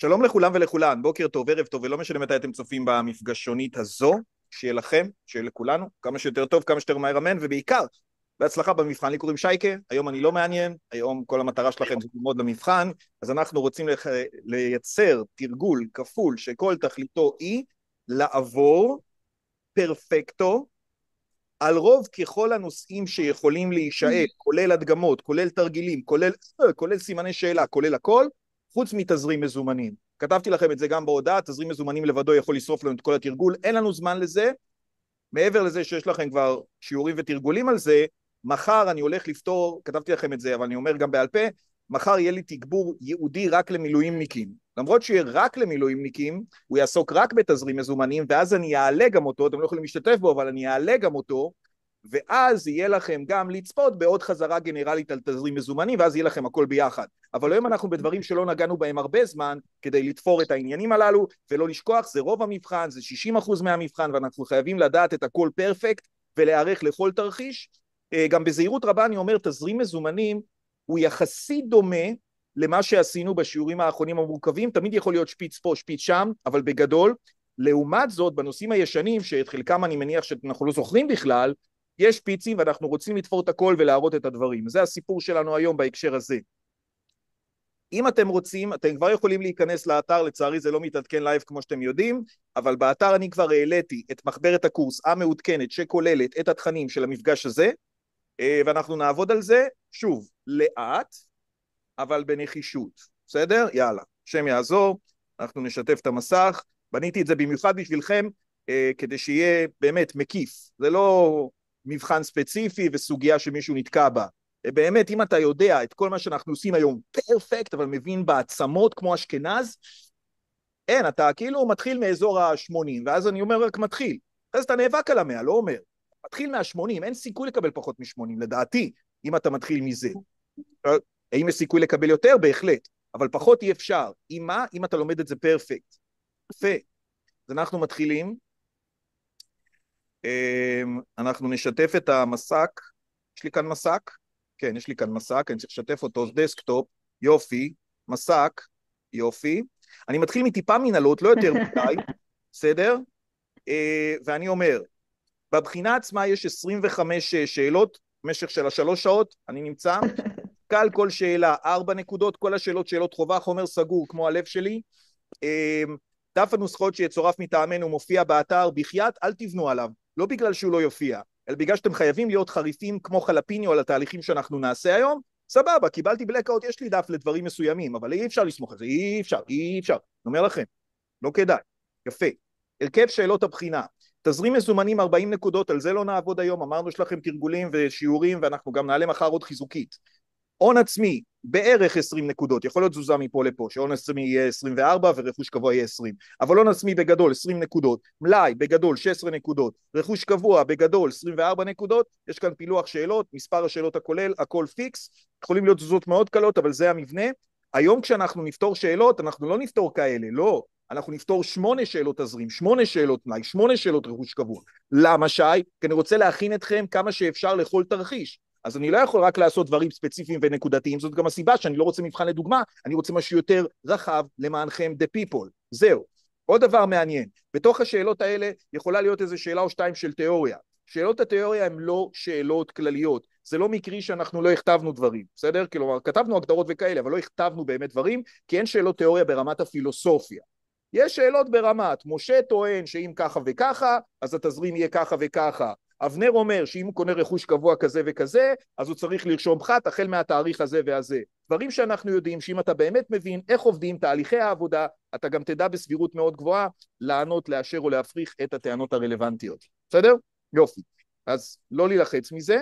שלום לכולם ולכולן, בוקר טוב, ערב טוב, ולא משנה מתי אתם צופים במפגשונית הזו, שיהיה לכם, שיהיה לכולנו, כמה שיותר טוב, כמה שיותר מהר אמן, ובעיקר, בהצלחה במבחן. לי קוראים שייקה, היום אני לא מעניין, היום כל המטרה שלכם זה ללמוד למבחן, אז אנחנו רוצים לח... לייצר תרגול כפול שכל תכליתו היא לעבור פרפקטו על רוב ככל הנושאים שיכולים להישאל, כולל הדגמות, כולל תרגילים, כולל, אה, כולל סימני שאלה, כולל הכל, חוץ מתזרים מזומנים. כתבתי לכם את זה גם בהודעה, תזרים מזומנים לבדו יכול לשרוף לנו את כל התרגול, אין לנו זמן לזה. מעבר לזה שיש לכם כבר שיעורים ותרגולים על זה, מחר אני הולך לפתור, כתבתי לכם את זה, אבל אני אומר גם בעל פה, מחר יהיה לי תגבור ייעודי רק למילואימניקים. למרות שיהיה רק למילואימניקים, הוא יעסוק רק בתזרים מזומנים, ואז אני אעלה גם אותו, אתם לא יכולים להשתתף בו, אבל אני אעלה גם אותו, ואז יהיה לכם גם לצפות בעוד חזרה גנרלית על תזרים מזומנים, ואז יהיה לכם הכל ביחד. אבל היום אנחנו בדברים שלא נגענו בהם הרבה זמן, כדי לתפור את העניינים הללו, ולא לשכוח, זה רוב המבחן, זה 60% מהמבחן, ואנחנו חייבים לדעת את הכל פרפקט, ולהיערך לכל תרחיש. אה, גם בזהירות רבה אני אומר, תזרים מזומנים הוא יחסית דומה למה שעשינו בשיעורים האחרונים המורכבים, תמיד יכול להיות שפיץ פה, שפיץ שם, אבל בגדול, לעומת זאת, בנושאים הישנים, שאת חלקם אני מניח שאנחנו לא זוכרים בכלל, יש פיצים ואנחנו רוצים לתפור את הכל ולהראות את הדברים. זה הסיפור שלנו היום בהקשר הזה. אם אתם רוצים, אתם כבר יכולים להיכנס לאתר, לצערי זה לא מתעדכן לייב כמו שאתם יודעים, אבל באתר אני כבר העליתי את מחברת הקורס המעודכנת שכוללת את התכנים של המפגש הזה, אה, ואנחנו נעבוד על זה, שוב, לאט, אבל בנחישות, בסדר? יאללה, השם יעזור, אנחנו נשתף את המסך, בניתי את זה במיוחד בשבילכם, אה, כדי שיהיה באמת מקיף, זה לא מבחן ספציפי וסוגיה שמישהו נתקע בה. באמת, אם אתה יודע את כל מה שאנחנו עושים היום פרפקט, אבל מבין בעצמות כמו אשכנז, אין, אתה כאילו מתחיל מאזור ה-80, ואז אני אומר רק מתחיל. אז אתה נאבק על המאה, לא אומר. מתחיל מה-80, אין סיכוי לקבל פחות מ-80, לדעתי, אם אתה מתחיל מזה. האם יש סיכוי לקבל יותר? בהחלט. אבל פחות אי אפשר. אם מה? אם אתה לומד את זה פרפקט. יפה. אז אנחנו מתחילים אמ, אנחנו נשתף את המסק, יש לי כאן מסק? כן, יש לי כאן מסק, אני צריך לשתף אותו, דסקטופ, יופי, מסק, יופי. אני מתחיל מטיפה מנהלות, לא יותר מדי, בסדר? אה, ואני אומר, בבחינה עצמה יש 25 אה, שאלות, במשך של השלוש שעות, אני נמצא, קל כל שאלה, ארבע נקודות, כל השאלות שאלות חובה, חומר סגור כמו הלב שלי. אמ, דף הנוסחות שיצורף מטעמנו מופיע באתר, בחייאת, אל תבנו עליו. לא בגלל שהוא לא יופיע, אלא בגלל שאתם חייבים להיות חריפים כמו חלפיניו על התהליכים שאנחנו נעשה היום, סבבה, קיבלתי בלקאוט, יש לי דף לדברים מסוימים, אבל אי אפשר לסמוך על זה, אי אפשר, אי אפשר. אני אומר לכם, לא כדאי. יפה. הרכב שאלות הבחינה. תזרים מזומנים 40 נקודות, על זה לא נעבוד היום, אמרנו יש לכם תרגולים ושיעורים, ואנחנו גם נעלה מחר עוד חיזוקית. הון עצמי, בערך 20 נקודות, יכול להיות תזוזה מפה לפה, שהון עצמי יהיה 24 ורכוש קבוע יהיה 20, אבל הון לא עצמי בגדול 20 נקודות, מלאי בגדול 16 נקודות, רכוש קבוע בגדול 24 נקודות, יש כאן פילוח שאלות, מספר השאלות הכולל, הכל פיקס, יכולים להיות תזוזות מאוד קלות, אבל זה המבנה. היום כשאנחנו נפתור שאלות, אנחנו לא נפתור כאלה, לא, אנחנו נפתור שמונה שאלות תזרים, שמונה שאלות מלאי, שמונה שאלות רכוש קבוע. למה שי? כי אני רוצה להכין אתכם כמה שאפשר לכל תרחיש. אז אני לא יכול רק לעשות דברים ספציפיים ונקודתיים, זאת גם הסיבה שאני לא רוצה מבחן לדוגמה, אני רוצה משהו יותר רחב למענכם the people, זהו. עוד דבר מעניין, בתוך השאלות האלה יכולה להיות איזו שאלה או שתיים של תיאוריה. שאלות התיאוריה הן לא שאלות כלליות, זה לא מקרי שאנחנו לא הכתבנו דברים, בסדר? כלומר, כתבנו הגדרות וכאלה, אבל לא הכתבנו באמת דברים, כי אין שאלות תיאוריה ברמת הפילוסופיה. יש שאלות ברמת, משה טוען שאם ככה וככה, אז התזרים יהיה ככה וככה, אבנר אומר שאם הוא קונה רכוש קבוע כזה וכזה, אז הוא צריך לרשום פחת החל מהתאריך הזה והזה. דברים שאנחנו יודעים שאם אתה באמת מבין איך עובדים תהליכי העבודה, אתה גם תדע בסבירות מאוד גבוהה לענות, לאשר או להפריך את הטענות הרלוונטיות. בסדר? יופי. אז לא להילחץ מזה.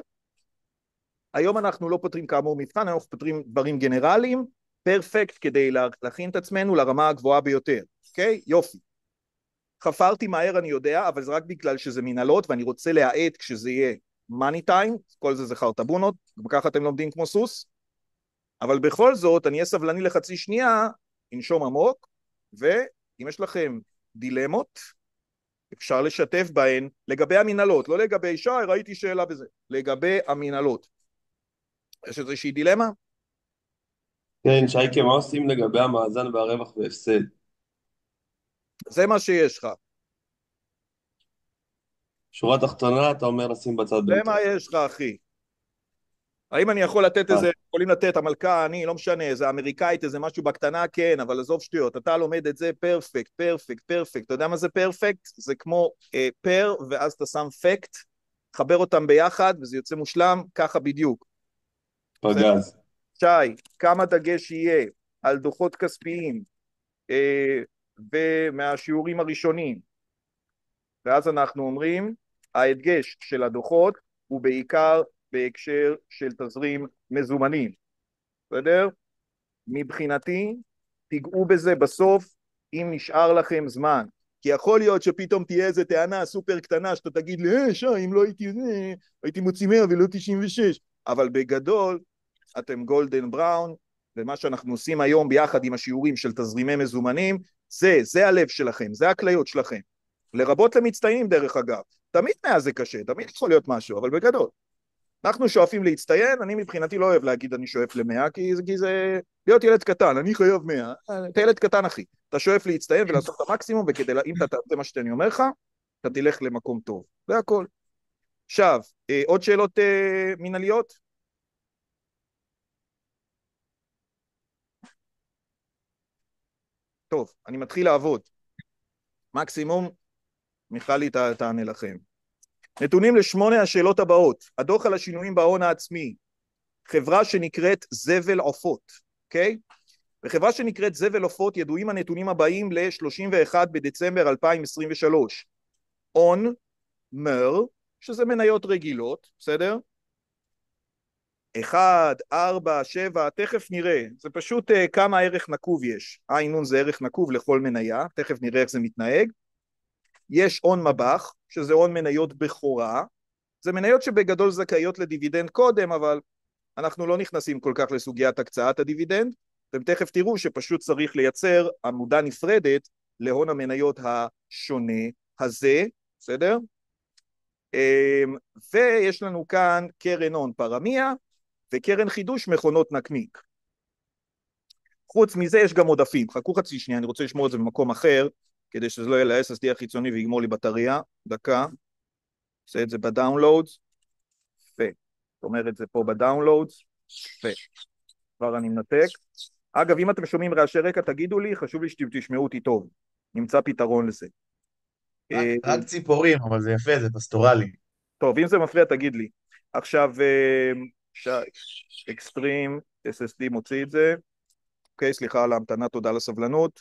היום אנחנו לא פותרים כאמור מבחן, אנחנו פותרים דברים גנרליים, פרפקט כדי להכין את עצמנו לרמה הגבוהה ביותר, אוקיי? יופי. חפרתי מהר אני יודע, אבל זה רק בגלל שזה מנהלות ואני רוצה להאט כשזה יהיה מאני טיים, כל זה זה חרטבונות, גם ככה אתם לומדים כמו סוס, אבל בכל זאת אני אהיה סבלני לחצי שנייה, אנשום עמוק, ואם יש לכם דילמות, אפשר לשתף בהן לגבי המנהלות, לא לגבי שי, ראיתי שאלה בזה, לגבי המנהלות. יש איזושהי דילמה? כן, שייקה, מה עושים לגבי המאזן והרווח והפסד? זה מה שיש לך. שורה תחתונה, אתה אומר לשים בצד בית"ר. זה מה יש לך, אחי. האם אני יכול לתת אה. איזה, יכולים לתת, המלכה, אני, לא משנה, איזה אמריקאית, איזה משהו בקטנה, כן, אבל עזוב שטויות, אתה לומד את זה פרפקט, פרפקט, פרפקט. אתה יודע מה זה פרפקט? זה כמו אה, פר, ואז אתה שם פקט, חבר אותם ביחד, וזה יוצא מושלם, ככה בדיוק. פגז. שי, כמה דגש יהיה על דוחות כספיים, אה, ומהשיעורים הראשונים ואז אנחנו אומרים, ההדגש של הדוחות הוא בעיקר בהקשר של תזרים מזומנים, בסדר? מבחינתי, תיגעו בזה בסוף אם נשאר לכם זמן. כי יכול להיות שפתאום תהיה איזה טענה סופר קטנה שאתה תגיד לי, אה, שי, אם לא הייתי זה, הייתי מוציא 100 ולא 96. אבל בגדול, אתם גולדן בראון, ומה שאנחנו עושים היום ביחד עם השיעורים של תזרימי מזומנים, זה, זה הלב שלכם, זה הכליות שלכם. לרבות למצטיינים דרך אגב. תמיד מאז זה קשה, תמיד יכול להיות משהו, אבל בגדול. אנחנו שואפים להצטיין, אני מבחינתי לא אוהב להגיד אני שואף למאה, כי, כי זה להיות ילד קטן, אני חייב מאה, אתה ילד קטן אחי, אתה שואף להצטיין ולעשות את המקסימום, ואם אתה תעשה מה שאני אומר לך, אתה תלך למקום טוב, זה הכל. עכשיו, אה, עוד שאלות אה, מנהליות? טוב, אני מתחיל לעבוד. מקסימום, מיכלי תענה לכם. נתונים לשמונה השאלות הבאות. הדוח על השינויים בהון העצמי. חברה שנקראת זבל עופות, אוקיי? בחברה שנקראת זבל עופות ידועים הנתונים הבאים ל-31 בדצמבר 2023. הון, מר, שזה מניות רגילות, בסדר? 1, 4, 7, תכף נראה, זה פשוט uh, כמה ערך נקוב יש, ע"ן זה ערך נקוב לכל מניה, תכף נראה איך זה מתנהג, יש הון מב"ח, שזה הון מניות בכורה, זה מניות שבגדול זכאיות לדיבידנד קודם, אבל אנחנו לא נכנסים כל כך לסוגיית הקצאת הדיבידנד, אתם תכף תראו שפשוט צריך לייצר עמודה נפרדת להון המניות השונה הזה, בסדר? אמ, ויש לנו כאן קרן הון פרמיה, וקרן חידוש מכונות נקניק. חוץ מזה יש גם עודפים, חכו חצי שנייה, אני רוצה לשמור את זה במקום אחר, כדי שזה לא יהיה ל-SSD החיצוני ויגמור לי בטריה, דקה, עושה את זה בדאונלואודס, יפה, זאת אומרת זה פה בדאונלואודס, יפה, כבר אני מנתק. אגב, אם אתם שומעים רעשי רקע, תגידו לי, חשוב לי שתשמעו אותי טוב, נמצא פתרון לזה. רק, אה, רק ציפורים, אבל זה יפה, זה פסטורלי. טוב, אם זה מפריע, תגיד לי. עכשיו, אה, אקסטרים, SSD מוציא את זה, אוקיי, okay, סליחה על ההמתנה, תודה על הסבלנות,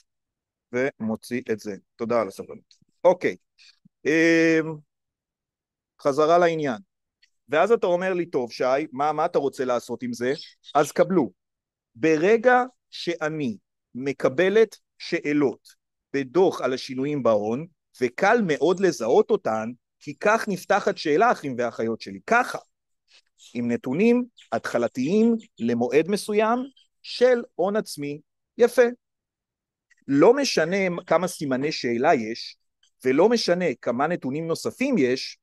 ומוציא את זה, תודה על הסבלנות. אוקיי, Okay. אמ, um, חזרה לעניין. ואז אתה אומר לי, טוב שי, מה, מה אתה רוצה לעשות עם זה? אז קבלו. ברגע שאני מקבלת שאלות בדוח על השינויים בהון, וקל מאוד לזהות אותן, כי כך נפתחת שאלה, אחים ואחיות שלי, ככה. עם נתונים התחלתיים למועד מסוים של הון עצמי יפה. לא משנה כמה סימני שאלה יש, ולא משנה כמה נתונים נוספים יש,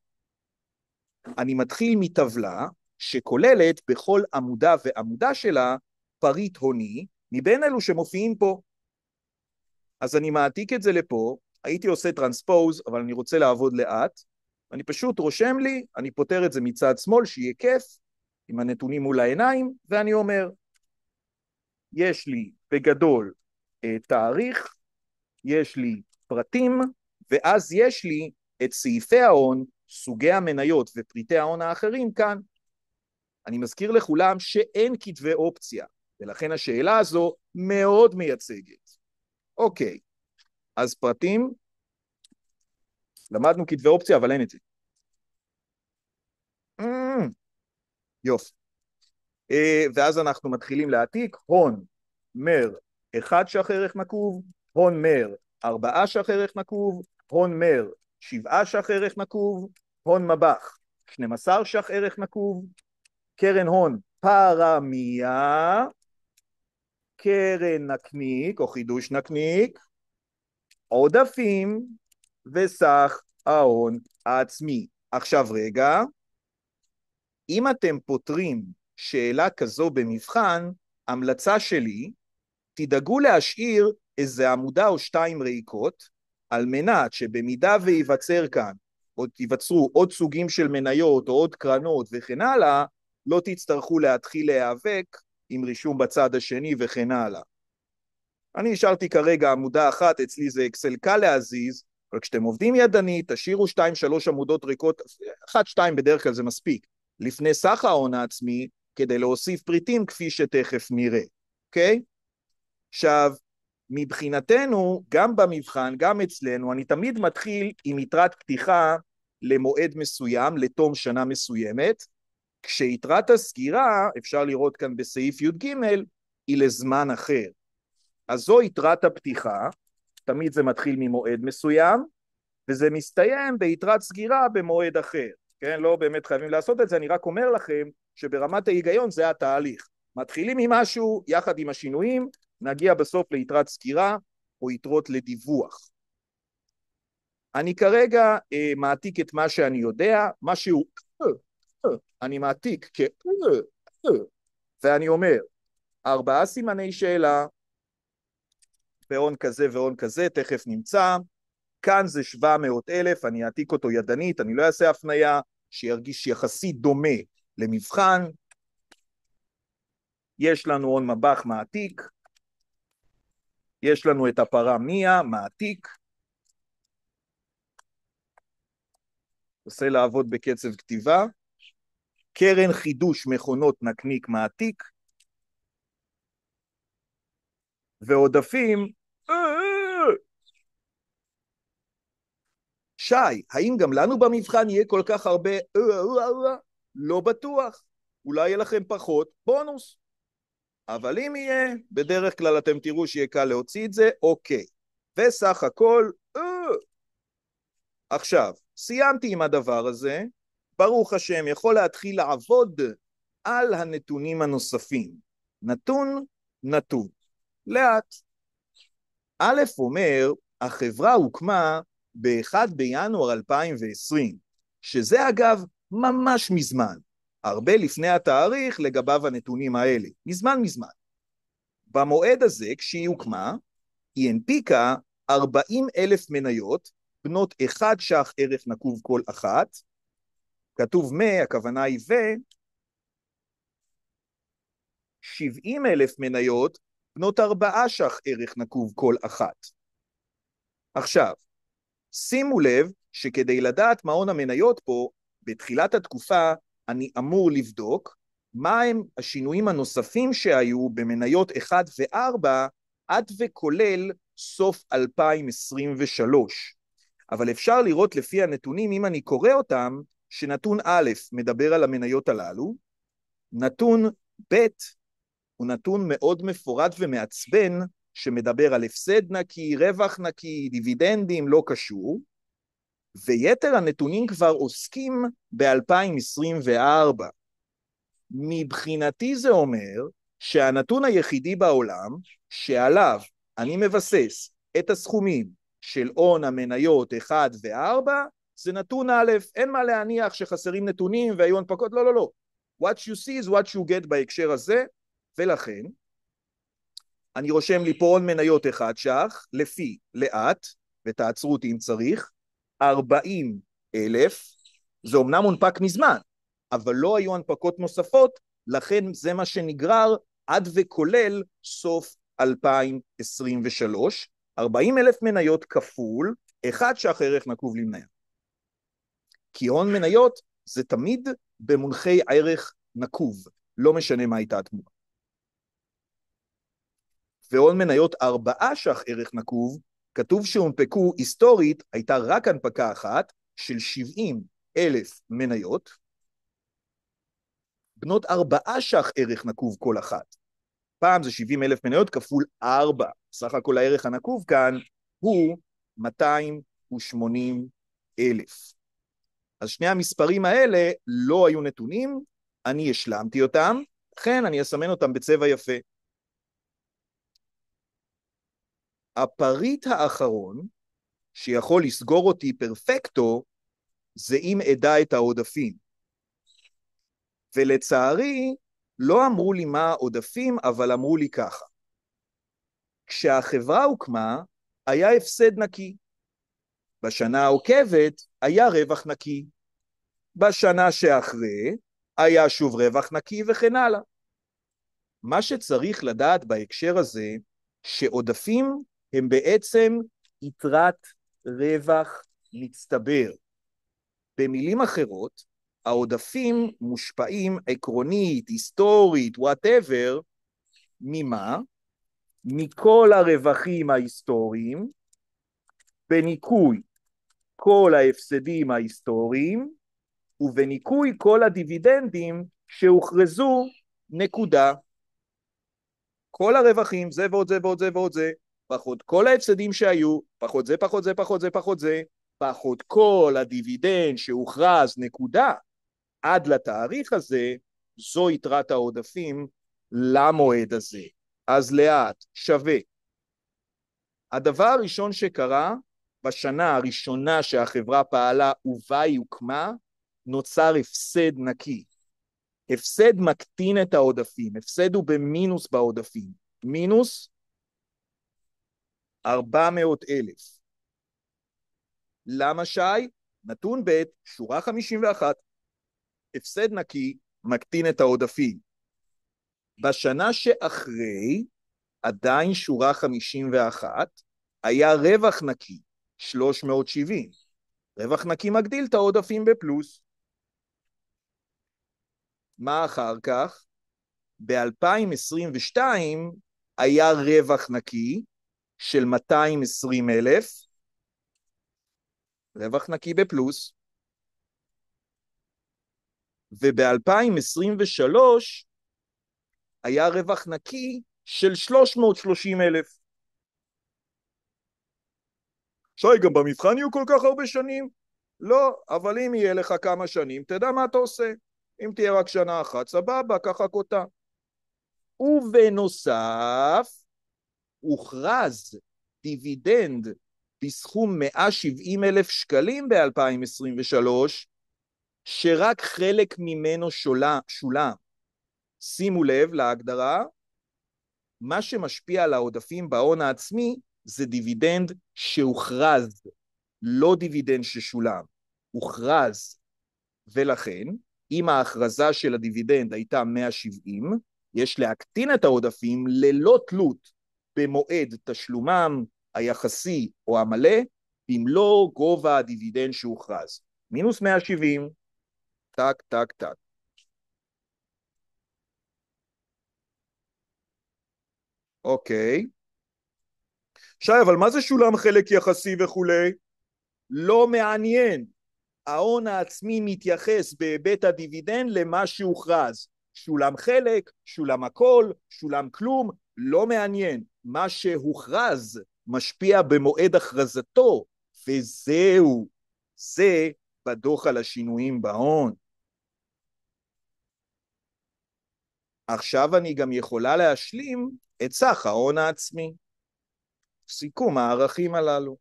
אני מתחיל מטבלה שכוללת בכל עמודה ועמודה שלה פריט הוני מבין אלו שמופיעים פה. אז אני מעתיק את זה לפה, הייתי עושה טרנספוז, אבל אני רוצה לעבוד לאט, אני פשוט רושם לי, אני פותר את זה מצד שמאל, שיהיה כיף, עם הנתונים מול העיניים, ואני אומר, יש לי בגדול אה, תאריך, יש לי פרטים, ואז יש לי את סעיפי ההון, סוגי המניות ופריטי ההון האחרים כאן. אני מזכיר לכולם שאין כתבי אופציה, ולכן השאלה הזו מאוד מייצגת. אוקיי, אז פרטים, למדנו כתבי אופציה, אבל אין את זה. Mm, יופי. אה, ואז אנחנו מתחילים להעתיק, הון מר אחד שח ערך נקוב, הון מר ארבעה שח ערך נקוב, הון מר שבעה שח ערך נקוב, הון מב"ח 12 שח ערך נקוב, קרן הון פרמיה, קרן נקניק או חידוש נקניק, עודפים וסך ההון העצמי. עכשיו רגע, אם אתם פותרים שאלה כזו במבחן, המלצה שלי, תדאגו להשאיר איזה עמודה או שתיים ריקות, על מנת שבמידה וייווצר כאן, או תיווצרו עוד סוגים של מניות או עוד קרנות וכן הלאה, לא תצטרכו להתחיל להיאבק עם רישום בצד השני וכן הלאה. אני השארתי כרגע עמודה אחת, אצלי זה אקסל קל להזיז, אבל כשאתם עובדים ידנית, תשאירו 2-3 עמודות ריקות, 1-2 בדרך כלל זה מספיק, לפני סך ההון העצמי, כדי להוסיף פריטים כפי שתכף נראה, אוקיי? Okay? עכשיו, מבחינתנו, גם במבחן, גם אצלנו, אני תמיד מתחיל עם יתרת פתיחה למועד מסוים, לתום שנה מסוימת, כשיתרת הסגירה, אפשר לראות כאן בסעיף י"ג, היא לזמן אחר. אז זו יתרת הפתיחה, תמיד זה מתחיל ממועד מסוים וזה מסתיים ביתרת סגירה במועד אחר, כן? לא באמת חייבים לעשות את זה, אני רק אומר לכם שברמת ההיגיון זה התהליך. מתחילים עם משהו, יחד עם השינויים, נגיע בסוף ליתרת סגירה או יתרות לדיווח. אני כרגע אה, מעתיק את מה שאני יודע, מה שהוא אני מעתיק כ... ואני אומר, ארבעה סימני שאלה בהון כזה והון כזה, תכף נמצא, כאן זה 700 אלף, אני אעתיק אותו ידנית, אני לא אעשה הפנייה, שירגיש יחסית דומה למבחן, יש לנו הון מב"ח מעתיק, יש לנו את הפרה מיה מעתיק, עושה לעבוד בקצב כתיבה, קרן חידוש מכונות נקניק מעתיק, ועודפים שי, האם גם לנו במבחן יהיה כל כך הרבה אה, אה, אה, לא בטוח. אולי יהיה לכם פחות בונוס. אבל אם יהיה, בדרך כלל אתם תראו שיהיה קל להוציא את זה, אוקיי. וסך הכל, אה. עכשיו, סיימתי עם הדבר הזה, ברוך השם, יכול להתחיל לעבוד על הנתונים הנוספים. נתון, נתון. לאט. א' אומר, החברה הוקמה ב-1 בינואר 2020, שזה אגב ממש מזמן, הרבה לפני התאריך לגביו הנתונים האלה, מזמן מזמן. במועד הזה, כשהיא הוקמה, היא הנפיקה 40 אלף מניות, בנות 1 ש"ח ערך נקוב כל אחת, כתוב מ, הכוונה היא ו, 70 אלף מניות, בנות 4 ש"ח ערך נקוב כל אחת. עכשיו, שימו לב שכדי לדעת מה הון המניות פה, בתחילת התקופה אני אמור לבדוק מהם השינויים הנוספים שהיו במניות 1 ו-4 עד וכולל סוף 2023. אבל אפשר לראות לפי הנתונים, אם אני קורא אותם, שנתון א' מדבר על המניות הללו, נתון ב' הוא נתון מאוד מפורט ומעצבן שמדבר על הפסד נקי, רווח נקי, דיבידנדים, לא קשור, ויתר הנתונים כבר עוסקים ב-2024. מבחינתי זה אומר שהנתון היחידי בעולם שעליו אני מבסס את הסכומים של הון המניות 1 ו-4 זה נתון א', אין מה להניח שחסרים נתונים והיו הנפקות, לא, לא, לא. What you see is what you get בהקשר הזה, ולכן אני רושם לי פה הון מניות אחד ש"ח, לפי לאט, ותעצרו אותי אם צריך, 40 אלף, זה אמנם הונפק מזמן, אבל לא היו הנפקות נוספות, לכן זה מה שנגרר עד וכולל סוף 2023, 40 אלף מניות כפול, אחד ש"ח ערך נקוב למניה. כי הון מניות זה תמיד במונחי ערך נקוב, לא משנה מה הייתה התמונה. והון מניות ארבעה ש"ח ערך נקוב, כתוב שהונפקו היסטורית, הייתה רק הנפקה אחת של 70 אלף מניות, בנות ארבעה ש"ח ערך נקוב כל אחת. פעם זה 70 אלף מניות כפול ארבע. סך הכל הערך הנקוב כאן הוא 280 אלף. אז שני המספרים האלה לא היו נתונים, אני השלמתי אותם, לכן אני אסמן אותם בצבע יפה. הפריט האחרון שיכול לסגור אותי פרפקטו, זה אם אדע את העודפים. ולצערי, לא אמרו לי מה העודפים, אבל אמרו לי ככה. כשהחברה הוקמה, היה הפסד נקי. בשנה העוקבת היה רווח נקי. בשנה שאחרי היה שוב רווח נקי וכן הלאה. מה שצריך לדעת בהקשר הזה, שעודפים הם בעצם יתרת רווח מצטבר. במילים אחרות, העודפים מושפעים עקרונית, היסטורית, וואטאבר, ממה? מכל הרווחים ההיסטוריים, בניכוי כל ההפסדים ההיסטוריים, ובניכוי כל הדיבידנדים שהוכרזו, נקודה. כל הרווחים, זה ועוד זה ועוד זה ועוד זה, פחות כל ההפסדים שהיו, פחות זה, פחות זה, פחות זה, פחות זה, פחות כל הדיבידנד שהוכרז, נקודה, עד לתאריך הזה, זו יתרת העודפים למועד הזה. אז לאט, שווה. הדבר הראשון שקרה בשנה הראשונה שהחברה פעלה ובה היא הוקמה, נוצר הפסד נקי. הפסד מקטין את העודפים, הפסד הוא במינוס בעודפים. מינוס 400 אלף. למה שי? נתון ב', שורה 51, הפסד נקי מקטין את העודפים. בשנה שאחרי, עדיין שורה 51, היה רווח נקי 370. רווח נקי מגדיל את העודפים בפלוס. מה אחר כך? ב-2022 היה רווח נקי של 220 אלף, רווח נקי בפלוס, וב-2023 היה רווח נקי של 330 אלף. שי, גם במבחן יהיו כל כך הרבה שנים? לא, אבל אם יהיה לך כמה שנים, תדע מה אתה עושה. אם תהיה רק שנה אחת, סבבה, קח רק אותה. ובנוסף, הוכרז דיבידנד בסכום 170 אלף שקלים ב-2023, שרק חלק ממנו שולם. שולה. שימו לב להגדרה, מה שמשפיע על העודפים בהון העצמי זה דיבידנד שהוכרז, לא דיבידנד ששולם, הוכרז. ולכן, אם ההכרזה של הדיבידנד הייתה 170, יש להקטין את העודפים ללא תלות במועד תשלומם היחסי או המלא במלוא גובה הדיבידנד שהוכרז. מינוס 170, טק, טק, טק. אוקיי. שי, אבל מה זה שולם חלק יחסי וכולי? לא מעניין. ההון העצמי מתייחס בהיבט הדיבידנד למה שהוכרז. שולם חלק, שולם הכל, שולם כלום, לא מעניין. מה שהוכרז משפיע במועד הכרזתו, וזהו, זה בדוח על השינויים בהון. עכשיו אני גם יכולה להשלים את סך ההון העצמי. סיכום הערכים הללו.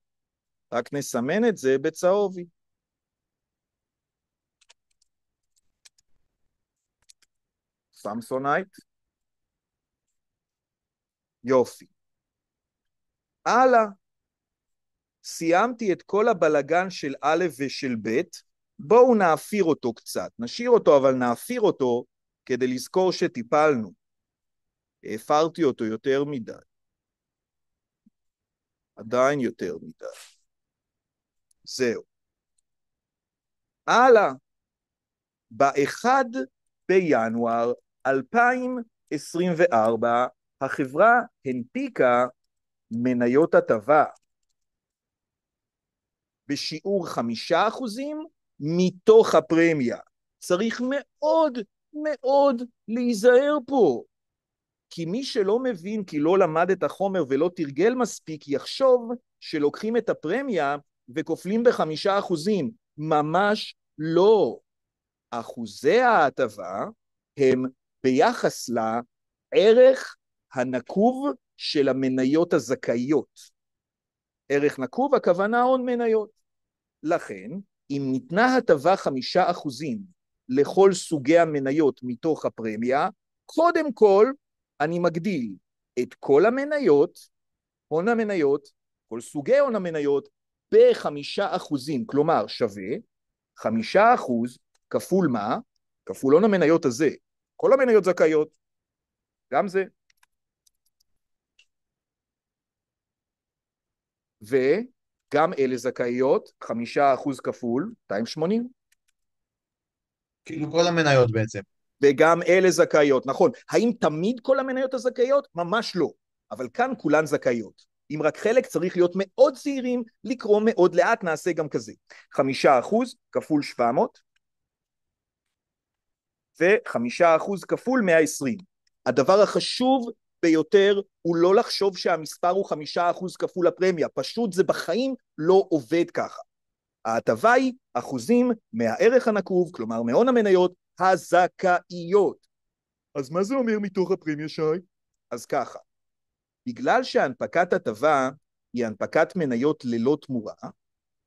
רק נסמן את זה בצהובי. סמסונייט. יופי. הלאה. סיימתי את כל הבלגן של א' ושל ב', בואו נאפיר אותו קצת. נשאיר אותו, אבל נאפיר אותו כדי לזכור שטיפלנו. הפרתי אותו יותר מדי. עדיין יותר מדי. זהו. הלאה. ב-1 בינואר 2024 החברה הנפיקה מניות הטבה בשיעור חמישה אחוזים מתוך הפרמיה. צריך מאוד מאוד להיזהר פה, כי מי שלא מבין כי לא למד את החומר ולא תרגל מספיק, יחשוב שלוקחים את הפרמיה וכופלים בחמישה אחוזים. ממש לא. אחוזי ההטבה הם ביחס לערך הנקוב של המניות הזכאיות. ערך נקוב, הכוונה הון מניות. לכן, אם ניתנה הטבה חמישה אחוזים לכל סוגי המניות מתוך הפרמיה, קודם כל אני מגדיל את כל המניות, הון המניות, כל סוגי הון המניות, בחמישה אחוזים, כלומר שווה חמישה אחוז כפול מה? כפול הון המניות הזה. כל המניות זכאיות, גם זה. וגם אלה זכאיות, חמישה אחוז כפול, 280. כאילו כל המניות בעצם. וגם אלה זכאיות, נכון. האם תמיד כל המניות הזכאיות? ממש לא. אבל כאן כולן זכאיות. אם רק חלק צריך להיות מאוד זהירים, לקרוא מאוד לאט, נעשה גם כזה. חמישה אחוז כפול 700, וחמישה אחוז כפול 120. הדבר החשוב ביותר הוא לא לחשוב שהמספר הוא חמישה אחוז כפול הפרמיה, פשוט זה בחיים לא עובד ככה. ההטבה היא אחוזים מהערך הנקוב, כלומר מהון המניות, הזכאיות. אז מה זה אומר מתוך הפרמיה, שי? אז ככה, בגלל שהנפקת הטבה היא הנפקת מניות ללא תמורה,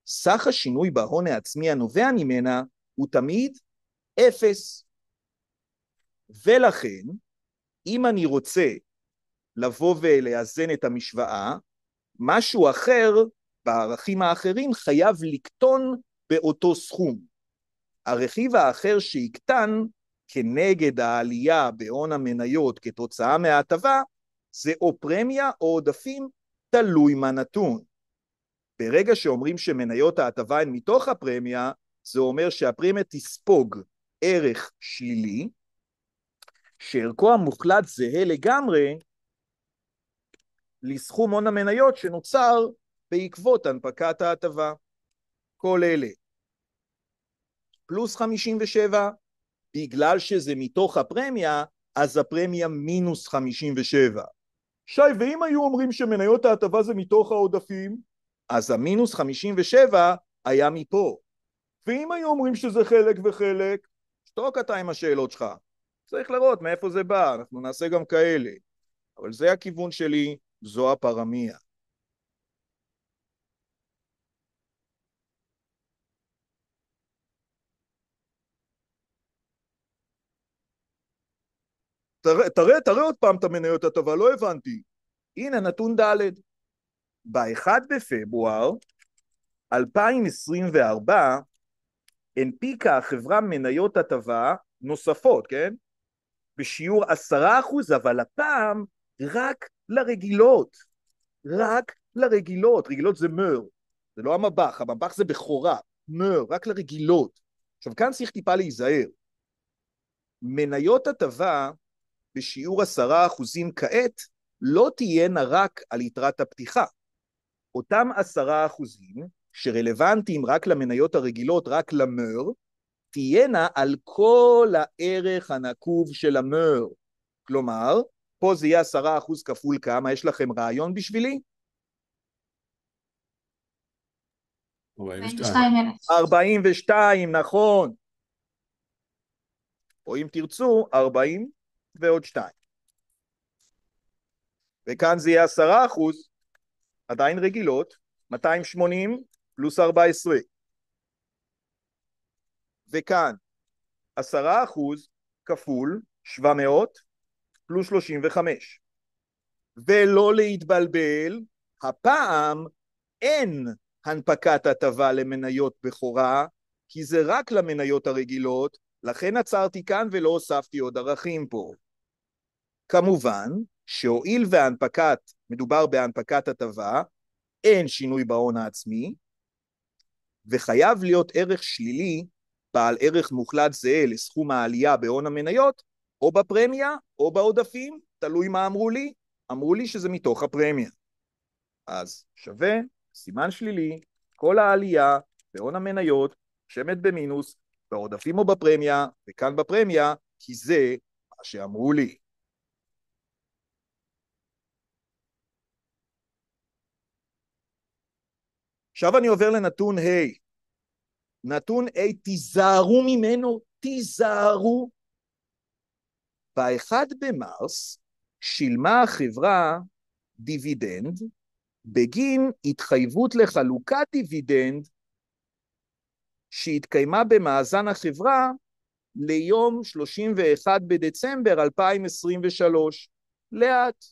סך השינוי בהון העצמי הנובע ממנה הוא תמיד אפס. ולכן, אם אני רוצה לבוא ולאזן את המשוואה, משהו אחר בערכים האחרים חייב לקטון באותו סכום. הרכיב האחר שיקטן כנגד העלייה בהון המניות כתוצאה מההטבה זה או פרמיה או עודפים, תלוי מה נתון. ברגע שאומרים שמניות ההטבה הן מתוך הפרמיה, זה אומר שהפרמיה תספוג ערך שלילי, שערכו המוחלט זהה לגמרי לסכום הון המניות שנוצר בעקבות הנפקת ההטבה. כל אלה. פלוס 57, בגלל שזה מתוך הפרמיה, אז הפרמיה מינוס 57. שי, ואם היו אומרים שמניות ההטבה זה מתוך העודפים, אז המינוס 57 היה מפה. ואם היו אומרים שזה חלק וחלק, שתוק אתה עם השאלות שלך. צריך לראות מאיפה זה בא, אנחנו נעשה גם כאלה. אבל זה הכיוון שלי, זו הפרמיה. תראה, תראה, תראה עוד פעם את המניות הטובה, לא הבנתי. הנה נתון ד', ב-1 בפברואר 2024 הנפיקה החברה מניות הטבה נוספות, כן? בשיעור עשרה אחוז, אבל הפעם רק לרגילות, רק לרגילות, רגילות זה מר, זה לא המבח, המבח זה בכורה, מר, רק לרגילות. עכשיו כאן צריך טיפה להיזהר. מניות הטבה בשיעור עשרה אחוזים כעת לא תהיינה רק על יתרת הפתיחה. אותם עשרה אחוזים שרלוונטיים רק למניות הרגילות, רק למר, תהיינה על כל הערך הנקוב של המר. כלומר, פה זה יהיה עשרה אחוז כפול כמה, יש לכם רעיון בשבילי? 42 נכון. או אם תרצו, 40 ועוד 2. וכאן זה יהיה 10 אחוז, עדיין רגילות, 280 פלוס 14. וכאן 10 אחוז כפול 700 פלוס 35. ולא להתבלבל, הפעם אין הנפקת הטבה למניות בכורה, כי זה רק למניות הרגילות, לכן עצרתי כאן ולא הוספתי עוד ערכים פה. כמובן שהואיל והנפקת, מדובר בהנפקת הטבה, אין שינוי בהון העצמי, וחייב להיות ערך שלילי בעל ערך מוחלט זהה לסכום העלייה בהון המניות או בפרמיה או בעודפים, תלוי מה אמרו לי, אמרו לי שזה מתוך הפרמיה. אז שווה, סימן שלילי, כל העלייה בהון המניות שמת במינוס, בעודפים או בפרמיה, וכאן בפרמיה, כי זה מה שאמרו לי. עכשיו אני עובר לנתון ה'. Hey. נתון ה, hey, תיזהרו ממנו, תיזהרו ב-1 במרס שילמה החברה דיבידנד בגין התחייבות לחלוקת דיבידנד שהתקיימה במאזן החברה ליום 31 בדצמבר 2023. לאט.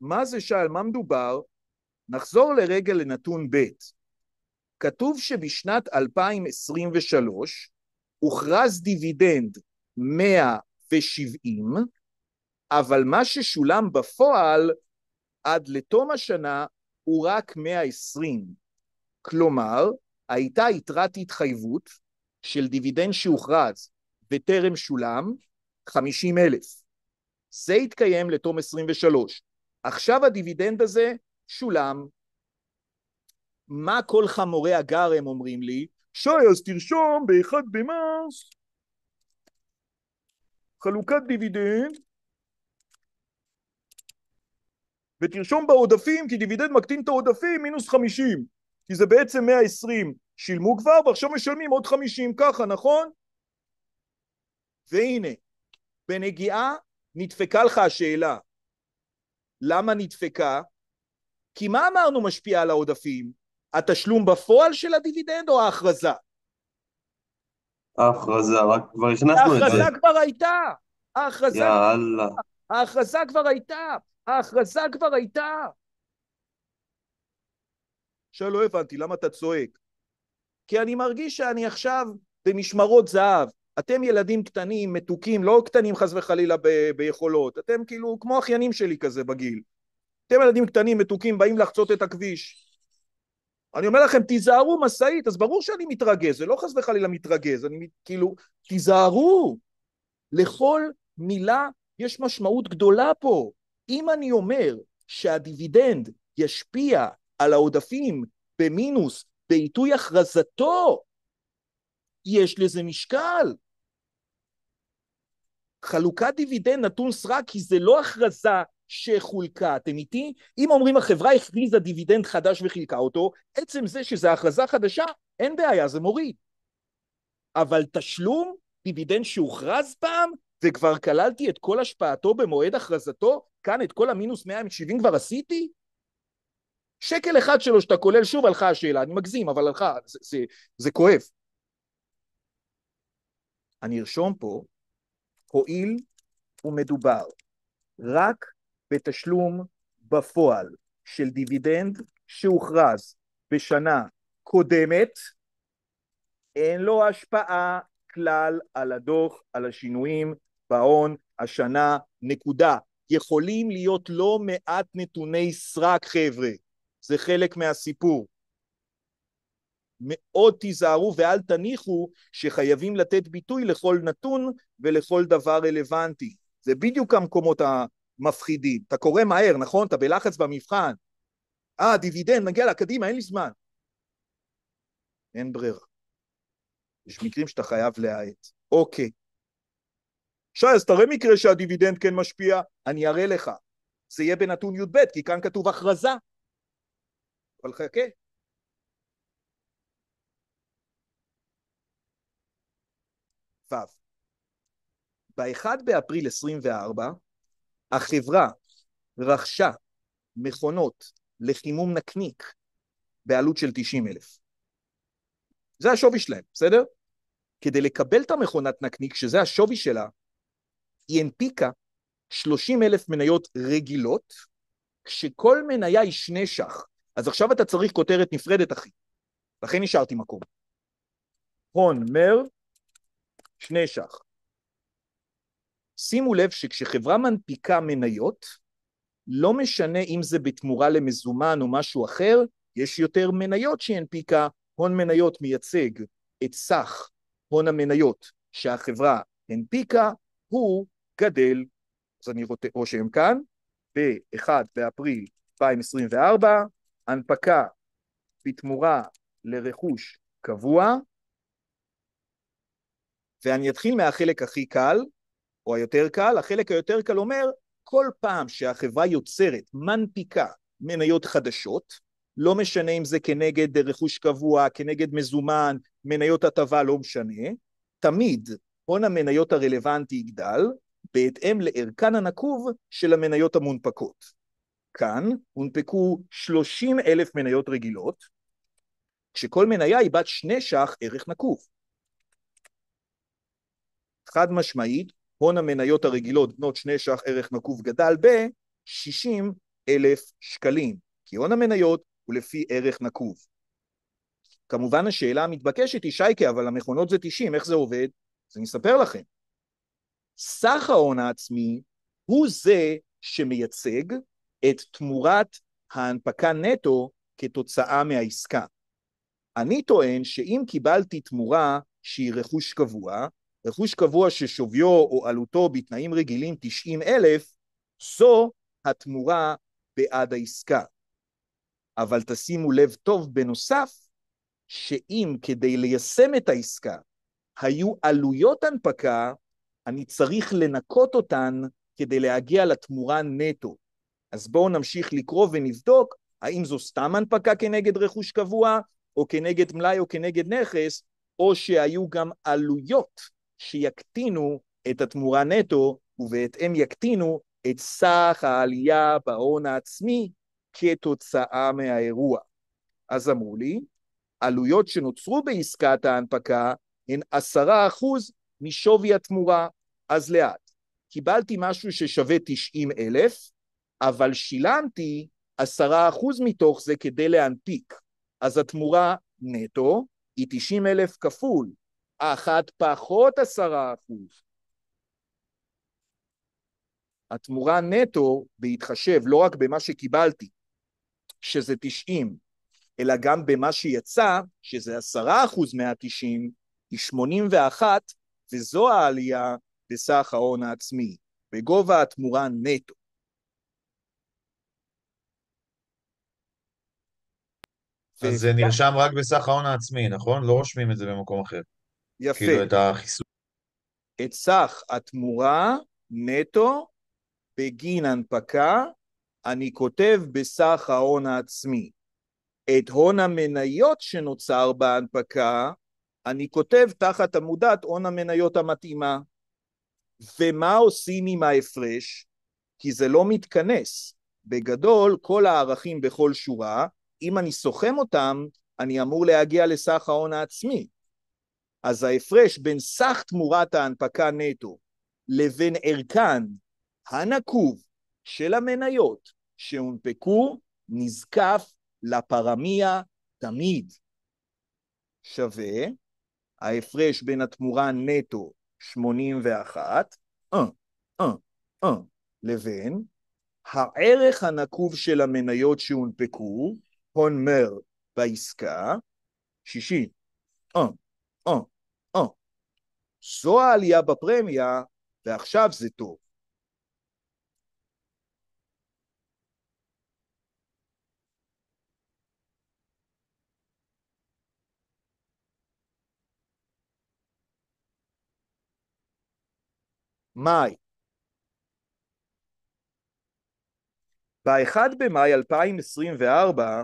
מה זה שעל מה מדובר? נחזור לרגע לנתון ב'. כתוב שבשנת 2023 הוכרז דיבידנד 100 ושבעים, אבל מה ששולם בפועל עד לתום השנה הוא רק 120. כלומר, הייתה יתרת התחייבות של דיבידנד שהוכרז וטרם שולם, 50 אלף. זה התקיים לתום 23. עכשיו הדיבידנד הזה שולם. מה כל חמורי הגר הם אומרים לי? שי, אז תרשום באחד במאס חלוקת דיבידנד, ותרשום בעודפים, כי דיבידנד מקטין את העודפים, מינוס 50, כי זה בעצם 120 שילמו כבר, ועכשיו משלמים עוד 50, ככה, נכון? והנה, בנגיעה נדפקה לך השאלה. למה נדפקה? כי מה אמרנו משפיע על העודפים? התשלום בפועל של הדיבידנד או ההכרזה? ההכרזה, רק כבר הכנסנו את זה. ההכרזה כבר הייתה! ההכרזה יאללה. ההכרזה כבר הייתה! ההכרזה כבר הייתה! עכשיו לא הבנתי, למה אתה צועק? כי אני מרגיש שאני עכשיו במשמרות זהב. אתם ילדים קטנים, מתוקים, לא קטנים חס וחלילה ב- ביכולות, אתם כאילו כמו אחיינים שלי כזה בגיל. אתם ילדים קטנים, מתוקים, באים לחצות את הכביש. אני אומר לכם, תיזהרו משאית, אז ברור שאני מתרגז, זה לא חס וחלילה מתרגז, אני כאילו, תיזהרו. לכל מילה יש משמעות גדולה פה. אם אני אומר שהדיבידנד ישפיע על העודפים במינוס בעיתוי הכרזתו, יש לזה משקל. חלוקת דיבידנד נתון סרק כי זה לא הכרזה שחולקה. אתם איתי? אם אומרים החברה הכריזה דיבידנד חדש וחילקה אותו, עצם זה שזו הכרזה חדשה, אין בעיה, זה מוריד. אבל תשלום, דיבידנד שהוכרז פעם, וכבר כללתי את כל השפעתו במועד הכרזתו, כאן את כל המינוס 170 כבר עשיתי? שקל אחד שלו שאתה כולל, שוב הלכה השאלה, אני מגזים, אבל הלכה, זה, זה, זה כואב. אני ארשום פה, הואיל ומדובר רק בתשלום בפועל של דיבידנד שהוכרז בשנה קודמת, אין לו השפעה כלל על הדוח, על השינויים בהון השנה, נקודה. יכולים להיות לא מעט נתוני סרק, חבר'ה. זה חלק מהסיפור. מאוד תיזהרו ואל תניחו שחייבים לתת ביטוי לכל נתון ולכל דבר רלוונטי. זה בדיוק המקומות מפחידים. אתה קורא מהר, נכון? אתה בלחץ במבחן. אה, דיבידנד, נגיע לה, קדימה, אין לי זמן. אין ברירה. יש מקרים שאתה חייב להאט. אוקיי. שי, אז תראה מקרה שהדיבידנד כן משפיע, אני אראה לך. זה יהיה בנתון י"ב, כי כאן כתוב הכרזה. אבל חכה. ו. ב-1 באפריל 24, החברה רכשה מכונות לחימום נקניק בעלות של 90 אלף. זה השווי שלהם, בסדר? כדי לקבל את המכונת נקניק, שזה השווי שלה, היא הנפיקה 30 אלף מניות רגילות, כשכל מניה היא שני ש"ח. אז עכשיו אתה צריך כותרת נפרדת, אחי. לכן נשארתי מקום. הון מר, שני ש"ח. שימו לב שכשחברה מנפיקה מניות, לא משנה אם זה בתמורה למזומן או משהו אחר, יש יותר מניות שהיא הנפיקה, הון מניות מייצג את סך הון המניות שהחברה הנפיקה, הוא גדל, אז אני רושם כאן, ב-1 באפריל 2024, הנפקה בתמורה לרכוש קבוע, ואני אתחיל מהחלק הכי קל, או היותר קל, החלק היותר קל אומר, כל פעם שהחברה יוצרת, מנפיקה מניות חדשות, לא משנה אם זה כנגד רכוש קבוע, כנגד מזומן, מניות הטבה, לא משנה, תמיד הון המניות הרלוונטי יגדל בהתאם לערכן הנקוב של המניות המונפקות. כאן הונפקו 30 אלף מניות רגילות, כשכל מניה היא בת שני ש"ח ערך נקוב. חד משמעית, הון המניות הרגילות בנות שני ש"ח ערך נקוב גדל ב-60 אלף שקלים, כי הון המניות הוא לפי ערך נקוב. כמובן השאלה המתבקשת היא שייקה, אבל המכונות זה 90, איך זה עובד? אז אני אספר לכם. סך ההון העצמי הוא זה שמייצג את תמורת ההנפקה נטו כתוצאה מהעסקה. אני טוען שאם קיבלתי תמורה שהיא רכוש קבוע, רכוש קבוע ששוויו או עלותו בתנאים רגילים 90 אלף, זו התמורה בעד העסקה. אבל תשימו לב טוב בנוסף, שאם כדי ליישם את העסקה היו עלויות הנפקה, אני צריך לנקות אותן כדי להגיע לתמורה נטו. אז בואו נמשיך לקרוא ונבדוק האם זו סתם הנפקה כנגד רכוש קבוע, או כנגד מלאי או כנגד נכס, או שהיו גם עלויות שיקטינו את התמורה נטו, ובהתאם יקטינו את סך העלייה בהון העצמי כתוצאה מהאירוע. אז אמרו לי, עלויות שנוצרו בעסקת ההנפקה הן עשרה אחוז משווי התמורה, אז לאט. קיבלתי משהו ששווה 90 אלף, אבל שילמתי עשרה אחוז מתוך זה כדי להנפיק, אז התמורה נטו היא 90 אלף כפול אחת פחות עשרה אחוז. התמורה נטו, בהתחשב לא רק במה שקיבלתי, שזה תשעים, אלא גם במה שיצא, שזה עשרה אחוז מהתשעים, היא שמונים ואחת, וזו העלייה בסך ההון העצמי, בגובה התמורה נטו. אז זה נרשם רק בסך ההון העצמי, נכון? לא רושמים את זה במקום אחר. יפה. כאילו את החיסון. את סך התמורה נטו בגין הנפקה אני כותב בסך ההון העצמי. את הון המניות שנוצר בהנפקה אני כותב תחת עמודת הון המניות המתאימה. ומה עושים עם ההפרש? כי זה לא מתכנס. בגדול, כל הערכים בכל שורה, אם אני סוכם אותם, אני אמור להגיע לסך ההון העצמי. אז ההפרש בין סך תמורת ההנפקה נטו לבין ערכן הנקוב של המניות שהונפקו נזקף לפרמיה תמיד. שווה ההפרש בין התמורה נטו 81, אה, אה, אה, לבין הערך הנקוב של המניות שהונפקו, הון מר בעסקה, 60, אה, אה, זו העלייה בפרמיה, ועכשיו זה טוב. מאי. ב-1 במאי 2024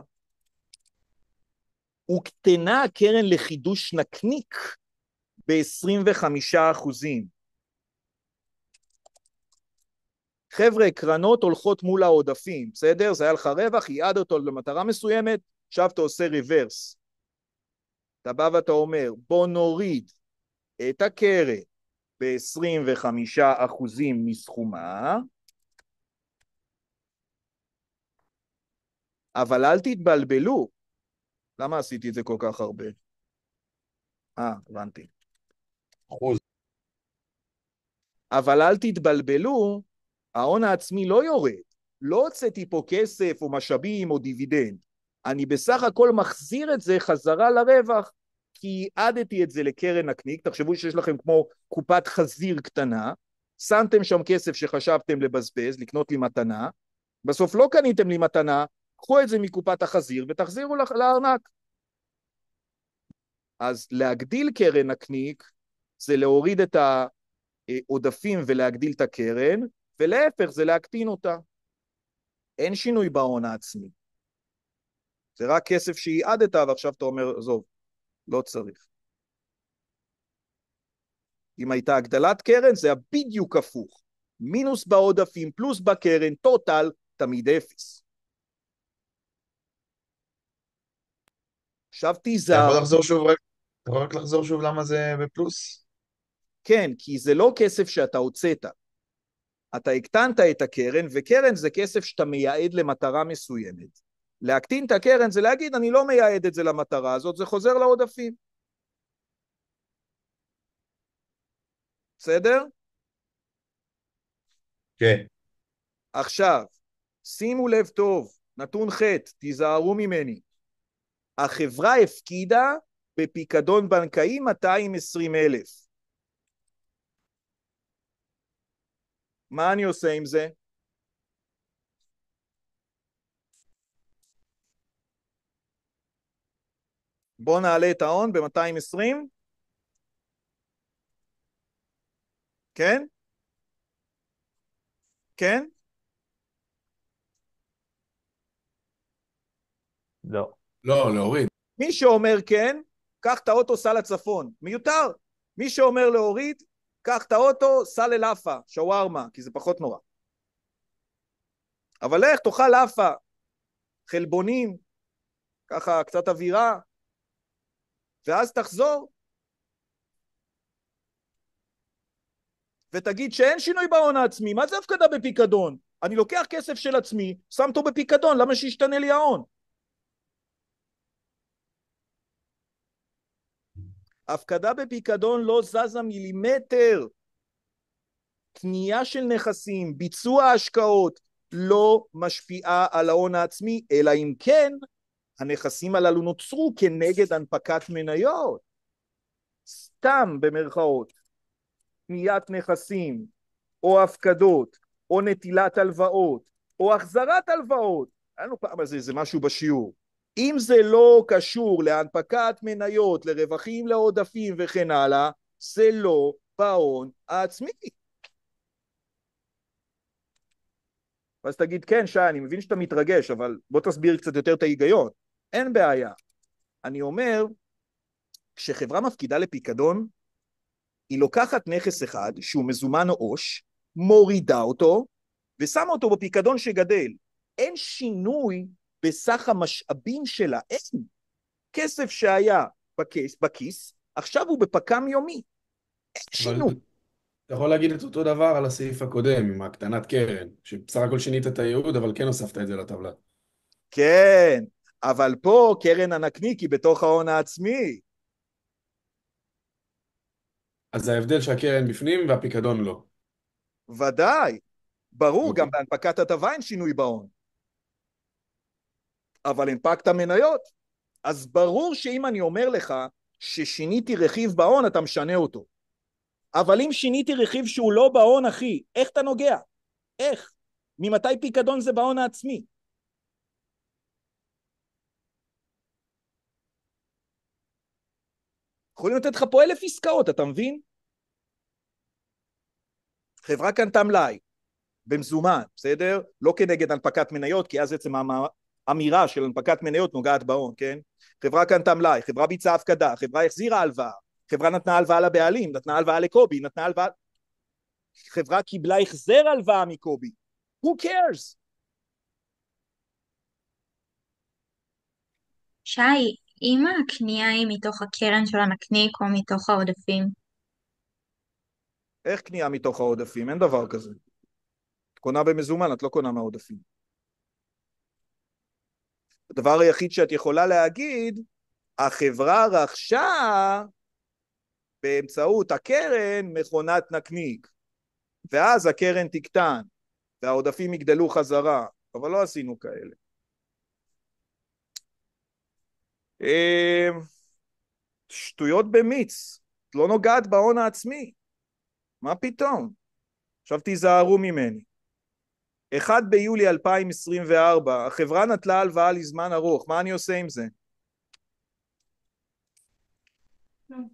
הוקטנה הקרן לחידוש נקניק ב-25 אחוזים. חבר'ה, קרנות הולכות מול העודפים, בסדר? זה היה לך רווח, ייעד אותו למטרה מסוימת, עכשיו אתה עושה ריברס. אתה בא ואתה אומר, בוא נוריד את הקרן ב-25% מסכומה, אבל אל תתבלבלו. למה עשיתי את זה כל כך הרבה? אה, הבנתי. אחוז. אבל אל תתבלבלו, ההון העצמי לא יורד. לא הוצאתי פה כסף או משאבים או דיבידנד. אני בסך הכל מחזיר את זה חזרה לרווח, כי ייעדתי את זה לקרן נקניק, תחשבו שיש לכם כמו קופת חזיר קטנה, שמתם שם כסף שחשבתם לבזבז, לקנות לי מתנה, בסוף לא קניתם לי מתנה, קחו את זה מקופת החזיר ותחזירו לארנק. אז להגדיל קרן נקניק זה להוריד את העודפים ולהגדיל את הקרן, ולהפך זה להקטין אותה. אין שינוי בהון העצמי. זה רק כסף שייעדת ועכשיו אתה אומר, עזוב, לא צריך. אם הייתה הגדלת קרן זה היה בדיוק הפוך. מינוס בעודפים פלוס בקרן, טוטל, תמיד אפס. עכשיו תיזהר. אתה יכול לחזור שוב, רק, יכול רק לחזור שוב למה זה בפלוס? כן, כי זה לא כסף שאתה הוצאת. אתה הקטנת את הקרן, וקרן זה כסף שאתה מייעד למטרה מסוימת. להקטין את הקרן זה להגיד, אני לא מייעד את זה למטרה הזאת, זה חוזר לעודפים. בסדר? כן. עכשיו, שימו לב טוב, נתון ח', תיזהרו ממני. החברה הפקידה בפיקדון בנקאי 220 אלף. מה אני עושה עם זה? בואו נעלה את ההון ב-220, כן? כן? לא. לא, להוריד. מי שאומר כן, קח את האוטו סע לצפון. מיותר. מי שאומר להוריד, קח את האוטו, סע ללאפה, שווארמה, כי זה פחות נורא. אבל לך, תאכל לאפה, חלבונים, ככה קצת אווירה, ואז תחזור ותגיד שאין שינוי בהון העצמי, מה זה הפקדה בפיקדון? אני לוקח כסף של עצמי, שם אותו בפיקדון, למה שישתנה לי ההון? הפקדה בפיקדון לא זזה מילימטר. קנייה של נכסים, ביצוע השקעות, לא משפיעה על ההון העצמי, אלא אם כן הנכסים הללו נוצרו כנגד הנפקת מניות. סתם במרכאות, קניית נכסים, או הפקדות, או נטילת הלוואות, או החזרת הלוואות. היה לנו פעם על זה איזה משהו בשיעור. אם זה לא קשור להנפקת מניות, לרווחים, לעודפים וכן הלאה, זה לא בהון העצמי. ואז תגיד, כן, שי, אני מבין שאתה מתרגש, אבל בוא תסביר קצת יותר את ההיגיון. אין בעיה. אני אומר, כשחברה מפקידה לפיקדון, היא לוקחת נכס אחד, שהוא מזומן או עו"ש, מורידה אותו, ושמה אותו בפיקדון שגדל. אין שינוי בסך המשאבים שלה. אין. כסף שהיה בכיס, בכיס עכשיו הוא בפק"ם יומי. אין שינוי. אתה יכול להגיד את אותו דבר על הסעיף הקודם, עם הקטנת קרן, שבסך הכל שינית את הייעוד, אבל כן הוספת את זה לטבלה. כן, אבל פה קרן הנקניק היא בתוך ההון העצמי. אז ההבדל שהקרן בפנים והפיקדון לא. ודאי, ברור, אוקיי. גם בהנפקת הטבה אין שינוי בהון. אבל הנפקת מניות. אז ברור שאם אני אומר לך ששיניתי רכיב בהון, אתה משנה אותו. אבל אם שיניתי רכיב שהוא לא בהון, אחי, איך אתה נוגע? איך? ממתי פיקדון זה בהון העצמי? יכולים לתת לך פה אלף עסקאות, אתה מבין? חברה קנתה מלאי במזומן, בסדר? לא כנגד הנפקת מניות, כי אז עצם אמירה של הנפקת מניות נוגעת בהון, כן? חברה קנתה מלאי, חברה ביצעה הפקדה, חברה החזירה הלוואה, חברה נתנה הלוואה לבעלים, נתנה הלוואה לקובי, נתנה הלוואה... חברה קיבלה החזר הלוואה מקובי. Who cares? שי, אם הקנייה היא מתוך הקרן של הנקניק או מתוך העודפים? איך קנייה מתוך העודפים? אין דבר כזה. את קונה במזומן, את לא קונה מהעודפים. הדבר היחיד שאת יכולה להגיד, החברה רכשה באמצעות הקרן מכונת נקניק, ואז הקרן תקטן, והעודפים יגדלו חזרה, אבל לא עשינו כאלה. אמ, שטויות במיץ, את לא נוגעת בהון העצמי, מה פתאום? עכשיו תיזהרו ממני. 1 ביולי 2024, החברה נטלה הלוואה לזמן ארוך, מה אני עושה עם זה? כלום.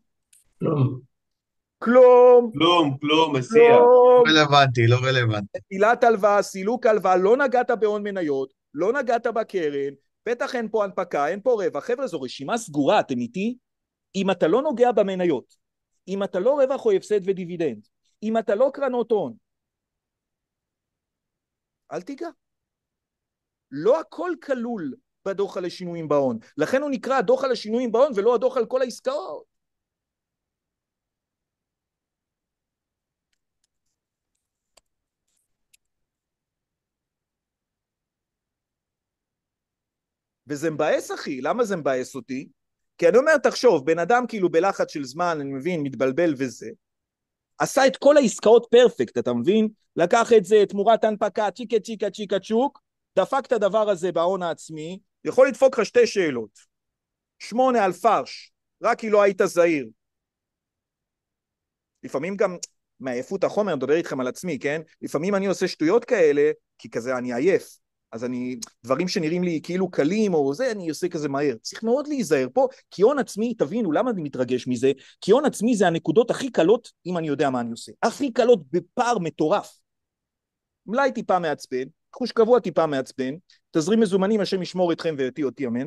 כלום. כלום, כלום, מסיע. לא רלוונטי, לא רלוונטי. נטילת הלוואה, סילוק הלוואה, לא נגעת בהון מניות, לא נגעת בקרן, בטח אין פה הנפקה, אין פה רווח. חבר'ה, זו רשימה סגורה, אתם איתי? אם אתה לא נוגע במניות, אם אתה לא רווח או הפסד ודיבידנד, אם אתה לא קרנות הון, אל תיגע. לא הכל כלול בדוח על השינויים בהון. לכן הוא נקרא הדוח על השינויים בהון ולא הדוח על כל העסקאות. וזה מבאס אחי, למה זה מבאס אותי? כי אני אומר, תחשוב, בן אדם כאילו בלחץ של זמן, אני מבין, מתבלבל וזה, עשה את כל העסקאות פרפקט, אתה מבין? לקח את זה תמורת הנפקה, צ'יקה צ'יקה צ'יקה צ'וק, דפק את הדבר הזה בהון העצמי, יכול לדפוק לך שתי שאלות. שמונה על פרש, רק כי לא היית זהיר. לפעמים גם מעייפות החומר, אני מדבר איתכם על עצמי, כן? לפעמים אני עושה שטויות כאלה, כי כזה אני עייף. אז אני, דברים שנראים לי כאילו קלים או זה, אני עושה כזה מהר. צריך מאוד להיזהר פה, כי הון עצמי, תבינו למה אני מתרגש מזה, כי הון עצמי זה הנקודות הכי קלות, אם אני יודע מה אני עושה. הכי קלות בפער מטורף. מלאי טיפה מעצבן, חוש קבוע טיפה מעצבן, תזרים מזומנים, השם ישמור אתכם ואותי אותי אמן.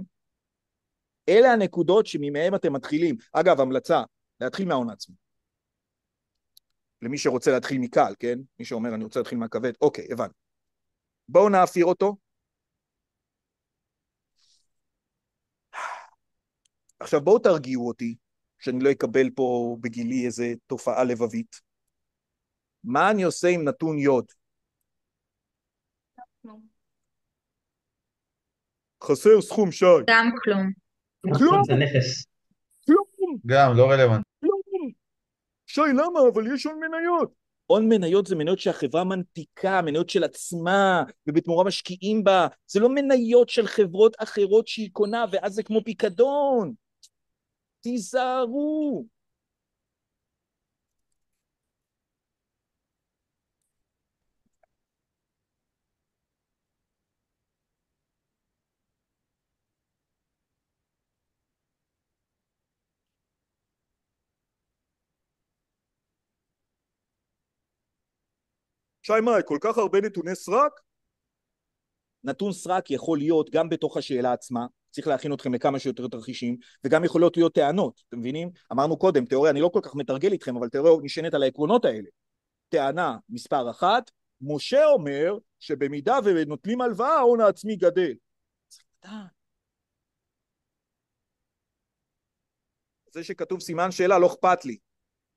אלה הנקודות שממהם אתם מתחילים. אגב, המלצה, להתחיל מההון עצמי. למי שרוצה להתחיל מקל, כן? מי שאומר, אני רוצה להתחיל מהכבד, אוקיי, הבנתי. בואו נעפיר אותו. עכשיו בואו תרגיעו אותי, שאני לא אקבל פה בגילי איזה תופעה לבבית. מה אני עושה עם נתון יוד? חסר סכום שי. גם כלום. כלום? זה נכס. כלום. גם, לא רלוונטי. כלום. שי, למה? אבל יש עוד מניות. הון מניות זה מניות שהחברה מנפיקה, מניות של עצמה, ובתמורה משקיעים בה, זה לא מניות של חברות אחרות שהיא קונה, ואז זה כמו פיקדון. תיזהרו. שתיים מאי, אה, כל כך הרבה נתוני סרק? נתון סרק יכול להיות גם בתוך השאלה עצמה, צריך להכין אתכם לכמה שיותר תרחישים, וגם יכולות להיות טענות, אתם מבינים? אמרנו קודם, תיאוריה, אני לא כל כך מתרגל איתכם, אבל תיאוריה נשענת על העקרונות האלה. טענה מספר אחת, משה אומר שבמידה ונוטלים הלוואה ההון העצמי גדל. זה שכתוב סימן שאלה לא אכפת לי,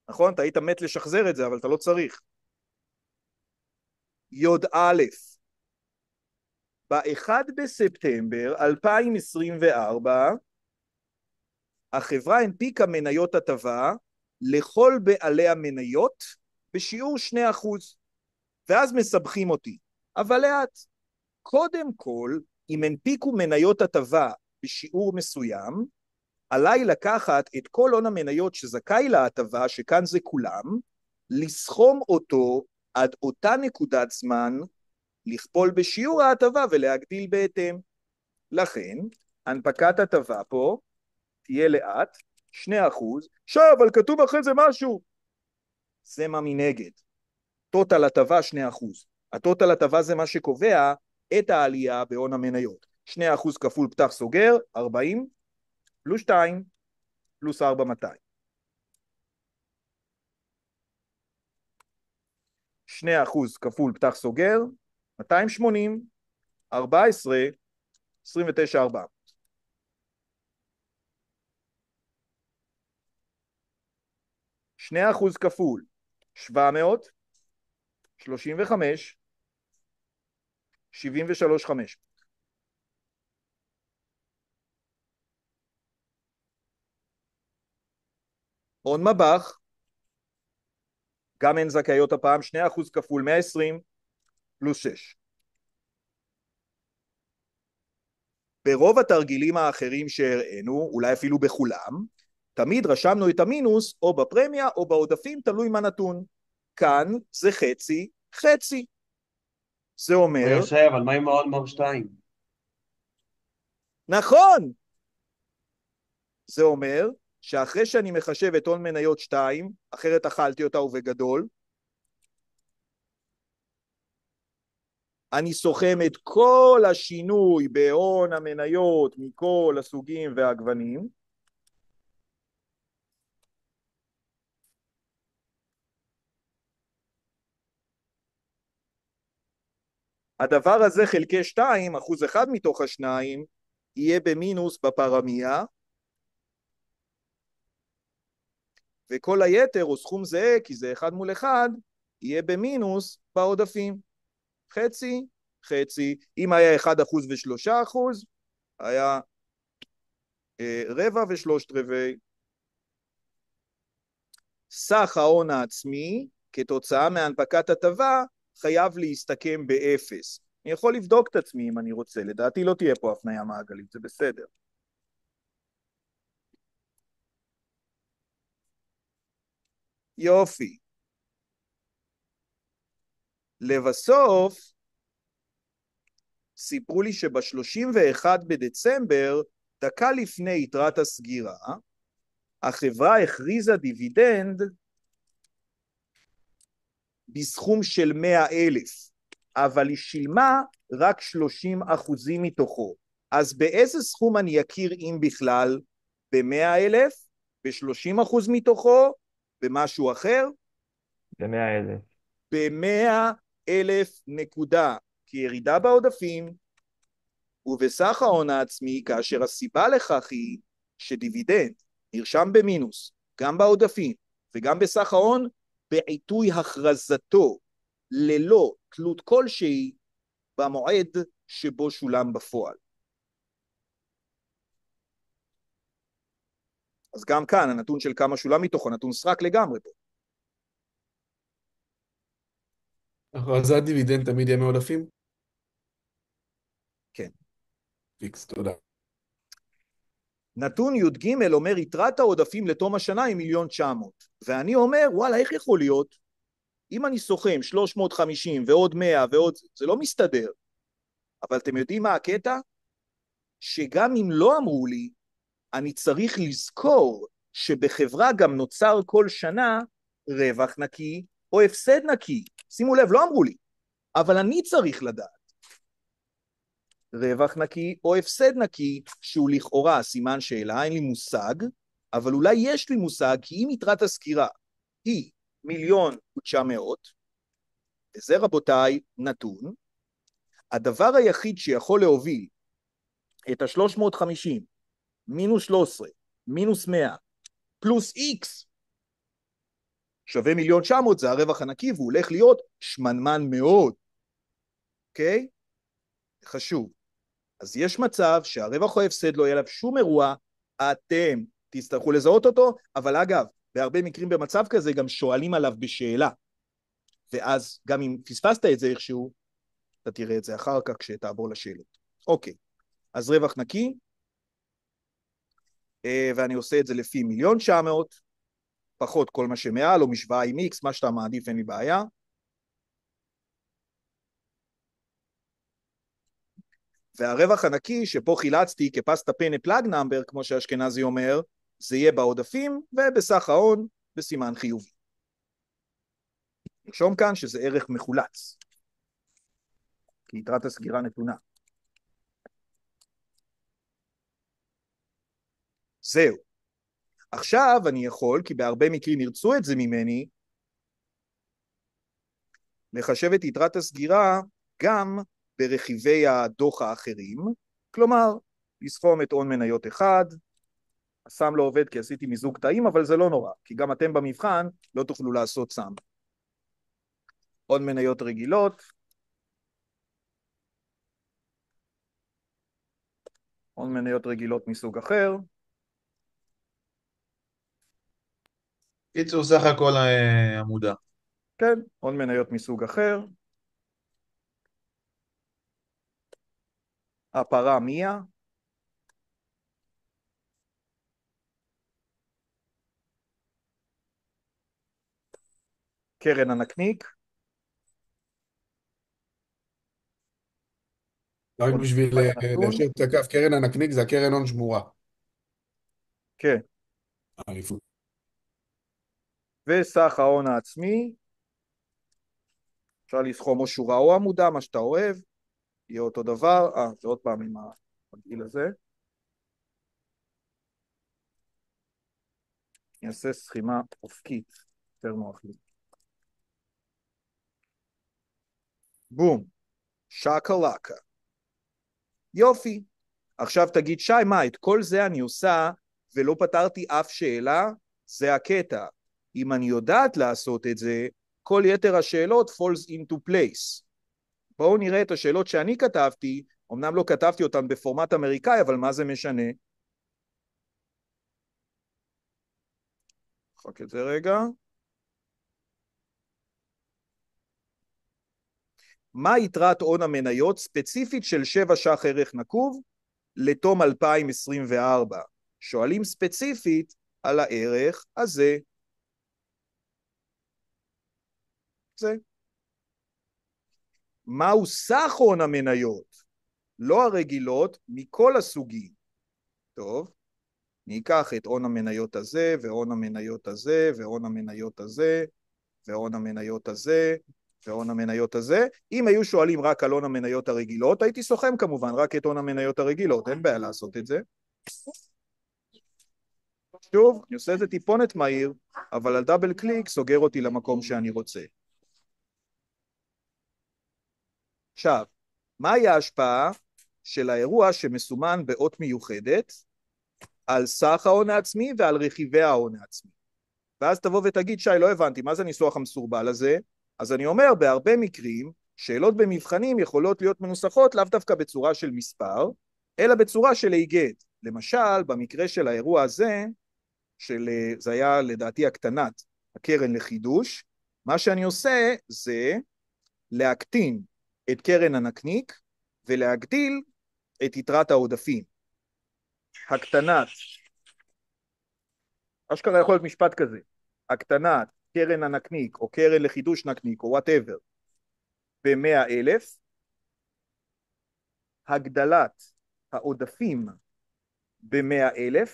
נכון? אתה היית מת לשחזר את זה, אבל אתה לא צריך. י"א. ב-1 בספטמבר 2024 החברה הנפיקה מניות הטבה לכל בעלי המניות בשיעור 2%. ואז מסבכים אותי. אבל לאט. קודם כל, אם הנפיקו מניות הטבה בשיעור מסוים, עליי לקחת את כל הון המניות שזכאי להטבה, שכאן זה כולם, לסכום אותו עד אותה נקודת זמן לכפול בשיעור ההטבה ולהגדיל בהתאם. לכן, הנפקת הטבה פה תהיה לאט, 2%, שב, אבל כתוב אחרי זה משהו. זה מה מנגד. טוטל הטבה 2%. הטוטל הטבה זה מה שקובע את העלייה בהון המניות. 2% כפול פתח סוגר, 40, פלוס 2, פלוס 4,200. שני אחוז כפול פתח סוגר, 280, 14, 29, 4. שני אחוז כפול 700, 35, 73, 5. עוד מב"ח, גם הן זכאיות הפעם, 2% כפול 120 פלוס 6. ברוב התרגילים האחרים שהראינו, אולי אפילו בכולם, תמיד רשמנו את המינוס או בפרמיה או בעודפים, תלוי מה נתון. כאן זה חצי חצי. זה אומר... אני חושב, אבל מה עם האולמר שתיים? נכון! זה אומר שאחרי שאני מחשב את הון מניות 2, אחרת אכלתי אותה ובגדול, אני סוכם את כל השינוי בהון המניות מכל הסוגים והגוונים, הדבר הזה חלקי שתיים, אחוז אחד מתוך השניים, יהיה במינוס בפרמיה, וכל היתר, או סכום זהה, כי זה אחד מול אחד, יהיה במינוס בעודפים. חצי, חצי. אם היה 1% ו-3%, היה אה, רבע ושלושת רבעי. סך ההון העצמי, כתוצאה מהנפקת הטבה, חייב להסתכם באפס. אני יכול לבדוק את עצמי אם אני רוצה, לדעתי לא תהיה פה הפניה מעגלית, זה בסדר. יופי. לבסוף, סיפרו לי שב-31 בדצמבר, דקה לפני יתרת הסגירה, החברה הכריזה דיבידנד בסכום של 100 אלף, אבל היא שילמה רק 30 אחוזים מתוכו. אז באיזה סכום אני אכיר אם בכלל? ב-100 אלף? ב-30 אחוז מתוכו? במשהו אחר? במאה אלף. במאה אלף נקודה, כי ירידה בעודפים ובסך ההון העצמי, כאשר הסיבה לכך היא שדיבידנד נרשם במינוס, גם בעודפים וגם בסך ההון, בעיתוי הכרזתו ללא תלות כלשהי במועד שבו שולם בפועל. אז גם כאן הנתון של כמה שולם מתוכו, נתון סרק לגמרי פה. הכרזת דיבידנד תמיד יהיה מעודפים? כן. פיקס, תודה. נתון י"ג אומר יתרת העודפים לתום השנה היא מיליון תשע מאות ואני אומר וואלה איך יכול להיות אם אני סוכם 350 ועוד 100 ועוד זה לא מסתדר אבל אתם יודעים מה הקטע? שגם אם לא אמרו לי אני צריך לזכור שבחברה גם נוצר כל שנה רווח נקי או הפסד נקי. שימו לב, לא אמרו לי, אבל אני צריך לדעת. רווח נקי או הפסד נקי, שהוא לכאורה סימן שאלה, אין לי מושג, אבל אולי יש לי מושג, כי אם יתרת הסקירה היא מיליון ותשע מאות, וזה רבותיי נתון, הדבר היחיד שיכול להוביל את השלוש מאות חמישים מינוס 13, מינוס 100, פלוס X, שווה מיליון 900, זה הרווח הנקי, והוא הולך להיות שמנמן מאוד, אוקיי? Okay? חשוב. אז יש מצב שהרווח או ההפסד לא יהיה עליו שום אירוע, אתם תצטרכו לזהות אותו, אבל אגב, בהרבה מקרים במצב כזה גם שואלים עליו בשאלה. ואז גם אם פספסת את זה איכשהו, אתה תראה את זה אחר כך כשתעבור לשאלות. אוקיי, אז רווח נקי, אה, ואני עושה את זה לפי מיליון תשע מאות, פחות כל מה שמעל, או משוואה עם איקס, מה שאתה מעדיף, אין לי בעיה. והרווח הנקי שפה חילצתי כפסטה פנה פלאג נאמבר, כמו שאשכנזי אומר, זה יהיה בעודפים ובסך ההון בסימן חיובי. נרשום כאן שזה ערך מחולץ, כי יתרת הסגירה נתונה. זהו. עכשיו אני יכול, כי בהרבה מקרים ירצו את זה ממני, לחשב את יתרת הסגירה גם ברכיבי הדוח האחרים, כלומר, לסכום את הון מניות אחד, הסם לא עובד כי עשיתי מיזוג תאים, אבל זה לא נורא, כי גם אתם במבחן לא תוכלו לעשות סם. הון מניות רגילות, הון מניות רגילות מסוג אחר, קיצור, סך הכל אה, עמודה. כן, הון מניות מסוג אחר. הפרה מיה. קרן הנקניק. רק בשביל אה, להשאיר את הקו, קרן הנקניק זה הקרן הון שמורה. כן. אליפות. אה, וסך ההון העצמי, אפשר לסכום או שורה או עמודה, מה שאתה אוהב, יהיה אותו דבר, אה, זה עוד פעם עם המגעיל הזה. אני אעשה סכימה אופקית, יותר נוח לי. בום, שקלקה. יופי. עכשיו תגיד, שי, מה, את כל זה אני עושה ולא פתרתי אף שאלה? זה הקטע. אם אני יודעת לעשות את זה, כל יתר השאלות falls into place. בואו נראה את השאלות שאני כתבתי, אמנם לא כתבתי אותן בפורמט אמריקאי, אבל מה זה משנה? נחכה את זה רגע. מה יתרת הון המניות ספציפית של שבע ש"ח ערך נקוב לתום 2024? שואלים ספציפית על הערך הזה. זה. מהו סך הון המניות, לא הרגילות, מכל הסוגים. טוב, ניקח את הון המניות הזה, והון המניות הזה, והון המניות הזה, והון המניות הזה, והון המניות הזה. אם היו שואלים רק על הון המניות הרגילות, הייתי סוכם כמובן רק את הון המניות הרגילות, אין בעיה לעשות את זה. שוב, אני עושה את זה טיפונת מהיר, אבל על דאבל קליק סוגר אותי למקום שאני רוצה. עכשיו, מהי ההשפעה של האירוע שמסומן באות מיוחדת על סך ההון העצמי ועל רכיבי ההון העצמי? ואז תבוא ותגיד, שי, לא הבנתי, מה זה הניסוח המסורבל הזה? אז אני אומר, בהרבה מקרים, שאלות במבחנים יכולות להיות מנוסחות לאו דווקא בצורה של מספר, אלא בצורה של היגד. למשל, במקרה של האירוע הזה, של, אה, זה היה לדעתי הקטנת הקרן לחידוש, מה שאני עושה זה להקטין את קרן הנקניק ולהגדיל את יתרת העודפים. הקטנת, אשכרה יכול להיות משפט כזה, הקטנת קרן הנקניק או קרן לחידוש נקניק או וואטאבר ב-100,000, הגדלת העודפים ב-100,000,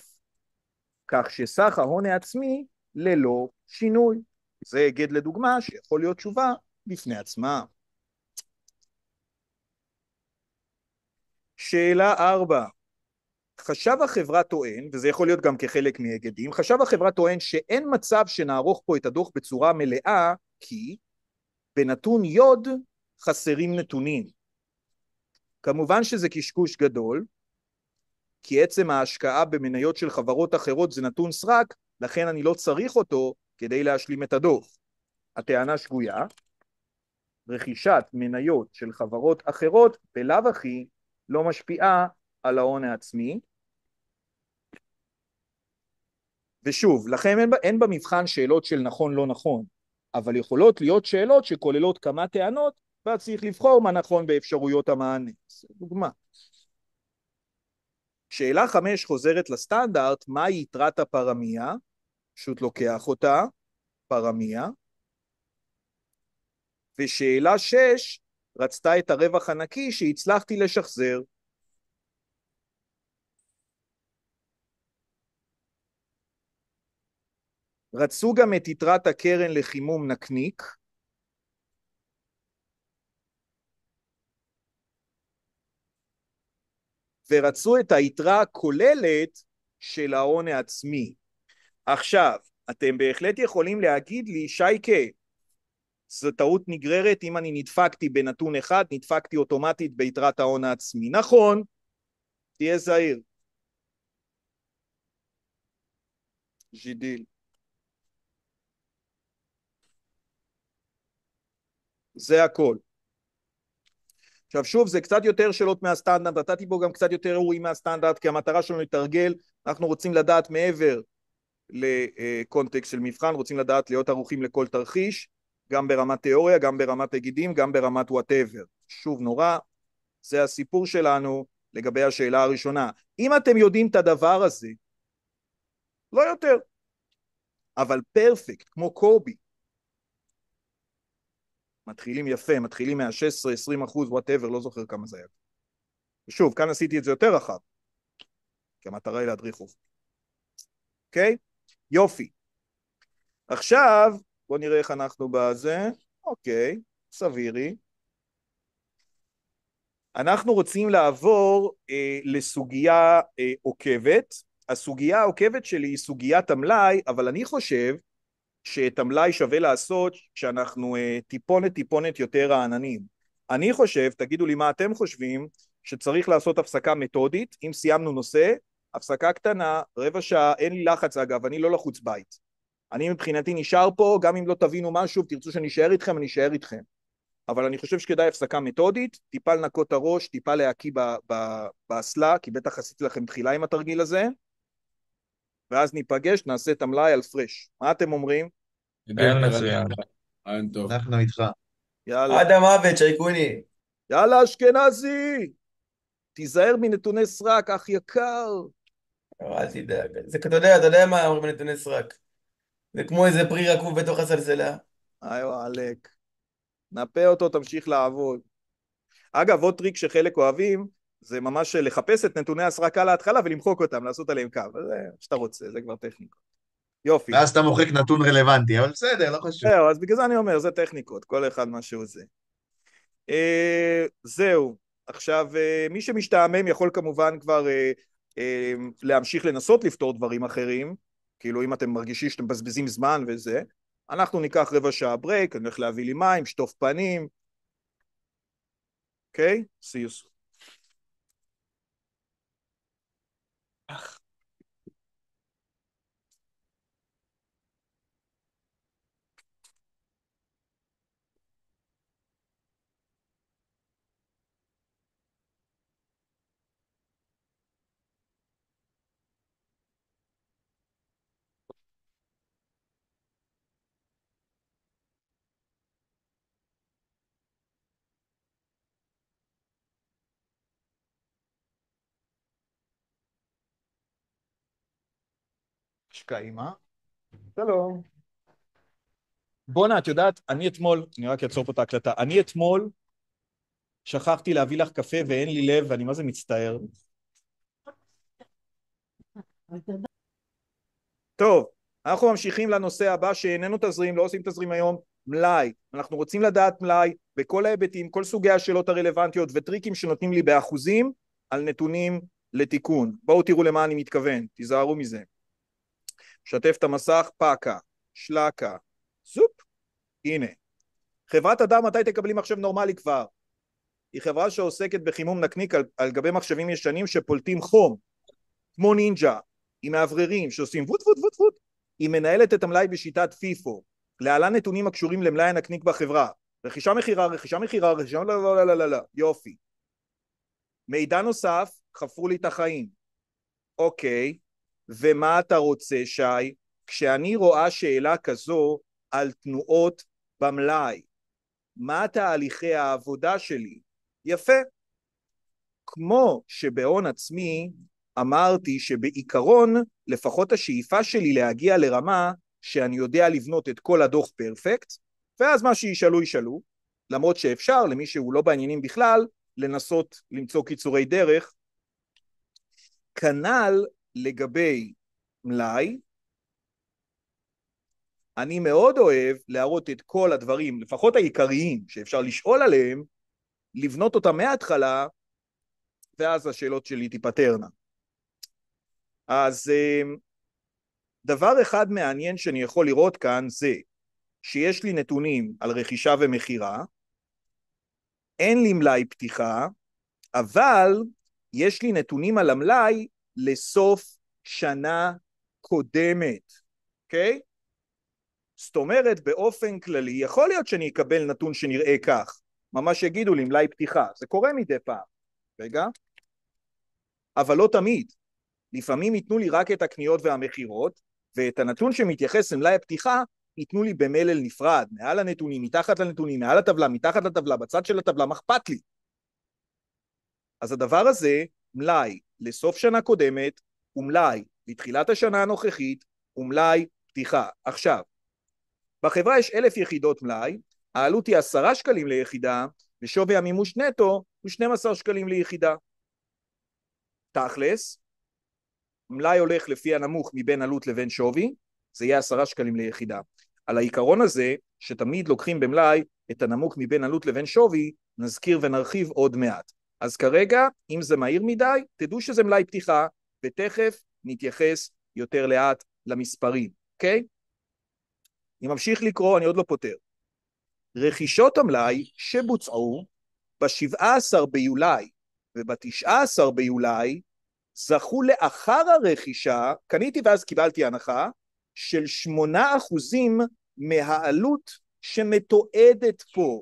כך שסך ההון העצמי ללא שינוי. זה הגד לדוגמה שיכול להיות תשובה בפני עצמה. שאלה ארבע, חשב החברה טוען, וזה יכול להיות גם כחלק מהגדים, חשב החברה טוען שאין מצב שנערוך פה את הדוח בצורה מלאה, כי בנתון יוד חסרים נתונים. כמובן שזה קשקוש גדול, כי עצם ההשקעה במניות של חברות אחרות זה נתון סרק, לכן אני לא צריך אותו כדי להשלים את הדוח. הטענה שגויה, רכישת מניות של חברות אחרות בלאו הכי לא משפיעה על ההון העצמי. ושוב, לכם אין, אין במבחן שאלות של נכון לא נכון, אבל יכולות להיות שאלות שכוללות כמה טענות, ואז צריך לבחור מה נכון באפשרויות המענה. זו דוגמה. שאלה חמש חוזרת לסטנדרט, מהי יתרת הפרמיה? פשוט לוקח אותה, פרמיה. ושאלה שש רצתה את הרווח הנקי שהצלחתי לשחזר. רצו גם את יתרת הקרן לחימום נקניק, ורצו את היתרה הכוללת של ההון העצמי. עכשיו, אתם בהחלט יכולים להגיד לי, שייקה, זו טעות נגררת אם אני נדפקתי בנתון אחד, נדפקתי אוטומטית ביתרת ההון העצמי. נכון, תהיה זהיר. ג'ידיל. זה הכל. עכשיו שוב זה קצת יותר שאלות מהסטנדרט, נתתי בו גם קצת יותר אירועים מהסטנדרט כי המטרה שלנו לתרגל, אנחנו רוצים לדעת מעבר לקונטקסט אה, של מבחן, רוצים לדעת להיות ערוכים לכל תרחיש גם ברמת תיאוריה, גם ברמת תגידים, גם ברמת וואטאבר. שוב נורא, זה הסיפור שלנו לגבי השאלה הראשונה. אם אתם יודעים את הדבר הזה, לא יותר. אבל פרפקט, כמו קובי, מתחילים יפה, מתחילים מה-16, 20 אחוז, וואטאבר, לא זוכר כמה זה היה. ושוב, כאן עשיתי את זה יותר רחב, כי המטרה היא להדריך אופי. אוקיי? Okay? יופי. עכשיו, בואו נראה איך אנחנו בזה, אוקיי, סבירי. אנחנו רוצים לעבור אה, לסוגיה אה, עוקבת. הסוגיה העוקבת שלי היא סוגיית המלאי, אבל אני חושב שאת המלאי שווה לעשות כשאנחנו אה, טיפונת טיפונת יותר רעננים. אני חושב, תגידו לי מה אתם חושבים, שצריך לעשות הפסקה מתודית, אם סיימנו נושא, הפסקה קטנה, רבע שעה, אין לי לחץ אגב, אני לא לחוץ בית. אני מבחינתי נשאר פה, גם אם לא תבינו משהו, תרצו שנישאר איתכם, אני אשאר איתכם. אבל אני חושב שכדאי הפסקה מתודית, טיפה לנקות הראש, טיפה להקיא באסלה, כי בטח עשיתי לכם תחילה עם התרגיל הזה, ואז ניפגש, נעשה את המלאי על פרש. מה אתם אומרים? אין אנחנו איתך. יאללה. עד המוות, שייקוני. יאללה, אשכנזי! תיזהר מנתוני סרק, אח יקר. אל תדאג. אתה יודע מה אומרים בנתוני סרק. זה כמו איזה פרי רקוב בתוך הסלסלה. היי וואלק. נפה אותו, תמשיך לעבוד. אגב, עוד טריק שחלק אוהבים, זה ממש לחפש את נתוני הסרקה להתחלה ולמחוק אותם, לעשות עליהם קו. זה מה שאתה רוצה, זה כבר טכניקה. יופי. ואז אתה מוחק נתון רלוונטי, אבל בסדר, לא חשוב. זהו, אז בגלל זה אני אומר, זה טכניקות, כל אחד מה שהוא זה. אה, זהו, עכשיו, אה, מי שמשתעמם יכול כמובן כבר אה, אה, להמשיך לנסות לפתור דברים אחרים, כאילו אם אתם מרגישים שאתם מבזבזים זמן וזה, אנחנו ניקח רבע שעה ברייק, אני הולך להביא לי מים, שטוף פנים, אוקיי? Okay? see you דווקא אימא. שלום. בואנה, את יודעת, אני אתמול, אני רק אעצור פה את ההקלטה, אני אתמול שכחתי להביא לך קפה ואין לי לב, ואני מה זה מצטער. טוב, אנחנו ממשיכים לנושא הבא שאיננו תזרים, לא עושים תזרים היום, מלאי. אנחנו רוצים לדעת מלאי בכל ההיבטים, כל סוגי השאלות הרלוונטיות וטריקים שנותנים לי באחוזים על נתונים לתיקון. בואו תראו למה אני מתכוון, תיזהרו מזה. שתף את המסך, פקה, שלקה, זופ, הנה. חברת אדם מתי תקבלי מחשב נורמלי כבר? היא חברה שעוסקת בחימום נקניק על, על גבי מחשבים ישנים שפולטים חום, כמו נינג'ה, עם מאווררים שעושים ווט ווט ווט ווט, היא מנהלת את המלאי בשיטת פיפו, להלן נתונים הקשורים למלאי הנקניק בחברה, רכישה מכירה, רכישה מכירה, רכישה לא לא לא לא לא לא, יופי. מידע נוסף, חפרו לי את החיים. אוקיי, ומה אתה רוצה, שי? כשאני רואה שאלה כזו על תנועות במלאי, מה תהליכי העבודה שלי? יפה. כמו שבהון עצמי אמרתי שבעיקרון, לפחות השאיפה שלי להגיע לרמה שאני יודע לבנות את כל הדוח פרפקט, ואז מה שישאלו ישאלו, למרות שאפשר, למי שהוא לא בעניינים בכלל, לנסות למצוא קיצורי דרך. כנ"ל לגבי מלאי, אני מאוד אוהב להראות את כל הדברים, לפחות העיקריים, שאפשר לשאול עליהם, לבנות אותם מההתחלה, ואז השאלות שלי תיפתרנה. אז אמ, דבר אחד מעניין שאני יכול לראות כאן זה שיש לי נתונים על רכישה ומכירה, אין לי מלאי פתיחה, אבל יש לי נתונים על המלאי לסוף שנה קודמת, אוקיי? Okay? זאת אומרת, באופן כללי, יכול להיות שאני אקבל נתון שנראה כך, ממש יגידו לי מלאי פתיחה, זה קורה מדי פעם, רגע, אבל לא תמיד. לפעמים ייתנו לי רק את הקניות והמכירות, ואת הנתון שמתייחס למלאי הפתיחה ייתנו לי במלל נפרד, מעל הנתונים, מתחת לנתונים, מעל הטבלה, מתחת לטבלה, בצד של הטבלה, מה אכפת לי? אז הדבר הזה מלאי לסוף שנה קודמת ומלאי לתחילת השנה הנוכחית ומלאי פתיחה. עכשיו, בחברה יש אלף יחידות מלאי, העלות היא עשרה שקלים ליחידה ושווי המימוש נטו הוא 12 שקלים ליחידה. תכלס, מלאי הולך לפי הנמוך מבין עלות לבין שווי, זה יהיה עשרה שקלים ליחידה. על העיקרון הזה, שתמיד לוקחים במלאי את הנמוך מבין עלות לבין שווי, נזכיר ונרחיב עוד מעט. אז כרגע, אם זה מהיר מדי, תדעו שזה מלאי פתיחה, ותכף נתייחס יותר לאט למספרים, אוקיי? אני ממשיך לקרוא, אני עוד לא פותר. רכישות המלאי שבוצעו ב-17 ביולי וב-19 ביולי זכו לאחר הרכישה, קניתי ואז קיבלתי הנחה, של 8% מהעלות שמתועדת פה.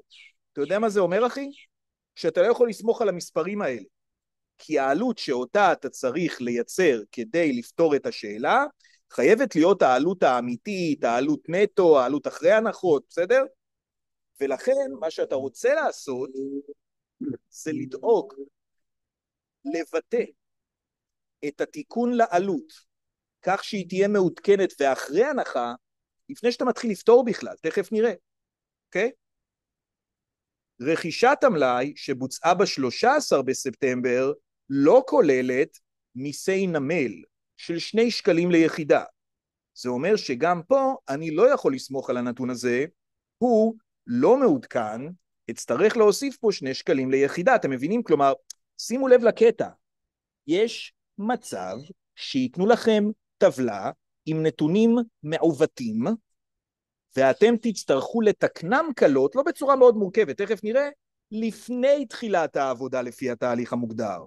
אתה יודע מה זה אומר, אחי? שאתה לא יכול לסמוך על המספרים האלה. כי העלות שאותה אתה צריך לייצר כדי לפתור את השאלה, חייבת להיות העלות האמיתית, העלות נטו, העלות אחרי הנחות, בסדר? ולכן מה שאתה רוצה לעשות זה לדאוג לבטא את התיקון לעלות כך שהיא תהיה מעודכנת ואחרי הנחה, לפני שאתה מתחיל לפתור בכלל, תכף נראה, אוקיי? Okay? רכישת המלאי שבוצעה ב-13 בספטמבר לא כוללת מיסי נמל של שני שקלים ליחידה. זה אומר שגם פה אני לא יכול לסמוך על הנתון הזה, הוא לא מעודכן, אצטרך להוסיף פה שני שקלים ליחידה, אתם מבינים? כלומר, שימו לב לקטע, יש מצב שייתנו לכם טבלה עם נתונים מעוותים ואתם תצטרכו לתקנם קלות, לא בצורה מאוד מורכבת, תכף נראה, לפני תחילת העבודה לפי התהליך המוגדר.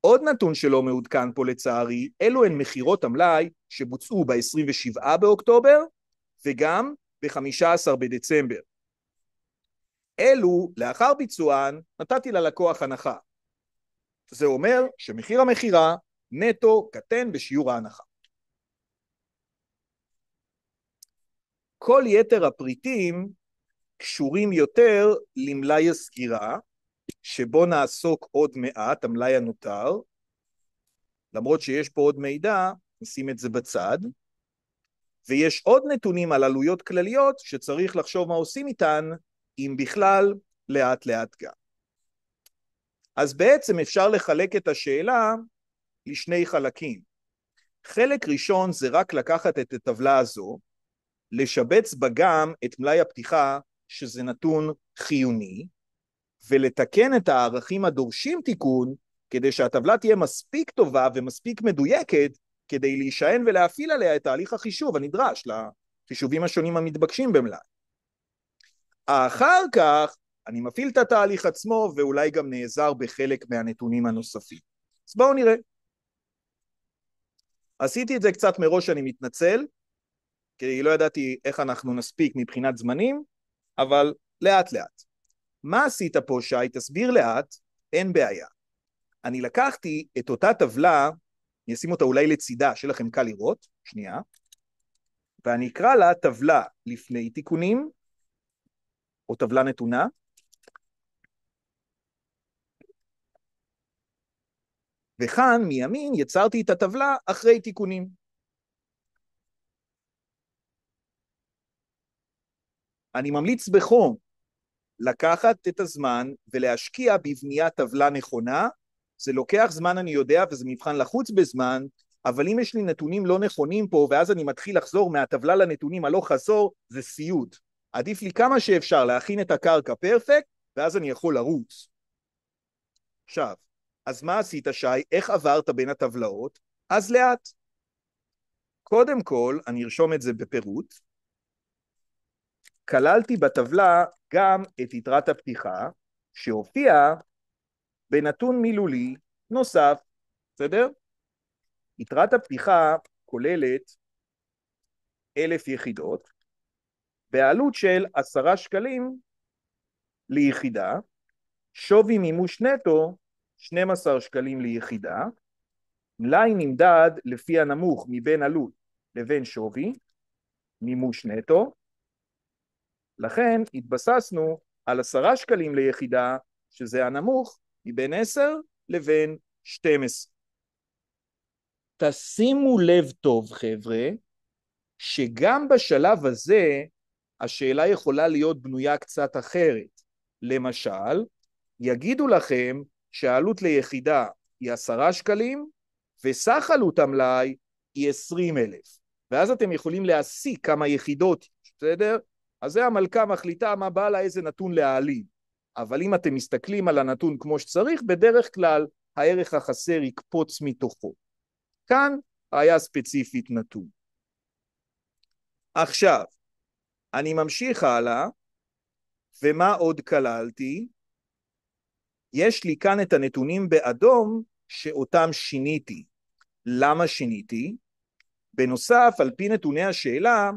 עוד נתון שלא מעודכן פה לצערי, אלו הן מכירות המלאי שבוצעו ב-27 באוקטובר וגם ב-15 בדצמבר. אלו, לאחר ביצוען, נתתי ללקוח הנחה. זה אומר שמחיר המכירה נטו קטן בשיעור ההנחה. כל יתר הפריטים קשורים יותר למלאי הסגירה, שבו נעסוק עוד מעט, המלאי הנותר, למרות שיש פה עוד מידע, נשים את זה בצד, ויש עוד נתונים על עלויות כלליות שצריך לחשוב מה עושים איתן, אם בכלל, לאט לאט גם. אז בעצם אפשר לחלק את השאלה לשני חלקים. חלק ראשון זה רק לקחת את הטבלה הזו, לשבץ בה גם את מלאי הפתיחה, שזה נתון חיוני, ולתקן את הערכים הדורשים תיקון, כדי שהטבלה תהיה מספיק טובה ומספיק מדויקת, כדי להישען ולהפעיל עליה את תהליך החישוב הנדרש לחישובים השונים המתבקשים במלאי. אחר כך אני מפעיל את התהליך עצמו ואולי גם נעזר בחלק מהנתונים הנוספים. אז בואו נראה. עשיתי את זה קצת מראש, אני מתנצל, כי לא ידעתי איך אנחנו נספיק מבחינת זמנים, אבל לאט לאט. מה עשית פה, שי? תסביר לאט, אין בעיה. אני לקחתי את אותה טבלה, אני אשים אותה אולי לצידה, שיהיה לכם קל לראות, שנייה, ואני אקרא לה טבלה לפני תיקונים, או טבלה נתונה, וכאן מימין יצרתי את הטבלה אחרי תיקונים. אני ממליץ בחום לקחת את הזמן ולהשקיע בבניית טבלה נכונה. זה לוקח זמן, אני יודע, וזה מבחן לחוץ בזמן, אבל אם יש לי נתונים לא נכונים פה, ואז אני מתחיל לחזור מהטבלה לנתונים הלוך חזור, זה סיוט. עדיף לי כמה שאפשר להכין את הקרקע פרפקט, ואז אני יכול לרוץ. עכשיו, אז מה עשית, שי? איך עברת בין הטבלאות? אז לאט. קודם כל, אני ארשום את זה בפירוט, כללתי בטבלה גם את יתרת הפתיחה שהופיעה בנתון מילולי נוסף, בסדר? יתרת הפתיחה כוללת אלף יחידות בעלות של עשרה שקלים ליחידה, שווי מימוש נטו 12 שקלים ליחידה, מלאי נמדד לפי הנמוך מבין עלות לבין שווי, מימוש נטו, לכן התבססנו על עשרה שקלים ליחידה, שזה הנמוך מבין עשר לבין 12. תשימו לב טוב חבר'ה, שגם בשלב הזה השאלה יכולה להיות בנויה קצת אחרת. למשל, יגידו לכם שהעלות ליחידה היא עשרה שקלים וסך עלות המלאי היא עשרים אלף. ואז אתם יכולים להסיק כמה יחידות, בסדר? אז זה המלכה מחליטה מה בא לה, איזה נתון להעלים. אבל אם אתם מסתכלים על הנתון כמו שצריך, בדרך כלל הערך החסר יקפוץ מתוכו. כאן היה ספציפית נתון. עכשיו, אני ממשיך הלאה, ומה עוד כללתי? יש לי כאן את הנתונים באדום שאותם שיניתי. למה שיניתי? בנוסף, על פי נתוני השאלה,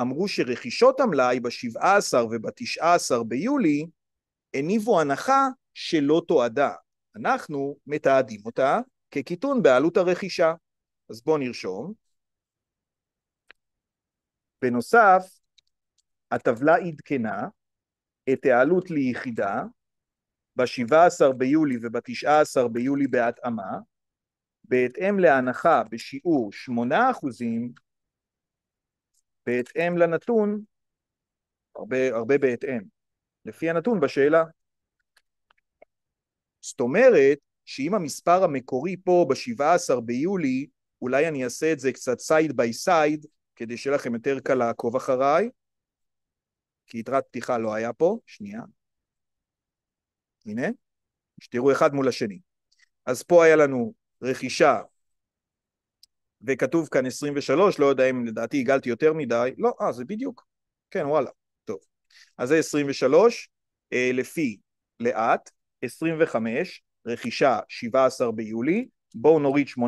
אמרו שרכישות המלאי ב-17 וב-19 ביולי הניבו הנחה שלא תועדה. אנחנו מתעדים אותה כקיטון בעלות הרכישה. אז בואו נרשום. בנוסף, הטבלה עדכנה את העלות ליחידה ב-17 ביולי וב-19 ביולי בהתאמה, בהתאם להנחה בשיעור 8% בהתאם לנתון, הרבה, הרבה בהתאם, לפי הנתון בשאלה. זאת אומרת שאם המספר המקורי פה ב-17 ביולי, אולי אני אעשה את זה קצת סייד ביי סייד, כדי שיהיה לכם יותר קל לעקוב אחריי, כי יתרת פתיחה לא היה פה, שנייה. הנה, שתראו אחד מול השני. אז פה היה לנו רכישה וכתוב כאן 23, לא יודע אם לדעתי הגלתי יותר מדי, לא, אה, זה בדיוק, כן, וואלה, טוב. אז זה 23, אה, לפי לאט, 25, רכישה 17 ביולי, בואו נוריד 8%,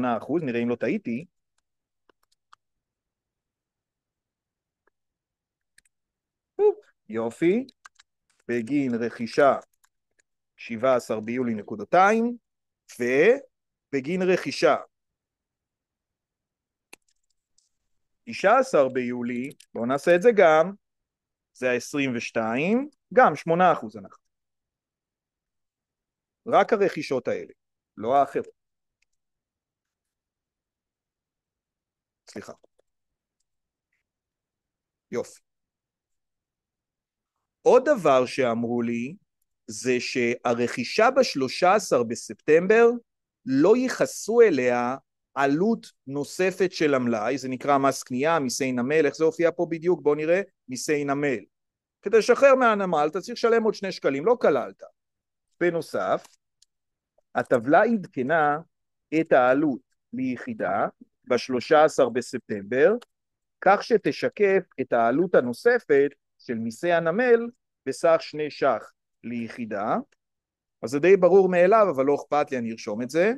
נראה אם לא טעיתי. יופי, בגין רכישה 17 ביולי נקודתיים, ובגין רכישה 19 ביולי, בואו נעשה את זה גם, זה ה-22, גם 8% הנחה. רק הרכישות האלה, לא האחרות. סליחה. יופי. עוד דבר שאמרו לי זה שהרכישה ב-13 בספטמבר לא ייחסו אליה עלות נוספת של המלאי, זה נקרא מס קנייה, מיסי נמל, איך זה הופיע פה בדיוק? בואו נראה, מיסי נמל. כדי לשחרר מהנמל אתה צריך לשלם עוד שני שקלים, לא כללת. בנוסף, הטבלה עדכנה את העלות ליחידה ב-13 בספטמבר, כך שתשקף את העלות הנוספת של מיסי הנמל בסך שני ש"ח ליחידה. אז זה די ברור מאליו, אבל לא אכפת לי, אני ארשום את זה.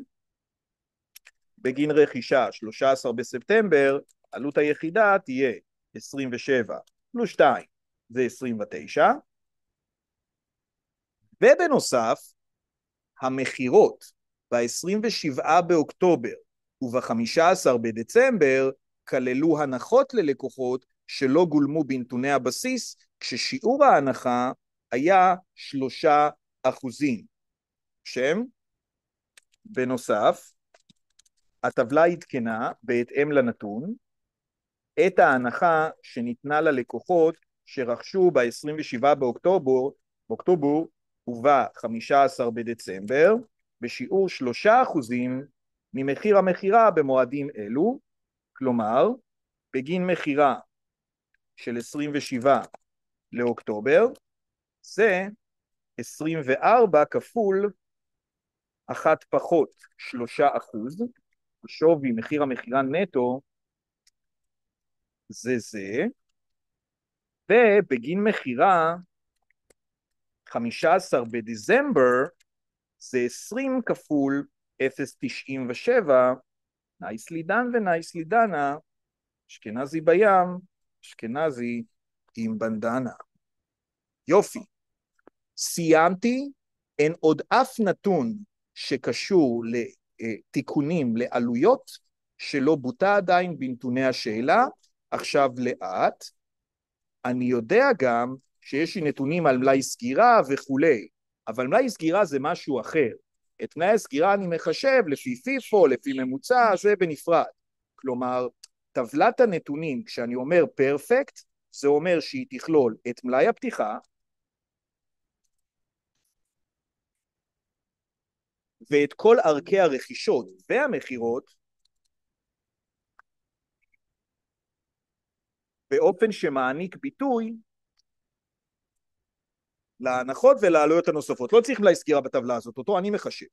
בגין רכישה 13 בספטמבר, עלות היחידה תהיה 27 פלוס 2 זה 29, ובנוסף, המכירות ב-27 באוקטובר וב-15 בדצמבר כללו הנחות ללקוחות שלא גולמו בנתוני הבסיס, כששיעור ההנחה היה שלושה אחוזים. שם? בנוסף, הטבלה עדכנה בהתאם לנתון את ההנחה שניתנה ללקוחות שרכשו ב-27 באוקטובר, באוקטובר וב-15 בדצמבר בשיעור 3% ממחיר המכירה במועדים אלו, כלומר בגין מכירה של 27 לאוקטובר זה 24 כפול אחת פחות 3 אחוז שווי מחיר המכירה נטו זה זה, ובגין מכירה 15 בדצמבר זה 20 כפול 0.97, נייסלי דן ונייסלי דנה, אשכנזי בים, אשכנזי עם בנדנה. יופי. סיימתי, אין עוד אף נתון שקשור ל... אה, תיקונים לעלויות שלא בוטה עדיין בנתוני השאלה, עכשיו לאט. אני יודע גם שיש לי נתונים על מלאי סגירה וכולי, אבל מלאי סגירה זה משהו אחר. את מלאי הסגירה אני מחשב לפי פיפו, לפי ממוצע, זה בנפרד. כלומר, טבלת הנתונים, כשאני אומר פרפקט, זה אומר שהיא תכלול את מלאי הפתיחה, ואת כל ערכי הרכישות והמכירות באופן שמעניק ביטוי להנחות ולעלויות הנוספות. לא צריך מלאי סגירה בטבלה הזאת, אותו אני מחשב.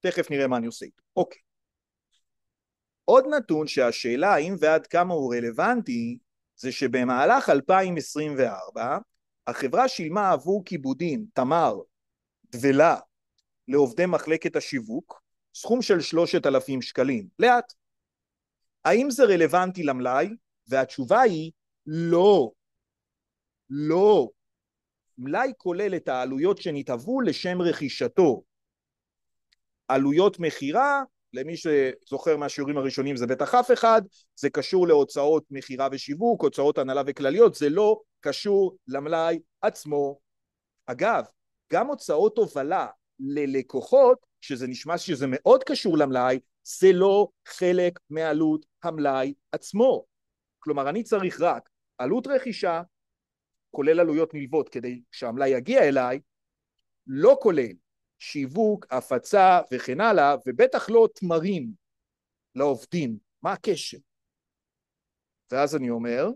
תכף נראה מה אני עושה איתו. אוקיי. עוד נתון שהשאלה האם ועד כמה הוא רלוונטי זה שבמהלך 2024 החברה שילמה עבור כיבודים, תמר, דבלה לעובדי מחלקת השיווק סכום של שלושת אלפים שקלים, לאט. האם זה רלוונטי למלאי? והתשובה היא לא. לא. מלאי כולל את העלויות שנתהוו לשם רכישתו. עלויות מכירה, למי שזוכר מהשיעורים הראשונים זה בטח אף אחד, זה קשור להוצאות מכירה ושיווק, הוצאות הנהלה וכלליות, זה לא קשור למלאי עצמו. אגב, גם הוצאות הובלה ללקוחות, שזה נשמע שזה מאוד קשור למלאי, זה לא חלק מעלות המלאי עצמו. כלומר, אני צריך רק עלות רכישה, כולל עלויות נלוות כדי שהמלאי יגיע אליי, לא כולל שיווק, הפצה וכן הלאה, ובטח לא תמרים לעובדים. מה הקשר? ואז אני אומר,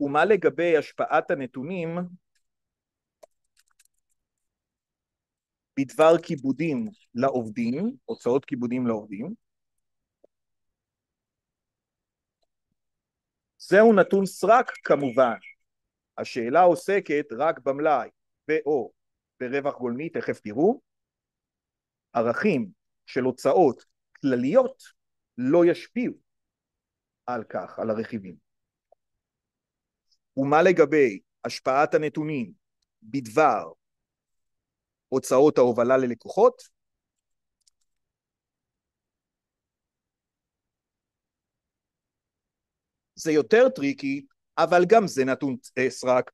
ומה לגבי השפעת הנתונים בדבר כיבודים לעובדים, הוצאות כיבודים לעובדים. זהו נתון סרק כמובן, השאלה עוסקת רק במלאי ואו ברווח גולמי, תכף תראו, ערכים של הוצאות כלליות לא ישפיעו על כך, על הרכיבים. ומה לגבי השפעת הנתונים בדבר הוצאות ההובלה ללקוחות. זה יותר טריקי, אבל גם זה נתון אה, סרק.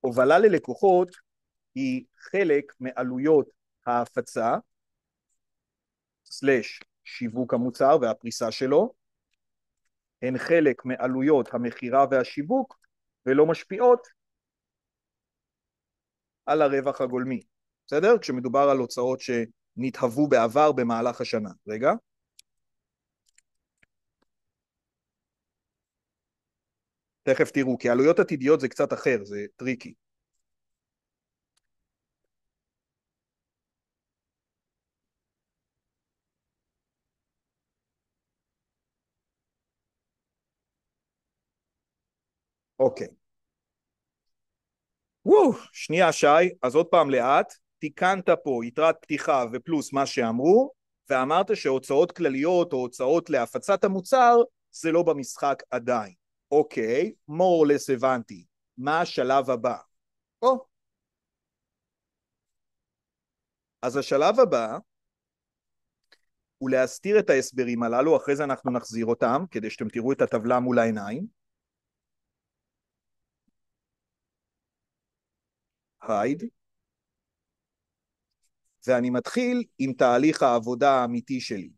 הובלה ללקוחות היא חלק מעלויות ההפצה, סלש שיווק המוצר והפריסה שלו, הן חלק מעלויות המכירה והשיווק ולא משפיעות על הרווח הגולמי, בסדר? כשמדובר על הוצאות שנתהוו בעבר במהלך השנה. רגע. תכף תראו, כי עלויות עתידיות זה קצת אחר, זה טריקי. אוקיי. וואו, שנייה שי, אז עוד פעם לאט, תיקנת פה יתרת פתיחה ופלוס מה שאמרו, ואמרת שהוצאות כלליות או הוצאות להפצת המוצר זה לא במשחק עדיין. אוקיי, more or less הבנתי. מה השלב הבא? או. Oh. אז השלב הבא הוא להסתיר את ההסברים הללו, אחרי זה אנחנו נחזיר אותם, כדי שאתם תראו את הטבלה מול העיניים. הייד, ואני מתחיל עם תהליך העבודה האמיתי שלי.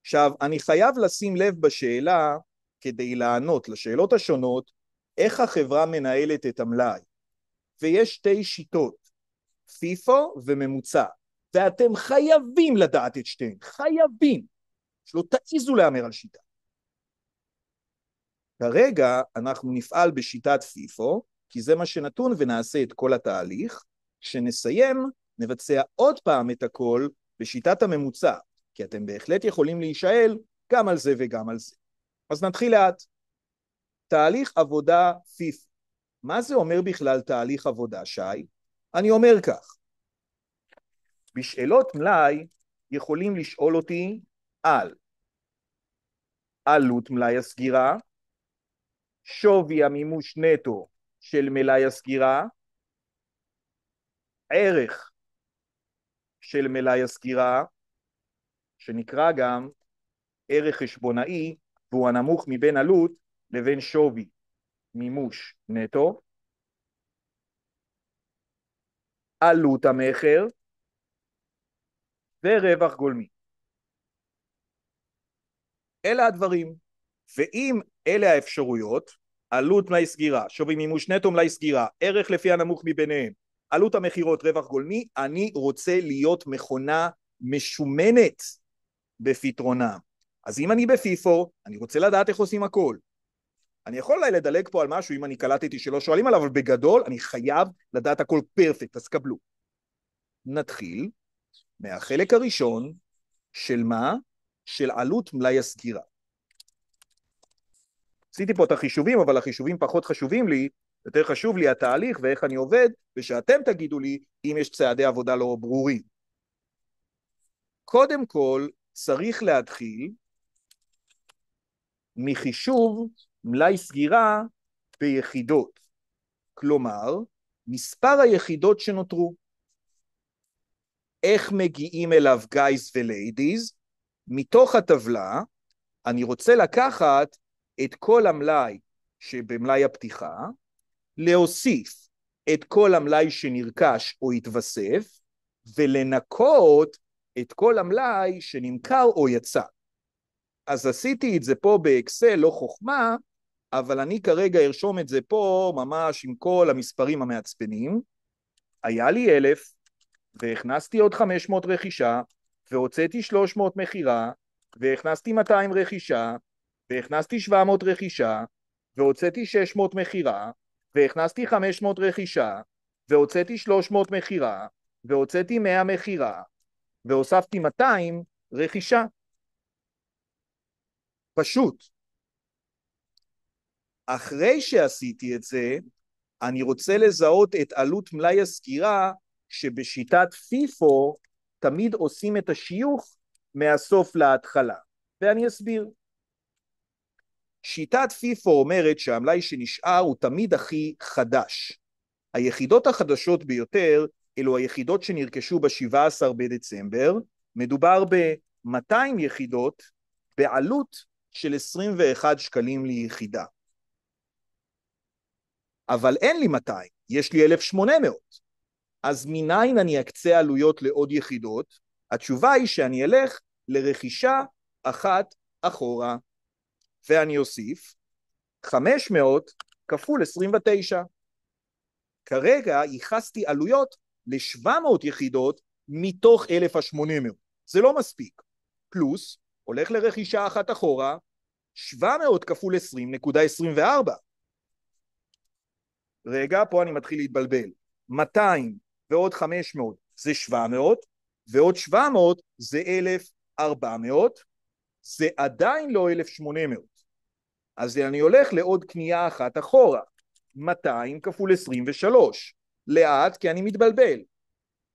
עכשיו, אני חייב לשים לב בשאלה, כדי לענות לשאלות השונות, איך החברה מנהלת את המלאי. ויש שתי שיטות, פיפו וממוצע, ואתם חייבים לדעת את שתיהן, חייבים, שלא תעיזו להמר על שיטה. כרגע אנחנו נפעל בשיטת פיפו, כי זה מה שנתון ונעשה את כל התהליך. כשנסיים, נבצע עוד פעם את הכל בשיטת הממוצע, כי אתם בהחלט יכולים להישאל גם על זה וגם על זה. אז נתחיל לאט. תהליך עבודה פיף. מה זה אומר בכלל תהליך עבודה, שי? אני אומר כך, בשאלות מלאי יכולים לשאול אותי על עלות מלאי הסגירה, שווי המימוש נטו של מלאי הסגירה, ערך של מלאי הסגירה, שנקרא גם ערך חשבונאי, והוא הנמוך מבין עלות לבין שווי מימוש נטו, עלות המכר ורווח גולמי. אלה הדברים, ואם אלה האפשרויות, עלות מלאי סגירה, שווי מימוש נטו מלאי סגירה, ערך לפי הנמוך מביניהם, עלות המכירות, רווח גולמי, אני רוצה להיות מכונה משומנת בפתרונה. אז אם אני בפיפו, אני רוצה לדעת איך עושים הכל. אני יכול אולי לדלג פה על משהו אם אני קלטתי שלא שואלים עליו, אבל בגדול אני חייב לדעת הכל פרפקט, אז קבלו. נתחיל מהחלק הראשון של מה? של עלות מלאי הסגירה. עשיתי פה את החישובים, אבל החישובים פחות חשובים לי, יותר חשוב לי התהליך ואיך אני עובד, ושאתם תגידו לי אם יש צעדי עבודה לא ברורים. קודם כל, צריך להתחיל מחישוב מלאי סגירה ביחידות. כלומר, מספר היחידות שנותרו. איך מגיעים אליו גייס וליידיז? מתוך הטבלה, אני רוצה לקחת את כל המלאי שבמלאי הפתיחה, להוסיף את כל המלאי שנרכש או התווסף, ולנקות את כל המלאי שנמכר או יצא. אז עשיתי את זה פה באקסל, לא חוכמה, אבל אני כרגע ארשום את זה פה ממש עם כל המספרים המעצבנים. היה לי אלף, והכנסתי עוד 500 רכישה, והוצאתי 300 מכירה, והכנסתי 200 רכישה, והכנסתי 700 רכישה, והוצאתי 600 מכירה, והכנסתי 500 רכישה, והוצאתי 300 מכירה, והוצאתי 100 מכירה, והוספתי 200 רכישה. פשוט. אחרי שעשיתי את זה, אני רוצה לזהות את עלות מלאי הסגירה שבשיטת פיפו תמיד עושים את השיוך מהסוף להתחלה, ואני אסביר. שיטת פיפו אומרת שהמלאי שנשאר הוא תמיד הכי חדש. היחידות החדשות ביותר אלו היחידות שנרכשו ב-17 בדצמבר, מדובר ב-200 יחידות בעלות של 21 שקלים ליחידה. אבל אין לי 200, יש לי 1,800. אז מניין אני אקצה עלויות לעוד יחידות? התשובה היא שאני אלך לרכישה אחת אחורה ואני אוסיף 500 כפול 29. כרגע ייחסתי עלויות ל-700 יחידות מתוך 1,800. זה לא מספיק. פלוס, הולך לרכישה אחת אחורה, 700 כפול 20.24. רגע, פה אני מתחיל להתבלבל. 200 ועוד 500 זה 700, ועוד 700 זה 1,400, זה עדיין לא 1,800. אז אני הולך לעוד קנייה אחת אחורה, 200 כפול 23, לאט כי אני מתבלבל,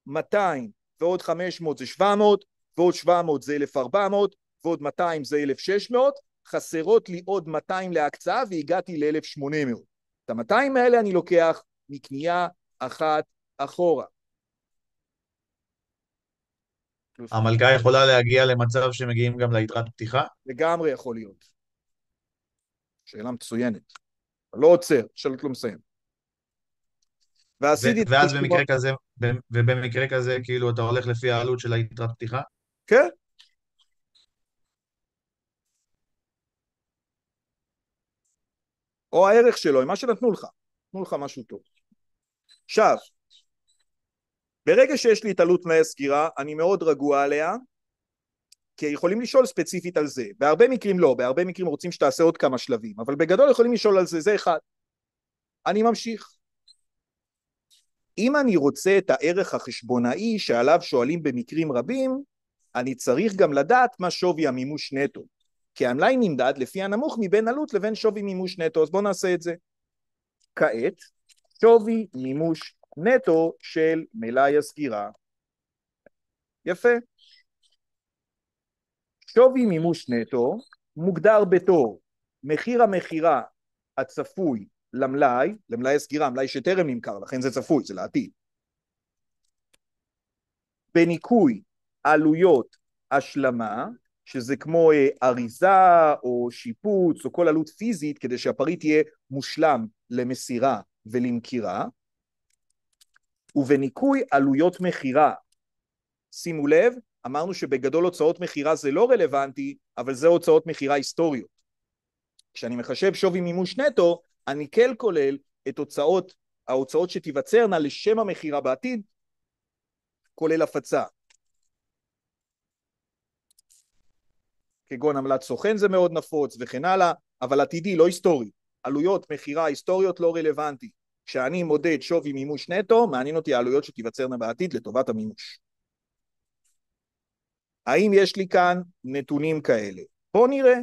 200 ועוד 500 זה 700, ועוד 700 זה 1400, ועוד 200 זה 1600, חסרות לי עוד 200 להקצאה והגעתי ל-1800. את ה-200 האלה אני לוקח מקנייה אחת אחורה. המלכה יכולה להגיע למצב שמגיעים גם ליתרת פתיחה? לגמרי יכול להיות. שאלה מצוינת. לא עוצר, שלט לא מסיים. ועשיתי... ו- ואז במקרה כמו... כזה, ובמקרה כזה, כאילו, אתה הולך לפי העלות של היתרת פתיחה? כן. או הערך שלו, מה שנתנו לך, נתנו לך משהו טוב. עכשיו, ברגע שיש לי את עלות תנאי הסגירה, אני מאוד רגוע עליה, כי יכולים לשאול ספציפית על זה, בהרבה מקרים לא, בהרבה מקרים רוצים שתעשה עוד כמה שלבים, אבל בגדול יכולים לשאול על זה, זה אחד. אני ממשיך. אם אני רוצה את הערך החשבונאי שעליו שואלים במקרים רבים, אני צריך גם לדעת מה שווי המימוש נטו, כי המלאי נמדד לפי הנמוך מבין עלות לבין שווי מימוש נטו, אז בואו נעשה את זה. כעת, שווי מימוש נטו של מלאי הסגירה. יפה. שווי מימוש נטו מוגדר בתור מחיר המכירה הצפוי למלאי, למלאי הסגירה, מלאי שטרם נמכר, לכן זה צפוי, זה לעתיד, בניכוי עלויות השלמה, שזה כמו אה, אריזה או שיפוץ או כל עלות פיזית כדי שהפריט יהיה מושלם למסירה ולמכירה, ובניכוי עלויות מכירה. שימו לב, אמרנו שבגדול הוצאות מכירה זה לא רלוונטי, אבל זה הוצאות מכירה היסטוריות. כשאני מחשב שווי מימוש נטו, אני כן כולל את הוצאות, ההוצאות שתיווצרנה לשם המכירה בעתיד, כולל הפצה. כגון עמלת סוכן זה מאוד נפוץ וכן הלאה, אבל עתידי, לא היסטורי. עלויות מכירה היסטוריות לא רלוונטי. כשאני מודד שווי מימוש נטו, מעניין אותי העלויות שתיווצרנה בעתיד לטובת המימוש. האם יש לי כאן נתונים כאלה? בואו נראה.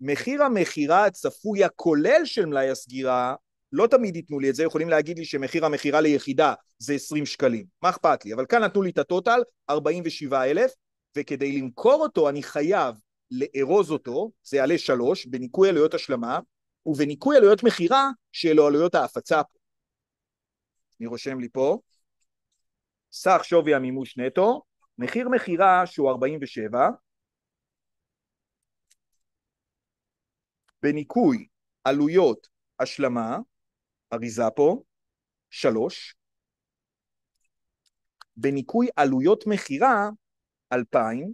מחיר המכירה הצפוי הכולל של מלאי הסגירה, לא תמיד ייתנו לי את זה, יכולים להגיד לי שמחיר המכירה ליחידה זה 20 שקלים, מה אכפת לי? אבל כאן נתנו לי את הטוטל, 47,000, וכדי למכור אותו אני חייב לארוז אותו, זה יעלה 3, בניכוי עלויות השלמה, ובניכוי עלויות מכירה שאלו עלויות ההפצה. אני רושם לי פה, סך שווי המימוש נטו, מחיר מכירה שהוא 47, בניכוי עלויות השלמה, אריזה פה, 3, בניכוי עלויות מכירה, 2,000,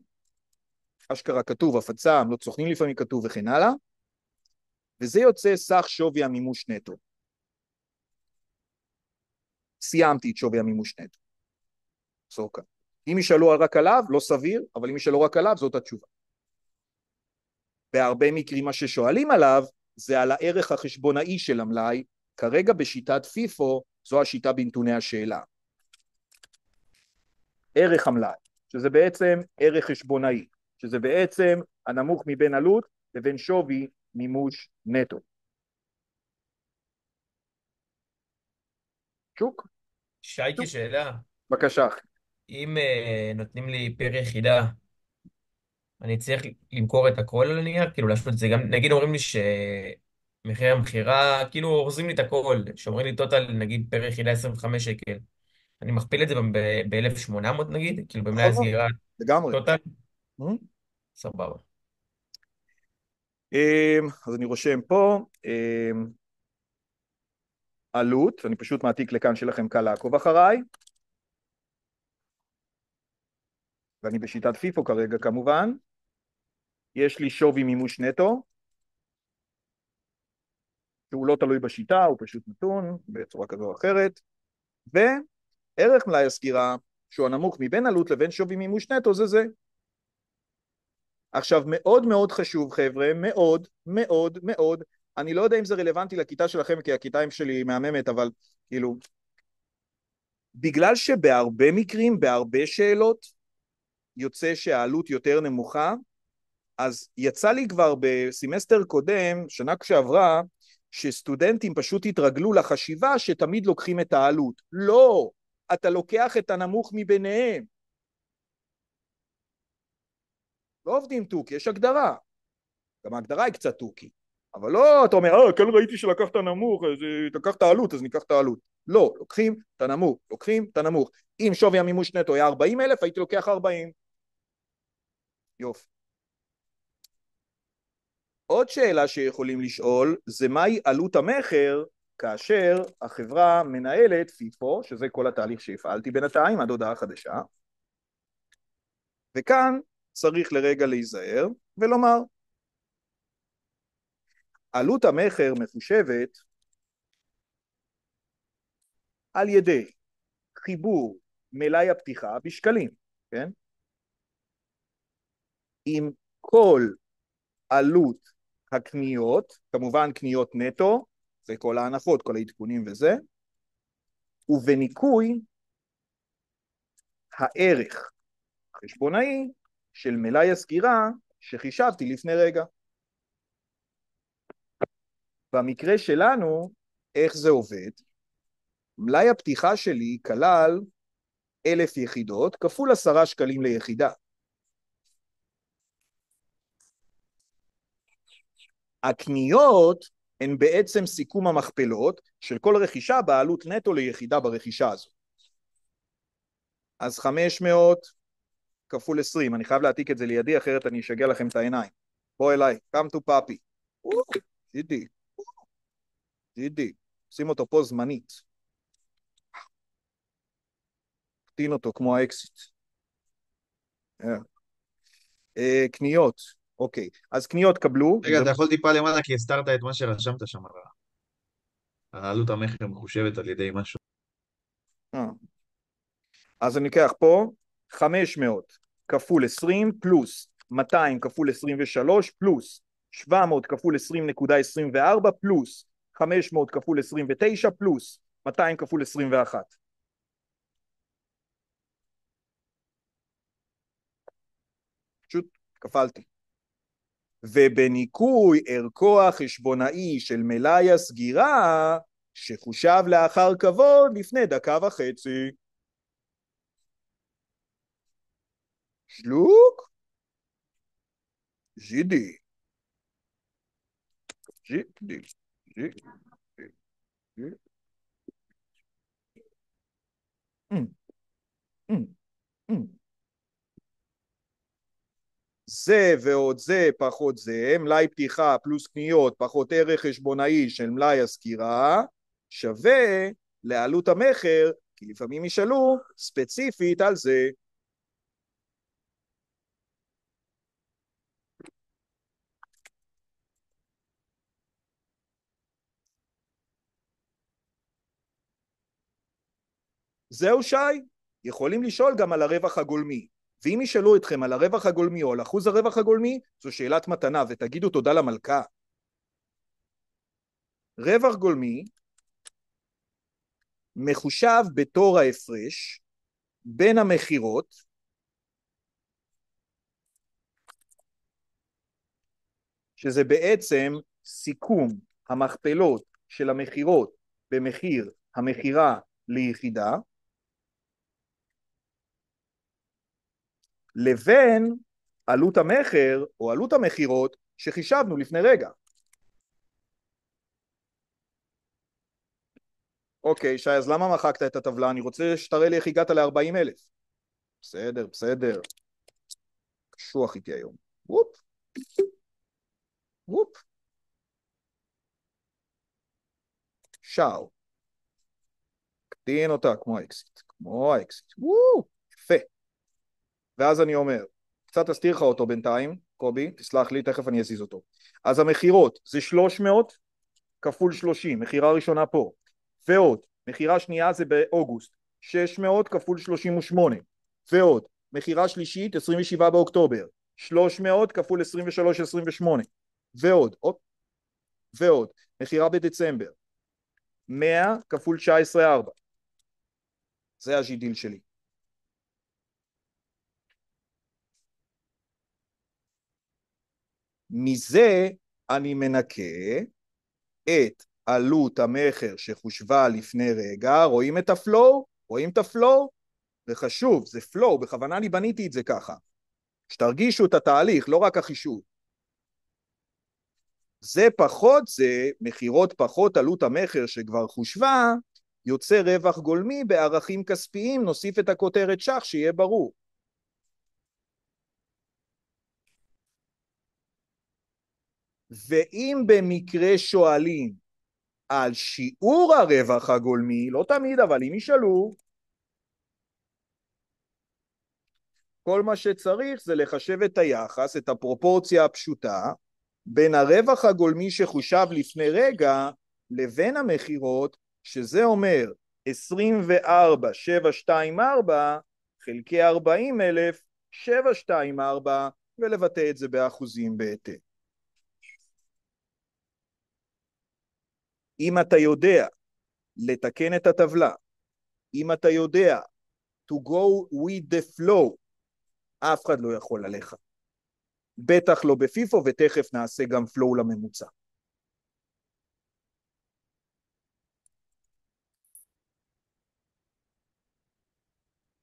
אשכרה כתוב הפצה, עמלות לא סוכנים לפעמים כתוב וכן הלאה, וזה יוצא סך שווי המימוש נטו. סיימתי את שווי המימוש נטו. סורקן. אם ישאלו רק עליו, לא סביר, אבל אם ישאלו רק עליו, זאת התשובה. בהרבה מקרים מה ששואלים עליו זה על הערך החשבונאי של המלאי, כרגע בשיטת פיפו זו השיטה בנתוני השאלה. ערך המלאי, שזה בעצם ערך חשבונאי, שזה בעצם הנמוך מבין עלות לבין שווי מימוש נטו. שוק? שייקי, שאלה. בבקשה. אם uh, נותנים לי פר יחידה, אני צריך למכור את הכל על הנייר? כאילו להשוות את זה גם, נגיד אומרים לי שמחיר המכירה, כאילו אורזים לי את הכל, שאומרים לי טוטל נגיד פר יחידה 25 שקל. אני מכפיל את זה ב-1800 נגיד, כאילו במלאי נכון, הסגירה לגמרי. טוטל, mm-hmm. סבבה. אמ, אז אני רושם פה, אמ, עלות, אני פשוט מעתיק לכאן שלכם קל לעקוב אחריי. ואני בשיטת פיפו כרגע כמובן, יש לי שווי מימוש נטו, שהוא לא תלוי בשיטה, הוא פשוט נתון בצורה כזו או אחרת, וערך מלאי הסגירה, שהוא הנמוך מבין עלות לבין שווי מימוש נטו, זה זה. עכשיו, מאוד מאוד חשוב, חבר'ה, מאוד, מאוד, מאוד, אני לא יודע אם זה רלוונטי לכיתה שלכם, כי הכיתה שלי היא מהממת, אבל כאילו, בגלל שבהרבה מקרים, בהרבה שאלות, יוצא שהעלות יותר נמוכה, אז יצא לי כבר בסמסטר קודם, שנה כשעברה, שסטודנטים פשוט התרגלו לחשיבה שתמיד לוקחים את העלות. לא, אתה לוקח את הנמוך מביניהם. לא עובדים תוכי, יש הגדרה. גם ההגדרה היא קצת תוכי. אבל לא, אתה אומר, אה, כן ראיתי שלקחת נמוך, אז אה, לקחת עלות, אז ניקח את העלות. לא, לוקחים את הנמוך, לוקחים את הנמוך. אם שווי המימוש נטו היה 40 אלף, הייתי לוקח 40. יופי. עוד שאלה שיכולים לשאול זה מהי עלות המכר כאשר החברה מנהלת פיפו, שזה כל התהליך שהפעלתי בינתיים עד הודעה חדשה, וכאן צריך לרגע להיזהר ולומר עלות המכר מחושבת על ידי חיבור מלאי הפתיחה בשקלים, כן? עם כל עלות הקניות, כמובן קניות נטו, זה כל ההנחות, כל העדכונים וזה, ובניכוי הערך החשבונאי של מלאי הסגירה שחישבתי לפני רגע. במקרה שלנו, איך זה עובד? מלאי הפתיחה שלי כלל אלף יחידות כפול עשרה שקלים ליחידה. הקניות הן בעצם סיכום המכפלות של כל רכישה בעלות נטו ליחידה ברכישה הזאת. אז 500 כפול 20, אני חייב להעתיק את זה לידי אחרת אני אשגע לכם את העיניים. בוא אליי, come to puppy. דידי, דידי, שים אותו פה זמנית. קטין אותו כמו האקסיט. אה, אה, קניות, אוקיי, אז קניות קבלו. רגע, אתה יכול טיפה למעלה כי הסתרת את מה שרשמת שם על העלות המכר מחושבת על ידי משהו. אה. אז אני אקח פה 500 כפול 20 פלוס 200 כפול 23 פלוס 700 כפול 20.24 פלוס 500 כפול 29 פלוס 200 כפול 21. פשוט כפלתי. ובניכוי ערכו החשבונאי של מלאי הסגירה שחושב לאחר כבוד לפני דקה וחצי. שלוק? ז'ידי. ז'ידי. Mm. Mm. Mm. זה ועוד זה פחות זה, מלאי פתיחה פלוס קניות פחות ערך חשבונאי של מלאי השכירה, שווה לעלות המכר, כי לפעמים ישאלו ספציפית על זה. זהו שי, יכולים לשאול גם על הרווח הגולמי. ואם ישאלו אתכם על הרווח הגולמי או על אחוז הרווח הגולמי, זו שאלת מתנה, ותגידו תודה למלכה. רווח גולמי מחושב בתור ההפרש בין המכירות שזה בעצם סיכום המכפלות של המכירות במחיר המכירה ליחידה לבין עלות המכר או עלות המכירות שחישבנו לפני רגע. אוקיי, שי, אז למה מחקת את הטבלה? אני רוצה שתראה לי איך הגעת ל 40000 בסדר, בסדר. קשוח איתי היום. וופ. וופ. שאו. קטין אותה כמו אקזיט. כמו אקזיט. וואו, יפה. ואז אני אומר, קצת אסתיר לך אותו בינתיים, קובי, תסלח לי, תכף אני אזיז אותו. אז המכירות זה 300 כפול 30, מכירה ראשונה פה, ועוד, מכירה שנייה זה באוגוסט, 600 כפול 38, ועוד, מכירה שלישית 27 באוקטובר, 300 כפול 23-28, ועוד, אופ, ועוד, מכירה בדצמבר, 100 כפול 19-4, זה הג'ידיל שלי. מזה אני מנקה את עלות המכר שחושבה לפני רגע, רואים את הפלואו? רואים את הפלואו? זה חשוב, זה פלואו, בכוונה אני בניתי את זה ככה. שתרגישו את התהליך, לא רק החישוב. זה פחות זה, מכירות פחות עלות המכר שכבר חושבה, יוצא רווח גולמי בערכים כספיים, נוסיף את הכותרת שח, שיהיה ברור. ואם במקרה שואלים על שיעור הרווח הגולמי, לא תמיד, אבל אם ישאלו, כל מה שצריך זה לחשב את היחס, את הפרופורציה הפשוטה, בין הרווח הגולמי שחושב לפני רגע לבין המכירות, שזה אומר 24,724 חלקי 40,724 ולבטא את זה באחוזים בהתאם. אם אתה יודע לתקן את הטבלה, אם אתה יודע to go with the flow, אף אחד לא יכול עליך. בטח לא בפיפו, ותכף נעשה גם flow לממוצע.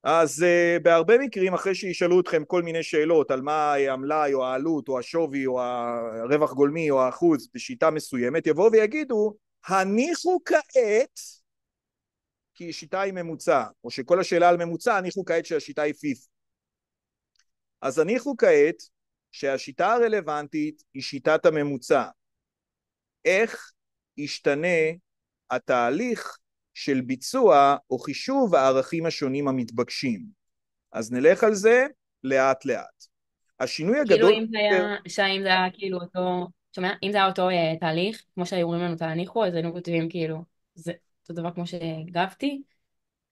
אז uh, בהרבה מקרים אחרי שישאלו אתכם כל מיני שאלות על מה המלאי או העלות או השווי או הרווח גולמי או האחוז בשיטה מסוימת יבואו ויגידו הניחו כעת, כי השיטה היא ממוצע, או שכל השאלה על ממוצע, הניחו כעת שהשיטה היא פיף. אז הניחו כעת שהשיטה הרלוונטית היא שיטת הממוצע. איך ישתנה התהליך של ביצוע או חישוב הערכים השונים המתבקשים. אז נלך על זה לאט לאט. השינוי הגדול... כאילו אם זה היה, שי, אם זה היה כאילו אותו שומע? אם זה היה אותו uh, תהליך, כמו שהיו אומרים לנו תהניחו, אז היינו כותבים כאילו, זה אותו דבר כמו שהגבתי.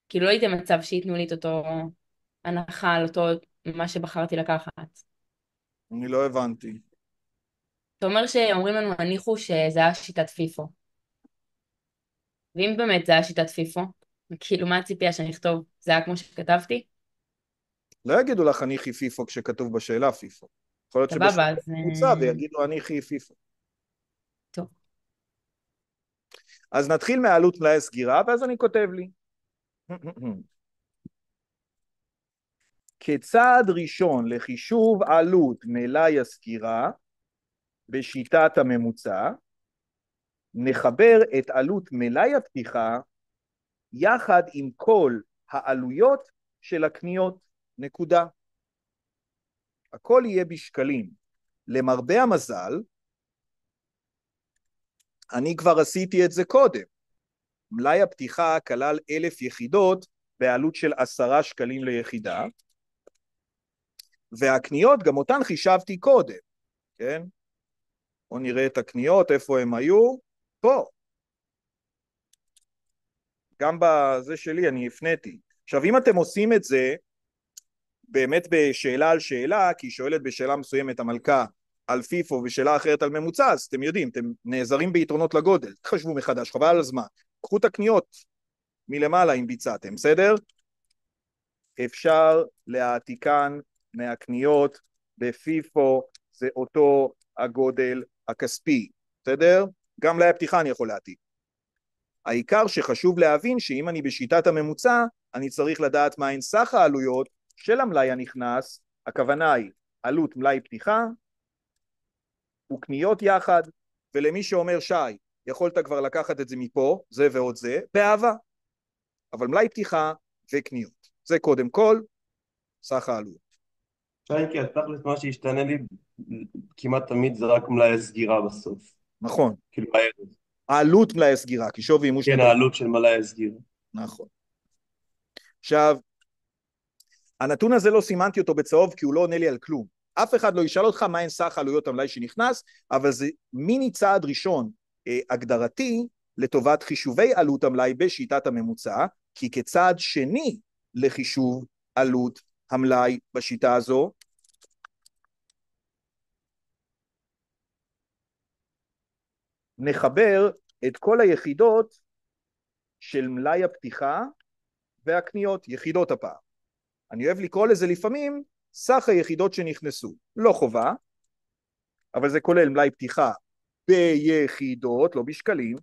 כאילו לא הייתי במצב שייתנו לי את אותו הנחה על אותו מה שבחרתי לקחת. אני לא הבנתי. אתה אומר שאומרים לנו הניחו שזה היה שיטת פיפו. ואם באמת זה היה שיטת פיפו, כאילו מה הציפייה שאני אכתוב? זה היה כמו שכתבתי? לא יגידו לך הניחי פיפו כשכתוב בשאלה פיפו. יכול להיות שבקבוצה אז... אה, ויגידו אני חיפיפה. טוב. אז נתחיל מעלות מלאי סגירה ואז אני כותב לי. כצעד ראשון לחישוב עלות מלאי הסגירה בשיטת הממוצע, נחבר את עלות מלאי הפתיחה יחד עם כל העלויות של הקניות, נקודה. הכל יהיה בשקלים. למרבה המזל, אני כבר עשיתי את זה קודם. מלאי הפתיחה כלל אלף יחידות בעלות של עשרה שקלים ליחידה, והקניות, גם אותן חישבתי קודם, כן? בואו נראה את הקניות, איפה הם היו, פה. גם בזה שלי אני הפניתי. עכשיו, אם אתם עושים את זה, באמת בשאלה על שאלה, כי היא שואלת בשאלה מסוימת המלכה על פיפו ושאלה אחרת על ממוצע, אז אתם יודעים, אתם נעזרים ביתרונות לגודל, תחשבו מחדש, חבל על הזמן. קחו את הקניות מלמעלה אם ביצעתם, בסדר? אפשר להעתיקן מהקניות בפיפו, זה אותו הגודל הכספי, בסדר? גם לאי הפתיחה אני יכול להעתיק. העיקר שחשוב להבין שאם אני בשיטת הממוצע, אני צריך לדעת מהן סך העלויות של המלאי הנכנס, הכוונה היא עלות מלאי פתיחה וקניות יחד, ולמי שאומר שי, יכולת כבר לקחת את זה מפה, זה ועוד זה, באהבה. אבל מלאי פתיחה וקניות. זה קודם כל, סך העלויות. שי, כי התכלס מה שהשתנה לי כמעט תמיד זה רק מלאי הסגירה בסוף. נכון. כאילו הערב. העלות מלאי הסגירה, כי שווי אימוש... כן, העלות של מלאי הסגירה. נכון. עכשיו, הנתון הזה לא סימנתי אותו בצהוב כי הוא לא עונה לי על כלום. אף אחד לא ישאל אותך מהן סך עלויות המלאי שנכנס, אבל זה מיני צעד ראשון אה, הגדרתי לטובת חישובי עלות המלאי בשיטת הממוצע, כי כצעד שני לחישוב עלות המלאי בשיטה הזו, נחבר את כל היחידות של מלאי הפתיחה והקניות, יחידות הפעם. אני אוהב לקרוא לזה לפעמים סך היחידות שנכנסו, לא חובה, אבל זה כולל מלאי פתיחה ביחידות, לא בשקלים,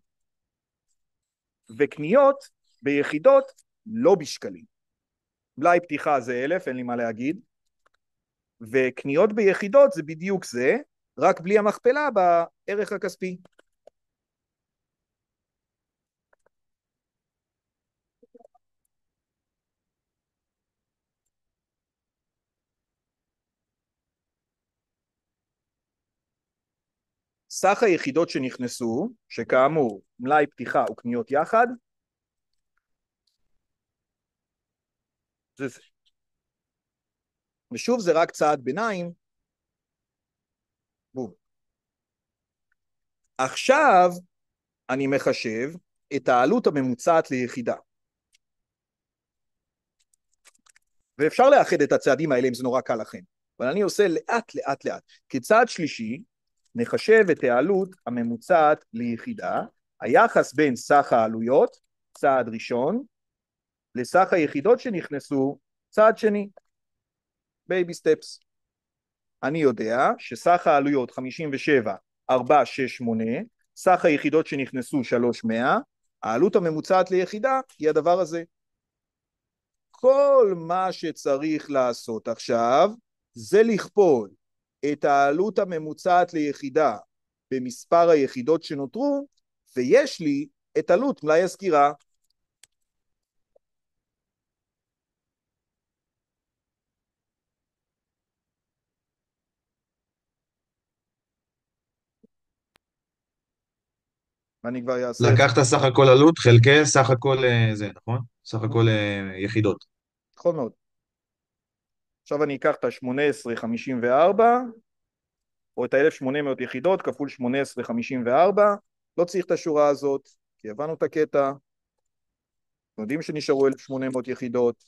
וקניות ביחידות, לא בשקלים. מלאי פתיחה זה אלף, אין לי מה להגיד, וקניות ביחידות זה בדיוק זה, רק בלי המכפלה בערך הכספי. סך היחידות שנכנסו, שכאמור מלאי פתיחה וקניות יחד, ושוב זה רק צעד ביניים, בום. עכשיו אני מחשב את העלות הממוצעת ליחידה. ואפשר לאחד את הצעדים האלה אם זה נורא קל לכם, אבל אני עושה לאט לאט לאט. כצעד שלישי, נחשב את העלות הממוצעת ליחידה, היחס בין סך העלויות, צעד ראשון, לסך היחידות שנכנסו, צעד שני, בייבי סטפס. אני יודע שסך העלויות 57, 4, 6, 8, סך היחידות שנכנסו 3, 100, העלות הממוצעת ליחידה היא הדבר הזה. כל מה שצריך לעשות עכשיו זה לכפול את העלות הממוצעת ליחידה במספר היחידות שנותרו, ויש לי את עלות מלאי הסגירה. אני כבר אעשה... לקחת סך הכל עלות חלקי סך הכל אה, זה, נכון? סך הכל אה, יחידות. נכון מאוד. עכשיו אני אקח את ה-1854 או את ה-1800 יחידות כפול 1854 לא צריך את השורה הזאת כי הבנו את הקטע אנחנו יודעים שנשארו 1800 יחידות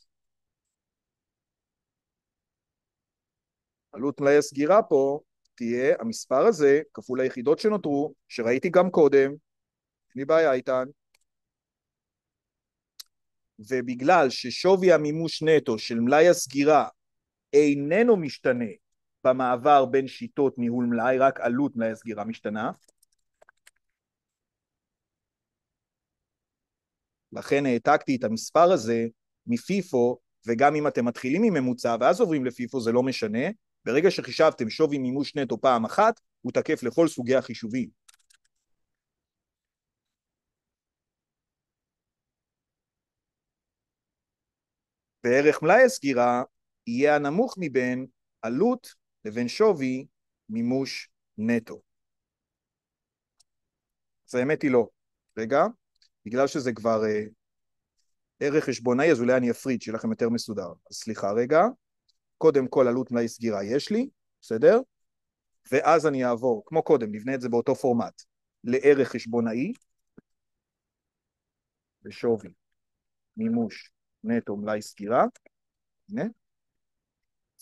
עלות מלאי הסגירה פה תהיה המספר הזה כפול היחידות שנותרו שראיתי גם קודם אין לי בעיה איתן ובגלל ששווי המימוש נטו של מלאי הסגירה איננו משתנה במעבר בין שיטות ניהול מלאי, רק עלות מלאי הסגירה משתנה. לכן העתקתי את המספר הזה מפיפו, וגם אם אתם מתחילים עם ממוצע ואז עוברים לפיפו זה לא משנה, ברגע שחישבתם שווי מימוש נטו פעם אחת, הוא תקף לכל סוגי החישובים. בערך מלאי הסגירה יהיה הנמוך מבין עלות לבין שווי מימוש נטו. אז האמת היא לא. רגע, בגלל שזה כבר אה, ערך חשבונאי, אז אולי אני אפריד, שיהיה לכם יותר מסודר. אז סליחה רגע, קודם כל עלות מלאי סגירה יש לי, בסדר? ואז אני אעבור, כמו קודם, נבנה את זה באותו פורמט, לערך חשבונאי ושווי מימוש נטו מלאי סגירה, הנה,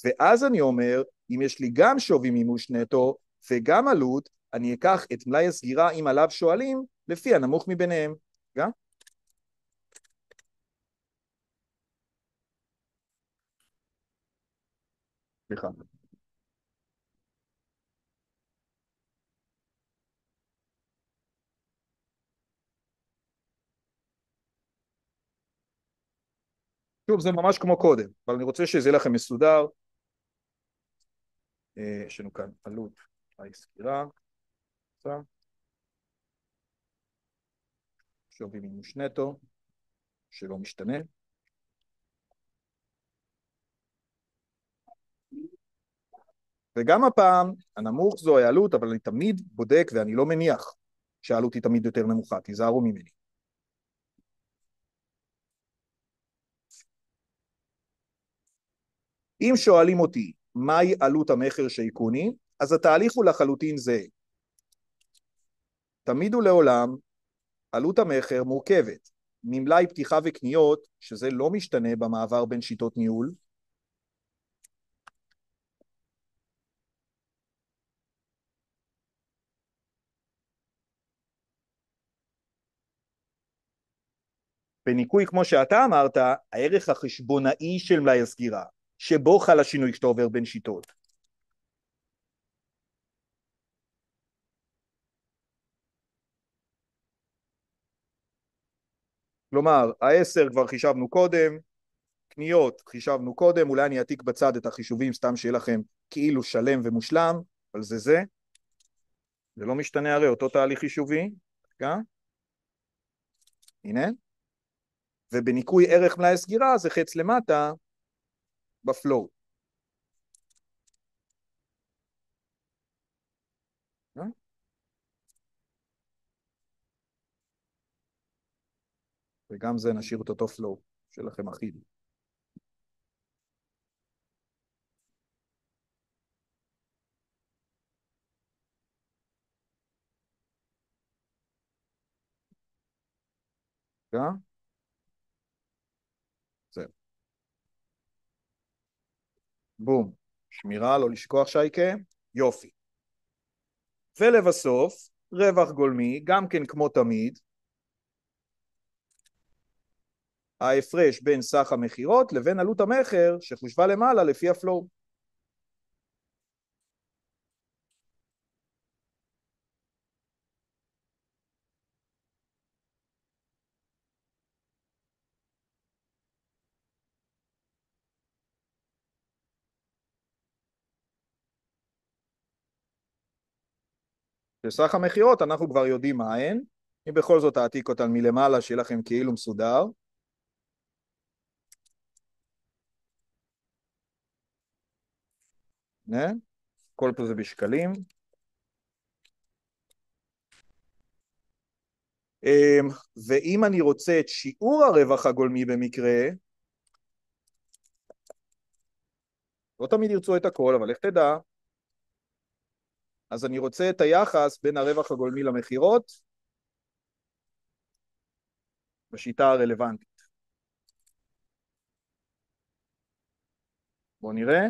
ואז אני אומר, אם יש לי גם שווי מימוש נטו וגם עלות, אני אקח את מלאי הסגירה, עם עליו שואלים, לפי הנמוך מביניהם. גם? סליחה. שוב, זה ממש כמו קודם, אבל אני רוצה שזה יהיה לכם מסודר. אה, יש לנו כאן עלות הסגירה, שווי מימוש נטו, שלא משתנה. וגם הפעם, הנמוך זו העלות, אבל אני תמיד בודק ואני לא מניח שהעלות היא תמיד יותר נמוכה, תיזהרו ממני. אם שואלים אותי מהי עלות המכר שיקוני אז התהליך הוא לחלוטין זהה. תמיד ולעולם עלות המכר מורכבת ממלאי פתיחה וקניות, שזה לא משתנה במעבר בין שיטות ניהול, בניכוי, כמו שאתה אמרת, הערך החשבונאי של מלאי הסגירה. שבו חל השינוי כשאתה עובר בין שיטות. כלומר, העשר כבר חישבנו קודם, קניות חישבנו קודם, אולי אני אעתיק בצד את החישובים סתם שיהיה לכם כאילו שלם ומושלם, אבל זה זה. זה לא משתנה הרי, אותו תהליך חישובי, רגע, הנה. ובניכוי ערך מלאי סגירה זה חץ למטה, בפלואו. אה? וגם זה נשאיר את אותו פלואו שלכם אחיד. Yeah. בום. שמירה, לא לשכוח שייקה, יופי. ולבסוף, רווח גולמי, גם כן כמו תמיד, ההפרש בין סך המכירות לבין עלות המכר שחושבה למעלה לפי הפלואו. שסך המכירות אנחנו כבר יודעים מה הן, אם בכל זאת תעתיק אותן מלמעלה שיהיה לכם כאילו מסודר הנה, כל פה זה בשקלים. אמ, ואם אני רוצה את שיעור הרווח הגולמי במקרה, לא תמיד ירצו את הכל, אבל איך תדע, אז אני רוצה את היחס בין הרווח הגולמי למכירות בשיטה הרלוונטית. בואו נראה,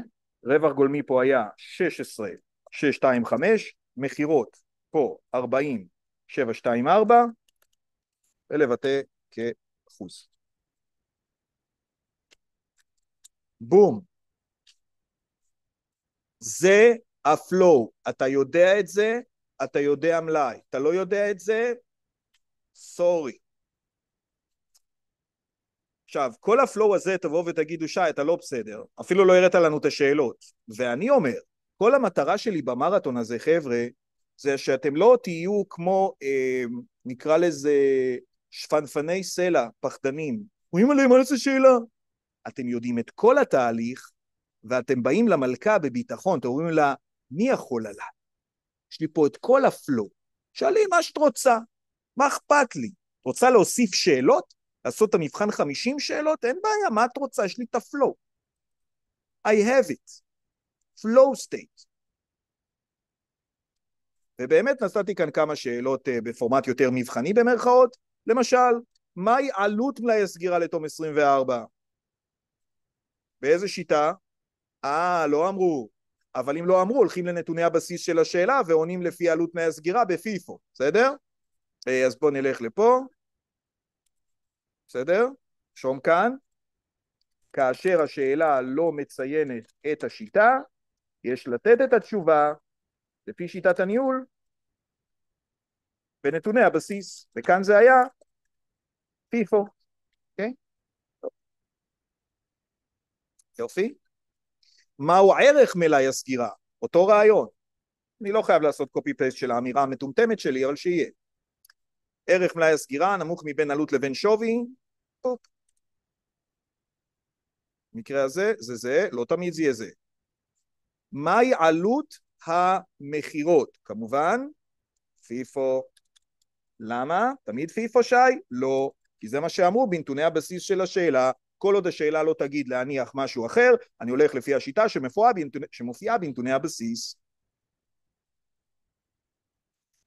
רווח גולמי פה היה 16.625, מכירות פה 40.724, ולבטא כאחוז. בום. זה הפלואו. אתה יודע את זה, אתה יודע מלאי. אתה לא יודע את זה, סורי. עכשיו, כל הפלואו הזה תבואו ותגידו, שי, אתה לא בסדר. אפילו לא הראת לנו את השאלות. ואני אומר, כל המטרה שלי במרתון הזה, חבר'ה, זה שאתם לא תהיו כמו, אה, נקרא לזה, שפנפני סלע, פחדנים. אומרים עליהם, מה זה שאלה? אתם יודעים את כל התהליך, ואתם באים למלכה בביטחון, אתם אומרים לה, מי יכול עליי? יש לי פה את כל הפלואו. שאלי מה שאת רוצה, מה אכפת לי? רוצה להוסיף שאלות? לעשות את המבחן 50 שאלות? אין בעיה, מה את רוצה? יש לי את הפלואו. I have it. flow state. ובאמת נתתי כאן כמה שאלות אה, בפורמט יותר מבחני במרכאות, למשל, מהי עלות מלאי הסגירה לתום 24? באיזה שיטה? אה, לא אמרו, אבל אם לא אמרו הולכים לנתוני הבסיס של השאלה ועונים לפי עלות תנאי הסגירה בפיפו, בסדר? אה, אז בואו נלך לפה, בסדר? שום כאן, כאשר השאלה לא מציינת את השיטה, יש לתת את התשובה לפי שיטת הניהול בנתוני הבסיס, וכאן זה היה פיפו, אוקיי? Okay? יופי. מהו ערך מלאי הסגירה, אותו רעיון. אני לא חייב לעשות קופי פייסט של האמירה המטומטמת שלי, אבל שיהיה. ערך מלאי הסגירה נמוך מבין עלות לבין שווי, טוב. במקרה הזה זה זה, לא תמיד זה יהיה זה. מהי עלות המכירות? כמובן, פיפו. למה? תמיד פיפו שי? לא. כי זה מה שאמרו בנתוני הבסיס של השאלה, כל עוד השאלה לא תגיד להניח משהו אחר, אני הולך לפי השיטה שמופיעה בנתוני הבסיס.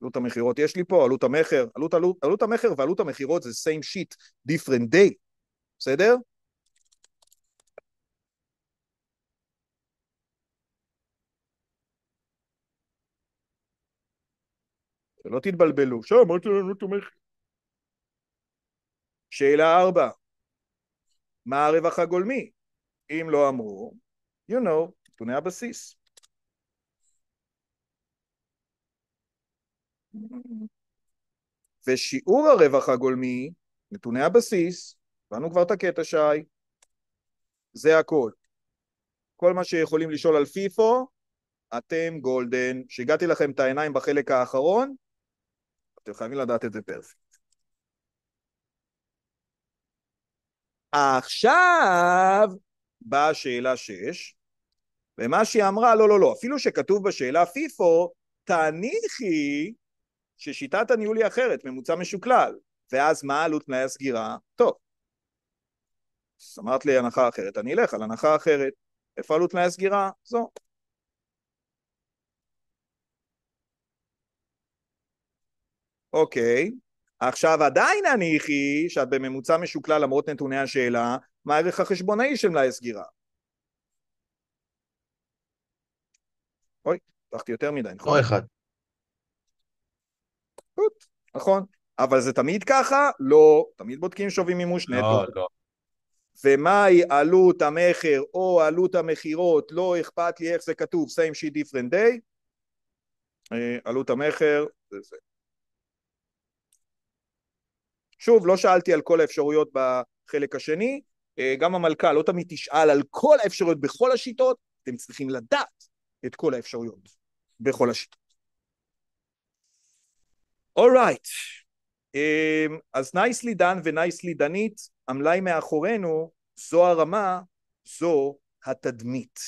עלות המכירות יש לי פה, עלות המכר, עלות, עלות, עלות המכר ועלות המכירות זה same shit, different day, בסדר? שלא תתבלבלו, שם אמרתי לנו תומך? שאלה ארבע, מה הרווח הגולמי? אם לא אמרו, you know, נתוני הבסיס. ושיעור הרווח הגולמי, נתוני הבסיס, הבנו כבר את הקטע שי, זה הכל. כל מה שיכולים לשאול על פיפו, אתם גולדן. שיגעתי לכם את העיניים בחלק האחרון, אתם חייבים לדעת את זה פרפקט. עכשיו באה שאלה 6, ומה שהיא אמרה, לא, לא, לא, אפילו שכתוב בשאלה פיפו, תניחי ששיטת הניהול היא אחרת, ממוצע משוקלל, ואז מה עלות תנאי הסגירה? טוב. אז אמרת לי הנחה אחרת, אני אלך על הנחה אחרת. איפה עלות תנאי הסגירה? זו. אוקיי, עכשיו עדיין הניחי שאת בממוצע משוקלל למרות נתוני השאלה מה הערך החשבונאי של מלאי הסגירה אוי, הלכתי יותר מדי, נכון? או לא אחד. פוט, נכון. אבל זה תמיד ככה? לא. תמיד בודקים שווי מימוש לא, נטו. לא, לא. ומהי עלות המכר או עלות המכירות, לא אכפת לי איך זה כתוב, same shit different day. אה, עלות המכר, זה זה. שוב, לא שאלתי על כל האפשרויות בחלק השני, אה, גם המלכה לא תמיד תשאל על כל האפשרויות בכל השיטות, אתם צריכים לדעת את כל האפשרויות בכל השיטות. אורייט, אמ, אז נייסלי דן ונייסלי דנית, המלאי מאחורינו, זו הרמה, זו התדמית.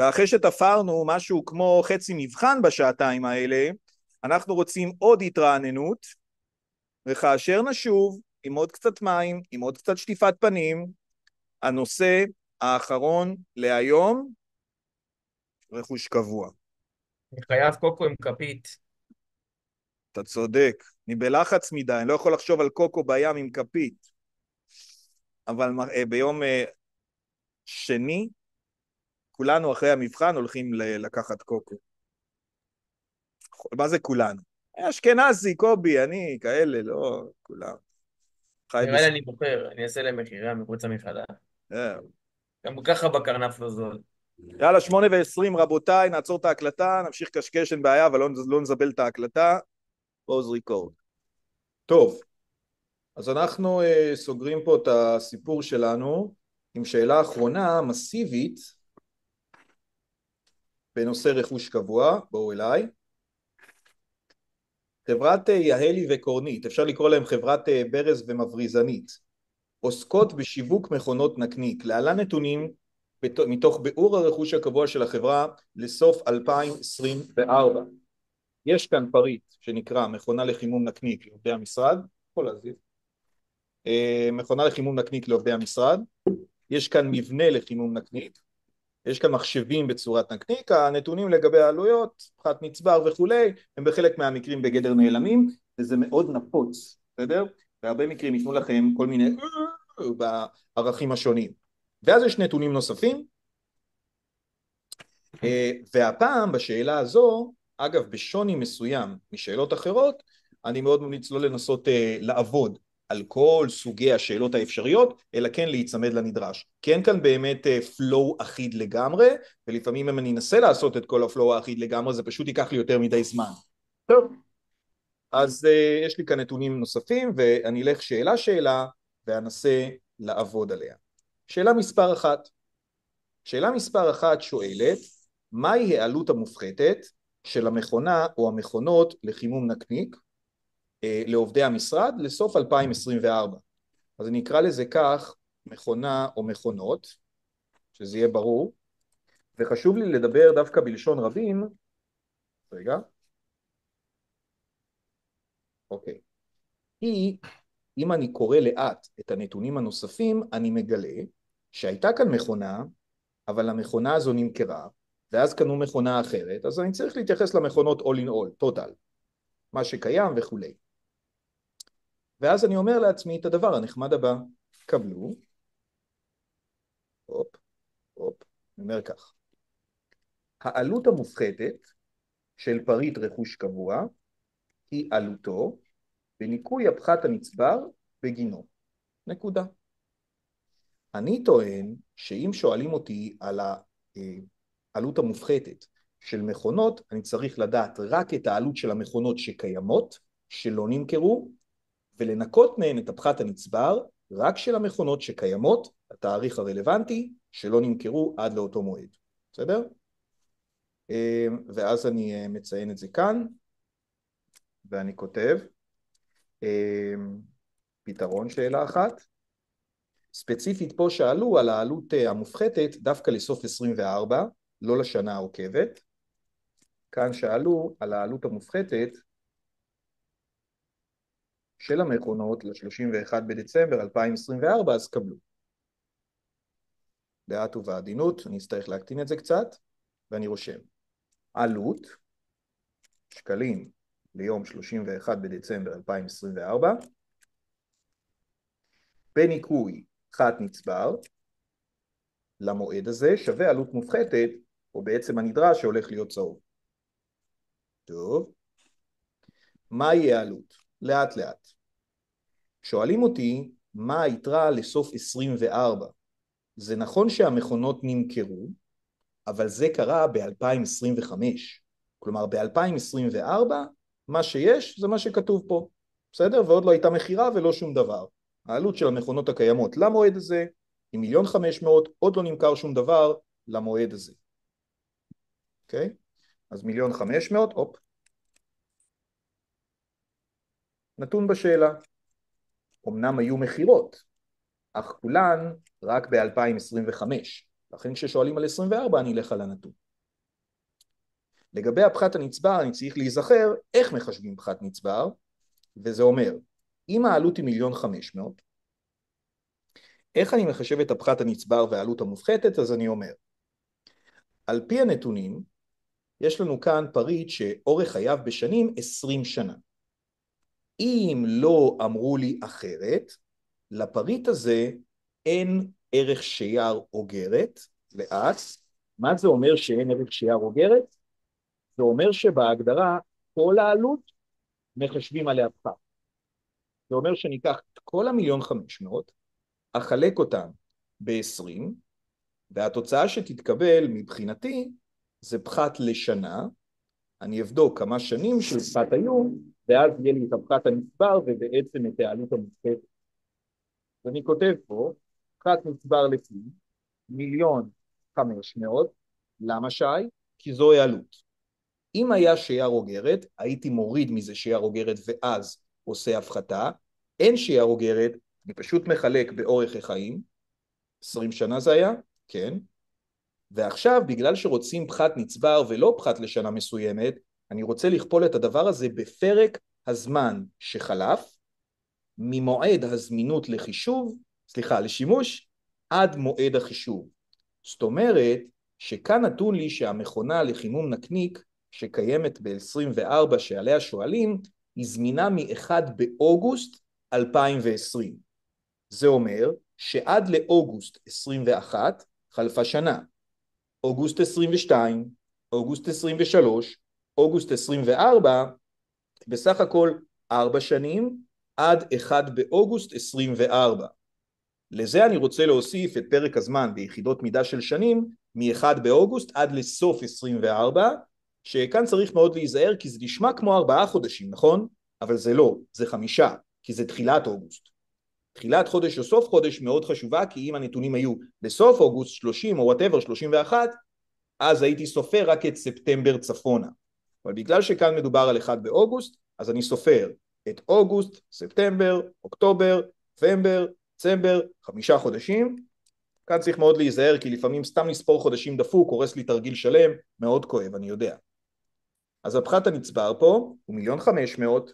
ואחרי שתפרנו משהו כמו חצי מבחן בשעתיים האלה, אנחנו רוצים עוד התרעננות, וכאשר נשוב עם עוד קצת מים, עם עוד קצת שטיפת פנים, הנושא האחרון להיום, רכוש קבוע. אני חייב קוקו עם כפית. אתה צודק, אני בלחץ מדי, אני לא יכול לחשוב על קוקו בים עם כפית. אבל אה, ביום אה, שני כולנו אחרי המבחן הולכים לקחת קוקו. מה זה כולנו? אה, אשכנזי, קובי, אני, כאלה, לא, כולם. נראה לי אני בוחר, אני אעשה להם מחירה מחוץ למחלה. גם ככה בקרנף לא זול. יאללה, שמונה ועשרים רבותיי, נעצור את ההקלטה, נמשיך קשקש, אין בעיה, אבל לא, לא נזבל את ההקלטה. פוז ריקורד. טוב, אז אנחנו אה, סוגרים פה את הסיפור שלנו עם שאלה אחרונה, מסיבית, בנושא רכוש קבוע, בואו אליי. חברת אה, יהלי וקורנית, אפשר לקרוא להם חברת אה, ברז ומבריזנית, עוסקות בשיווק מכונות נקניק. להלן נתונים מתוך ביאור הרכוש הקבוע של החברה לסוף 2024. יש כאן פריט שנקרא מכונה לחימום נקניק לעובדי המשרד, יכול להזיז, אה, מכונה לחימום נקניק לעובדי המשרד, יש כאן מבנה לחימום נקניק, יש כאן מחשבים בצורת נקניק, הנתונים לגבי העלויות, פחת מצבר וכולי, הם בחלק מהמקרים בגדר נעלמים, וזה מאוד נפוץ, בסדר? בהרבה מקרים ייתנו לכם כל מיני בערכים השונים. ואז יש נתונים נוספים, אה, והפעם בשאלה הזו, אגב בשוני מסוים משאלות אחרות, אני מאוד ממליץ לא לנסות אה, לעבוד על כל סוגי השאלות האפשריות, אלא כן להיצמד לנדרש. כי אין כאן באמת פלואו אה, אחיד לגמרי, ולפעמים אם אני אנסה לעשות את כל הפלואו האחיד לגמרי, זה פשוט ייקח לי יותר מדי זמן. טוב. אז uh, יש לי כאן נתונים נוספים, ואני אלך שאלה שאלה, ואנסה לעבוד עליה. שאלה מספר אחת. שאלה מספר אחת שואלת, מהי העלות המופחתת של המכונה או המכונות לחימום נקניק אה, לעובדי המשרד לסוף 2024. אז אני אקרא לזה כך מכונה או מכונות, שזה יהיה ברור, וחשוב לי לדבר דווקא בלשון רבים, רגע, אוקיי, היא, אם אני קורא לאט את הנתונים הנוספים, אני מגלה שהייתה כאן מכונה, אבל המכונה הזו נמכרה, ואז קנו מכונה אחרת, אז אני צריך להתייחס למכונות all in all, total, מה שקיים וכולי. ואז אני אומר לעצמי את הדבר הנחמד הבא, קבלו, הופ, הופ, אני אומר כך, העלות המופחתת של פריט רכוש קבוע היא עלותו בניכוי הפחת הנצבר בגינו. נקודה. אני טוען שאם שואלים אותי על העלות אה, המופחתת של מכונות, אני צריך לדעת רק את העלות של המכונות שקיימות, שלא נמכרו, ולנקות מהן את הפחת הנצבר רק של המכונות שקיימות התאריך הרלוונטי שלא נמכרו עד לאותו מועד, בסדר? אמ, ואז אני אה, מציין את זה כאן ואני כותב אמ, פתרון שאלה אחת ספציפית פה שאלו על העלות אה, המופחתת דווקא לסוף 24 לא לשנה העוקבת כאן שאלו על העלות המופחתת של המכונות ל-31 בדצמבר 2024, אז קבלו. לאט ובעדינות, אני אצטרך להקטין את זה קצת, ואני רושם. עלות, שקלים ליום 31 בדצמבר 2024, בניכוי פחת נצבר למועד הזה שווה עלות מופחתת, או בעצם הנדרש שהולך להיות צהוב. טוב, מה יהיה עלות? לאט לאט. שואלים אותי מה היתרה לסוף 24. זה נכון שהמכונות נמכרו, אבל זה קרה ב-2025. כלומר ב-2024 מה שיש זה מה שכתוב פה, בסדר? ועוד לא הייתה מכירה ולא שום דבר. העלות של המכונות הקיימות למועד הזה היא מיליון חמש מאות, עוד לא נמכר שום דבר למועד הזה. אוקיי? Okay? אז מיליון חמש מאות, הופ, נתון בשאלה. אמנם היו מכירות, אך כולן רק ב-2025, לכן כששואלים על 24 אני אלך על הנתון. לגבי הפחת הנצבר אני צריך להיזכר איך מחשבים פחת נצבר, וזה אומר, אם העלות היא מיליון חמש מאות, איך אני מחשב את הפחת הנצבר והעלות המופחתת? אז אני אומר, על פי הנתונים, יש לנו כאן פריט שאורך חייו בשנים 20 שנה. אם לא אמרו לי אחרת, לפריט הזה אין ערך שיער אוגרת, לאט. מה זה אומר שאין ערך שיער אוגרת? זה אומר שבהגדרה כל העלות מחשבים עליה פעם. זה אומר שניקח את כל המיליון חמש מאות, אחלק אותם ב-20, והתוצאה שתתקבל מבחינתי זה פחת לשנה, אני אבדוק כמה שנים של פחת היו, ואז יהיה לי את הפחת הנצבר ובעצם את העלות המופחתת. אז אני כותב פה, פחת נצבר לפי מיליון חמש מאות, למה שי? כי זוהי עלות. אם היה שהייה רוגרת, הייתי מוריד מזה שהייה רוגרת ואז עושה הפחתה, אין שהייה רוגרת, אני פשוט מחלק באורך החיים, עשרים שנה זה היה, כן, ועכשיו בגלל שרוצים פחת נצבר ולא פחת לשנה מסוימת, אני רוצה לכפול את הדבר הזה בפרק הזמן שחלף ממועד הזמינות לחישוב, סליחה, לשימוש, עד מועד החישוב. זאת אומרת שכאן נתון לי שהמכונה לחימום נקניק שקיימת ב-24 שעליה שואלים, היא זמינה מ-1 באוגוסט 2020. זה אומר שעד לאוגוסט 21 חלפה שנה. אוגוסט 22, אוגוסט 23, אוגוסט 24, בסך הכל ארבע שנים עד 1 באוגוסט 24. לזה אני רוצה להוסיף את פרק הזמן ביחידות מידה של שנים מ-1 באוגוסט עד לסוף 24, שכאן צריך מאוד להיזהר כי זה נשמע כמו ארבעה חודשים, נכון? אבל זה לא, זה חמישה, כי זה תחילת אוגוסט. תחילת חודש או סוף חודש מאוד חשובה, כי אם הנתונים היו בסוף אוגוסט 30 או וואטאבר 31, אז הייתי סופר רק את ספטמבר צפונה. אבל בגלל שכאן מדובר על 1 באוגוסט, אז אני סופר את אוגוסט, ספטמבר, אוקטובר, נובמבר, דצמבר, חמישה חודשים. כאן צריך מאוד להיזהר כי לפעמים סתם לספור חודשים דפוק הורס לי תרגיל שלם, מאוד כואב, אני יודע. אז הפחת הנצבר פה הוא מיליון חמש מאות,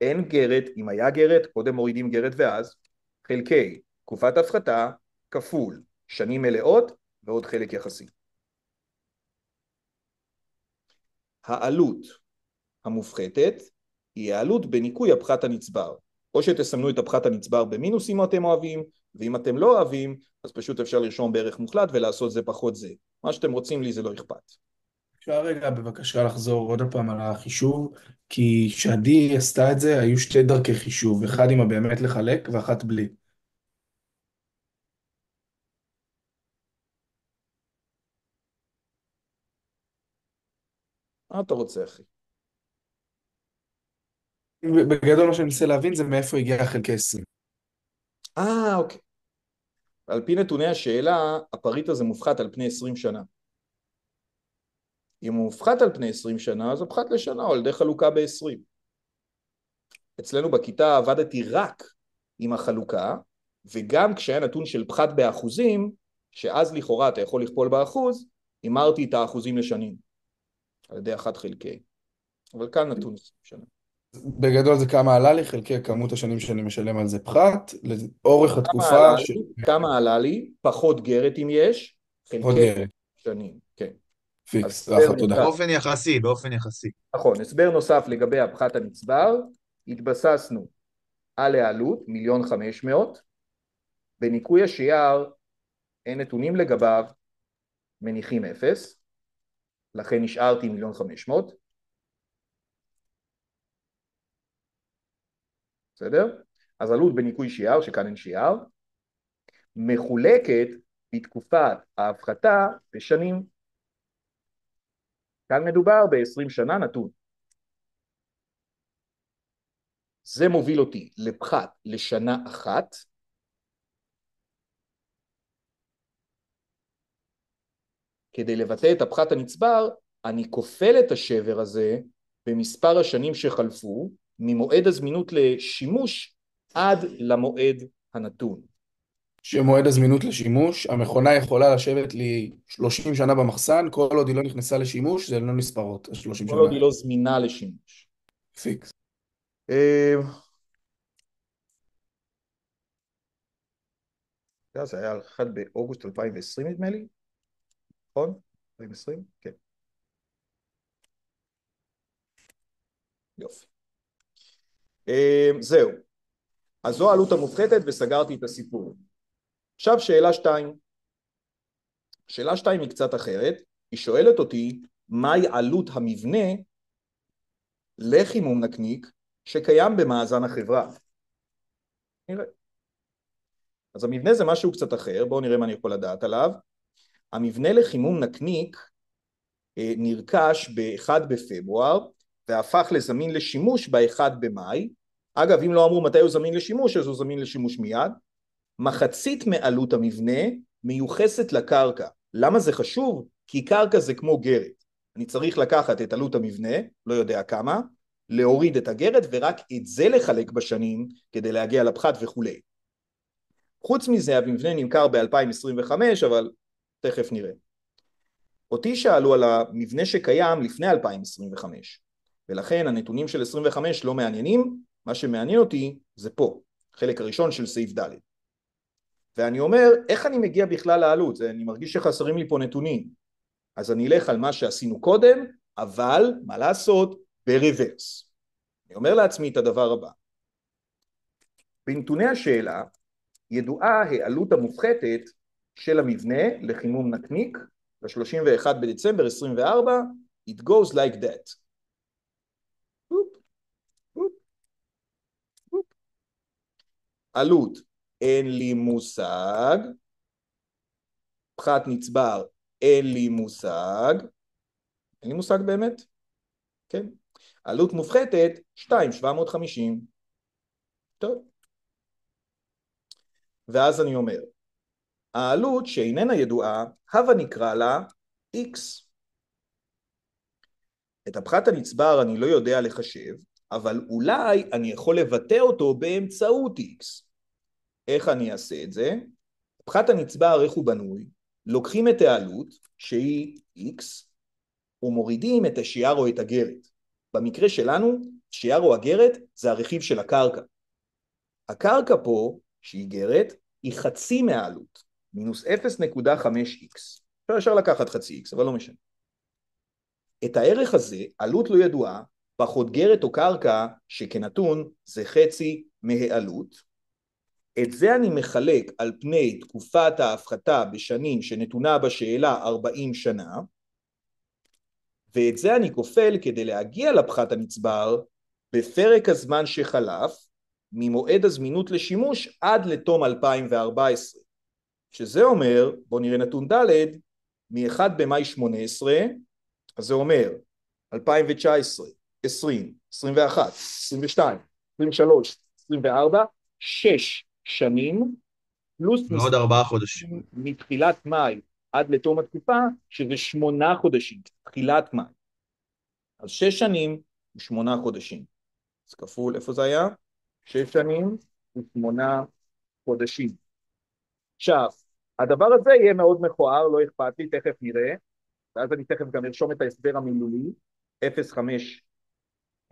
אין גרת, אם היה גרת, קודם מורידים גרת ואז, חלקי תקופת הפחתה כפול שנים מלאות ועוד חלק יחסי. העלות המופחתת היא העלות בניכוי הפחת הנצבר. או שתסמנו את הפחת הנצבר במינוס אם אתם אוהבים, ואם אתם לא אוהבים, אז פשוט אפשר לרשום בערך מוחלט ולעשות זה פחות זה. מה שאתם רוצים לי זה לא אכפת. אפשר רגע בבקשה לחזור עוד פעם על החישוב, כי כשעדי עשתה את זה היו שתי דרכי חישוב, אחד עם הבאמת לחלק ואחת בלי. מה אתה רוצה, אחי? בגדול מה שאני מנסה להבין זה מאיפה הגיע חלקי 20. אה, אוקיי. על פי נתוני השאלה, הפריט הזה מופחת על פני 20 שנה. אם הוא מופחת על פני 20 שנה, אז הופחת לשנה או על ידי חלוקה ב-20. אצלנו בכיתה עבדתי רק עם החלוקה, וגם כשהיה נתון של פחת באחוזים, שאז לכאורה אתה יכול לכפול באחוז, הימרתי את האחוזים לשנים. על ידי אחת חלקי. אבל כאן נתון שונה. בגדול זה כמה עלה לי חלקי כמות השנים שאני משלם על זה פחת, לאורך התקופה... עלה ש... כמה עלה לי, פחות גרת אם יש, חלקי שנים, כן. פיקס, אחלה, תודה. באופן יחסי, באופן יחסי. נכון, הסבר נוסף לגבי הפחת הנצבר, התבססנו על העלות, מיליון חמש מאות, בניכוי השיער, אין נתונים לגביו, מניחים אפס, לכן נשארתי מיליון חמש מאות. בסדר? אז עלות בניכוי שיער, שכאן אין שיער, מחולקת בתקופת ההפחתה בשנים. כאן מדובר ב-20 שנה נתון. זה מוביל אותי לפחת לשנה אחת, כדי לבטא את הפחת הנצבר, אני כופל את השבר הזה במספר השנים שחלפו ממועד הזמינות לשימוש עד למועד הנתון. שמועד הזמינות לשימוש, המכונה יכולה לשבת לי 30 שנה במחסן, כל עוד היא לא נכנסה לשימוש, זה לא נספרות, 30 שנה. כל עוד היא לא זמינה לשימוש. פיקס. אה, זה היה 1 באוגוסט 2020 נדמה לי. נכון? 2020? כן. יופי. אמ, זהו. אז זו העלות המופחתת וסגרתי את הסיפור. עכשיו שאלה שתיים. שאלה שתיים היא קצת אחרת, היא שואלת אותי מהי עלות המבנה לחימום נקניק שקיים במאזן החברה. נראה. אז המבנה זה משהו קצת אחר, בואו נראה מה אני יכול לדעת עליו. המבנה לחימום נקניק אה, נרכש ב-1 בפברואר והפך לזמין לשימוש ב-1 במאי. אגב, אם לא אמרו מתי הוא זמין לשימוש, אז הוא זמין לשימוש מיד. מחצית מעלות המבנה מיוחסת לקרקע. למה זה חשוב? כי קרקע זה כמו גרת. אני צריך לקחת את עלות המבנה, לא יודע כמה, להוריד את הגרת ורק את זה לחלק בשנים כדי להגיע לפחת וכולי. חוץ מזה המבנה נמכר ב-2025 אבל תכף נראה. אותי שאלו על המבנה שקיים לפני 2025, ולכן הנתונים של 25 לא מעניינים, מה שמעניין אותי זה פה, חלק הראשון של סעיף ד'. ואני אומר, איך אני מגיע בכלל לעלות? אני מרגיש שחסרים לי פה נתונים. אז אני אלך על מה שעשינו קודם, אבל, מה לעשות, ברוורס. אני אומר לעצמי את הדבר הבא. בנתוני השאלה ידועה העלות המופחתת של המבנה לחימום נקניק ב-31 בדצמבר 24, it goes like that. עלות, אין לי מושג, פחת נצבר, אין לי מושג, אין לי מושג באמת, כן, עלות מופחתת, 2,750, טוב, ואז אני אומר, העלות שאיננה ידועה, הווה נקרא לה x. את הפחת הנצבר אני לא יודע לחשב, אבל אולי אני יכול לבטא אותו באמצעות x. איך אני אעשה את זה? הפחת הנצבר, איך הוא בנוי? לוקחים את העלות, שהיא x, ומורידים את השיער או את הגרת. במקרה שלנו, שיער או הגרת זה הרכיב של הקרקע. הקרקע פה, שהיא גרת, היא חצי מהעלות. מינוס 0.5x. אפשר ישר לקחת חצי x, אבל לא משנה. את הערך הזה, עלות לא ידועה, פחות גרת או קרקע, שכנתון זה חצי מהעלות. את זה אני מחלק על פני תקופת ההפחתה בשנים שנתונה בשאלה 40 שנה, ואת זה אני כופל כדי להגיע לפחת הנצבר בפרק הזמן שחלף ממועד הזמינות לשימוש עד לתום 2014. שזה אומר, בואו נראה נתון ד', מ-1 במאי 18, אז זה אומר 2019, 20, 21, 22, 23, 24, שש שנים, פלוס... מאוד ארבעה חודשים. מתחילת מאי עד לתום התקופה, שזה שמונה חודשים, תחילת מאי. אז שש שנים ושמונה חודשים. אז כפול, איפה זה היה? שש שנים ושמונה חודשים. עכשיו, הדבר הזה יהיה מאוד מכוער, לא אכפת לי, תכף נראה, ואז אני תכף גם ארשום את ההסבר המילולי, 0.5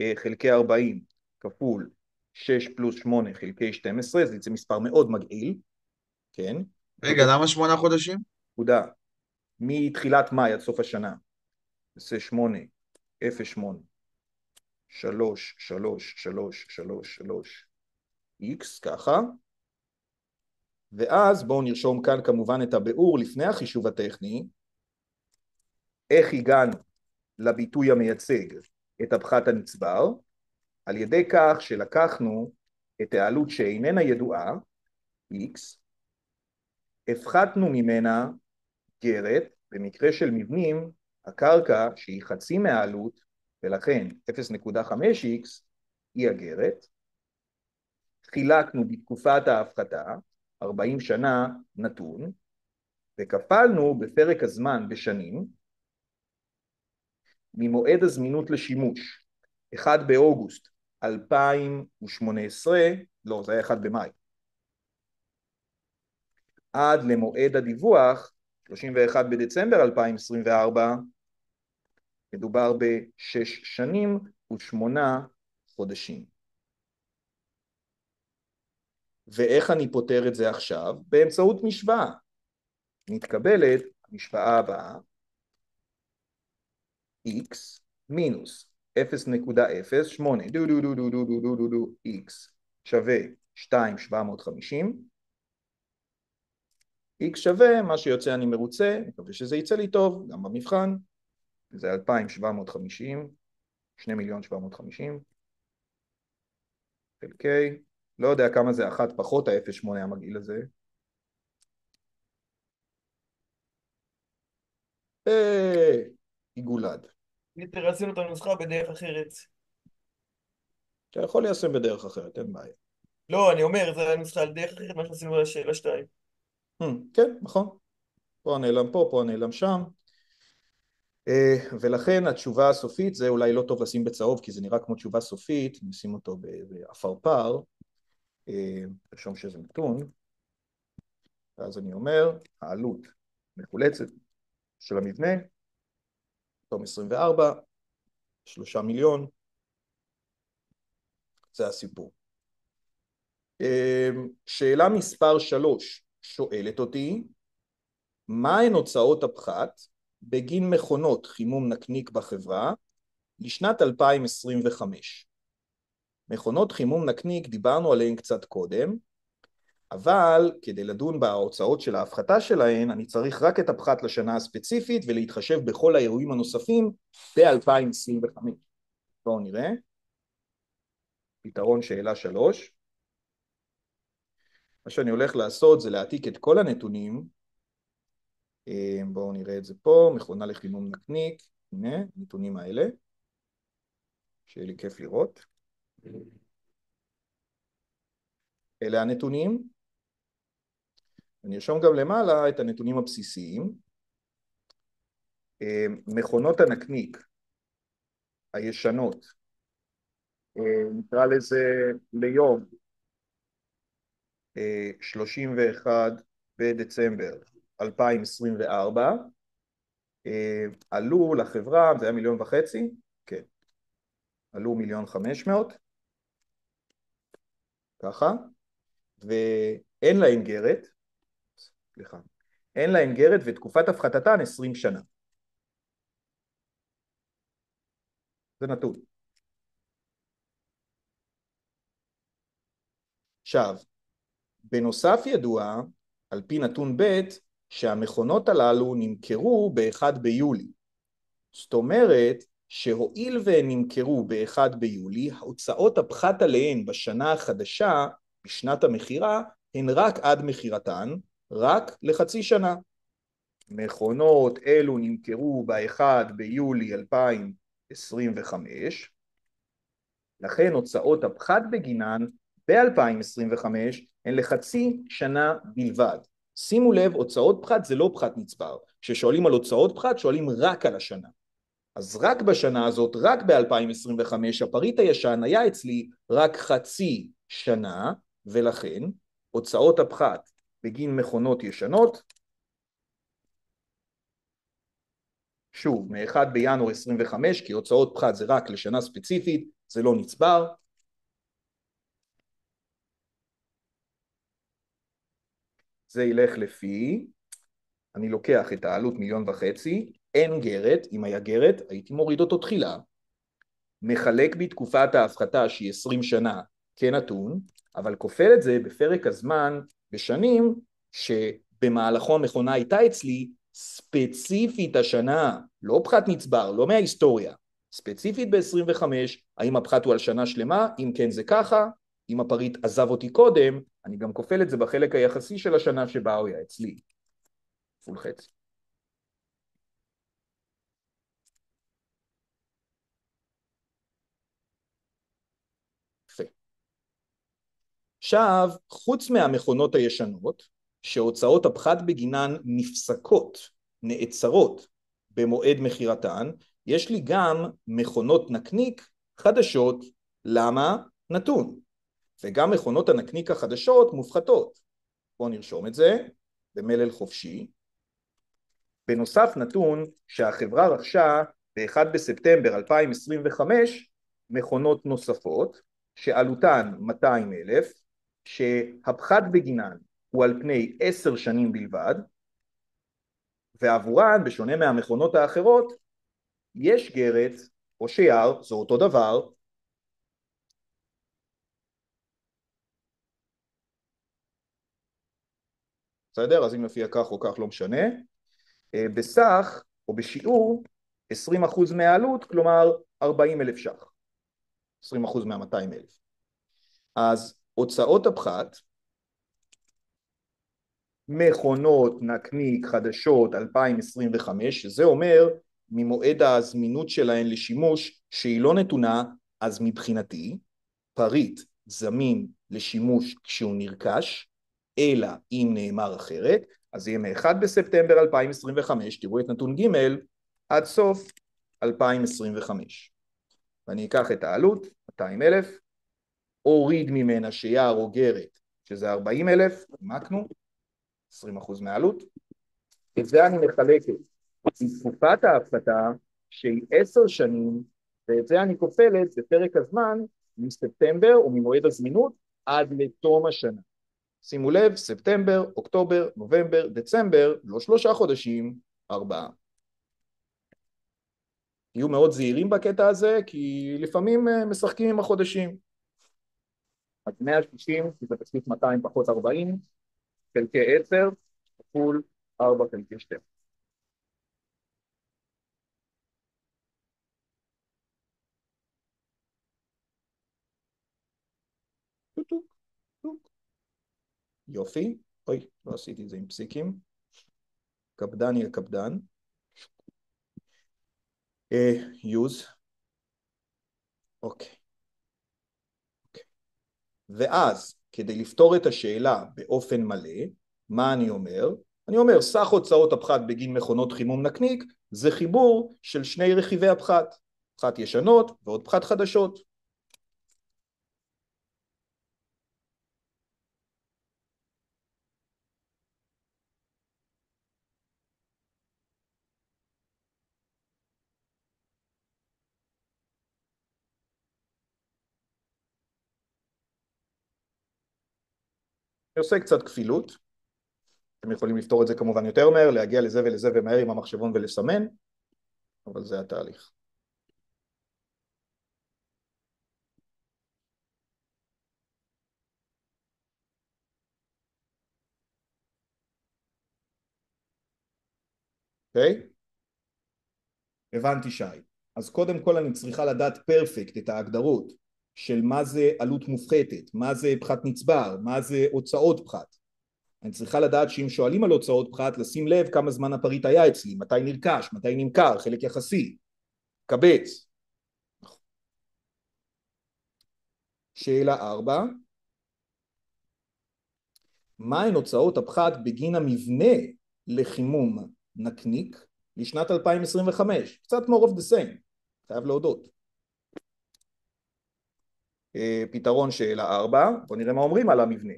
אה, חלקי 40 כפול 6 פלוס 8 חלקי 12, זה יצא מספר מאוד מגעיל, כן? רגע, למה שמונה חודשים? נקודה. מתחילת מאי עד סוף השנה, זה 8, 0.8, 3, 3, 3, 3, 3, x, ככה, ואז בואו נרשום כאן כמובן את הביאור לפני החישוב הטכני, איך הגענו לביטוי המייצג את הפחת הנצבר, על ידי כך שלקחנו את העלות שאיננה ידועה, x, הפחתנו ממנה גרת, במקרה של מבנים, הקרקע שהיא חצי מהעלות, ולכן 0.5x היא הגרת, חילקנו בתקופת ההפחתה, 40 שנה נתון, וכפלנו בפרק הזמן בשנים ממועד הזמינות לשימוש, 1 באוגוסט 2018, לא, זה היה 1 במאי, עד למועד הדיווח, 31 בדצמבר 2024, מדובר בשש שנים ושמונה חודשים. ואיך אני פותר את זה עכשיו? באמצעות משוואה. מתקבלת המשוואה הבאה x מינוס 0.08 דו דו דו דו דו דו דו דו דו x שווה 2,750 x שווה מה שיוצא אני מרוצה, מקווה שזה יצא לי טוב גם במבחן זה 2,750 2 מיליון 750 חלקי לא יודע כמה זה אחת פחות ה-0.8 המגעיל הזה. עיגולד. אה, פיטר, עשינו את הנוסחה בדרך אחרת. אתה יכול ליישם בדרך אחרת, אין בעיה. לא, אני אומר, זה היה נוסחה על דרך אחרת, מה שעשינו על השאלה 2. Hmm, כן, נכון. פה הנעלם פה, פה הנעלם שם. אה, ולכן התשובה הסופית, זה אולי לא טוב לשים בצהוב כי זה נראה כמו תשובה סופית, נשים אותו באפרפר, רשום שזה נתון, ואז אני אומר, העלות מחולצת של המבנה, תום 24, שלושה מיליון, זה הסיפור. אמ, שאלה מספר שלוש שואלת אותי, מהן הוצאות הפחת בגין מכונות חימום נקניק בחברה לשנת 2025? מכונות חימום נקניק דיברנו עליהן קצת קודם, אבל כדי לדון בהוצאות של ההפחתה שלהן אני צריך רק את הפחת לשנה הספציפית ולהתחשב בכל האירועים הנוספים ב-2025. בואו נראה. פתרון שאלה שלוש. מה שאני הולך לעשות זה להעתיק את כל הנתונים, אה, בואו נראה את זה פה, מכונה לחימום נקניק, הנה, הנתונים האלה, שיהיה לי כיף לראות. אלה הנתונים. אני ארשום גם למעלה את הנתונים הבסיסיים. אה, מכונות הנקניק הישנות, אה, נקרא לזה ליום 31 אה, בדצמבר 2024, עלו לחברה, זה היה מיליון וחצי, כן, עלו מיליון חמש מאות, ככה, ואין לה אינגרת, סליחה, אין לה אינגרת ותקופת הפחתתן 20 שנה. זה נתון. עכשיו, בנוסף ידוע, על פי נתון ב', שהמכונות הללו נמכרו ב-1 ביולי. זאת אומרת שהואיל והן נמכרו ב-1 ביולי, הוצאות הפחת עליהן בשנה החדשה, בשנת המכירה, הן רק עד מכירתן, רק לחצי שנה. מכונות אלו נמכרו ב-1 ביולי 2025, לכן הוצאות הפחת בגינן ב-2025 הן לחצי שנה בלבד. שימו לב, הוצאות פחת זה לא פחת נצבר. כששואלים על הוצאות פחת, שואלים רק על השנה. אז רק בשנה הזאת, רק ב-2025, הפריט הישן היה אצלי רק חצי שנה, ולכן הוצאות הפחת בגין מכונות ישנות, שוב, מ-1 בינואר 25, כי הוצאות פחת זה רק לשנה ספציפית, זה לא נצבר, זה ילך לפי, אני לוקח את העלות מיליון וחצי, אין גרת, אם היה גרת הייתי מוריד אותו תחילה, מחלק בתקופת ההפחתה שהיא 20 שנה כנתון, אבל כופל את זה בפרק הזמן בשנים שבמהלכו המכונה הייתה אצלי ספציפית השנה, לא פחת נצבר, לא מההיסטוריה, ספציפית ב-25, האם הפחת הוא על שנה שלמה, אם כן זה ככה, אם הפריט עזב אותי קודם, אני גם כופל את זה בחלק היחסי של השנה שבה הוא היה אצלי. פול חצי. עכשיו, חוץ מהמכונות הישנות, שהוצאות הפחת בגינן נפסקות, נעצרות, במועד מכירתן, יש לי גם מכונות נקניק חדשות. למה? נתון. וגם מכונות הנקניק החדשות מופחתות. בואו נרשום את זה במלל חופשי. בנוסף נתון שהחברה רכשה ב-1 בספטמבר 2025 מכונות נוספות שעלותן 200 אלף שהפחת בגינן הוא על פני עשר שנים בלבד ועבורן בשונה מהמכונות האחרות יש גרת או שיער זה אותו דבר בסדר? אז אם מופיע כך או כך לא משנה אה, בסך או בשיעור 20% מהעלות כלומר 40 אלף ש"ח 20% מה-200 אלף אז הוצאות הפחת, מכונות, נקניק, חדשות, 2025, שזה אומר ממועד הזמינות שלהן לשימוש שהיא לא נתונה, אז מבחינתי פריט זמין לשימוש כשהוא נרכש, אלא אם נאמר אחרת, אז יהיה מ-1 בספטמבר 2025, תראו את נתון ג' עד סוף 2025. ואני אקח את העלות, 200 אלף, הוריד ממנה שהייה אוגרת, שזה 40 אלף, נימקנו, 20 אחוז מהעלות, את זה אני מחלקת מתקופת ההפחתה שהיא עשר שנים, ואת זה אני כופלת בפרק הזמן מספטמבר או ממועד הזמינות עד לתום השנה. שימו לב, ספטמבר, אוקטובר, נובמבר, דצמבר, לא שלושה חודשים, ארבעה. תהיו מאוד זהירים בקטע הזה, כי לפעמים אה, משחקים עם החודשים. אז 160, זה בסיס 200 פחות 40, חלקי 10, כפול 4 חלקי 12. יופי, אוי, לא עשיתי את זה עם פסיקים. קפדן קפדני הקפדן. אה, יוז. אוקיי. ואז כדי לפתור את השאלה באופן מלא, מה אני אומר? אני אומר סך הוצאות הפחת בגין מכונות חימום נקניק זה חיבור של שני רכיבי הפחת, פחת ישנות ועוד פחת חדשות אני עושה קצת כפילות, אתם יכולים לפתור את זה כמובן יותר מהר, להגיע לזה ולזה ומהר עם המחשבון ולסמן, אבל זה התהליך. אוקיי? Okay? הבנתי שי. אז קודם כל אני צריכה לדעת פרפקט את ההגדרות של מה זה עלות מופחתת, מה זה פחת נצבר, מה זה הוצאות פחת. אני צריכה לדעת שאם שואלים על הוצאות פחת, לשים לב כמה זמן הפריט היה אצלי, מתי נרכש, מתי נמכר, חלק יחסי, קבץ. שאלה ארבע, מהן הוצאות הפחת בגין המבנה לחימום נקניק לשנת 2025? קצת more of the same, חייב להודות. אה, פתרון שאלה 4, בואו נראה מה אומרים על המבנה.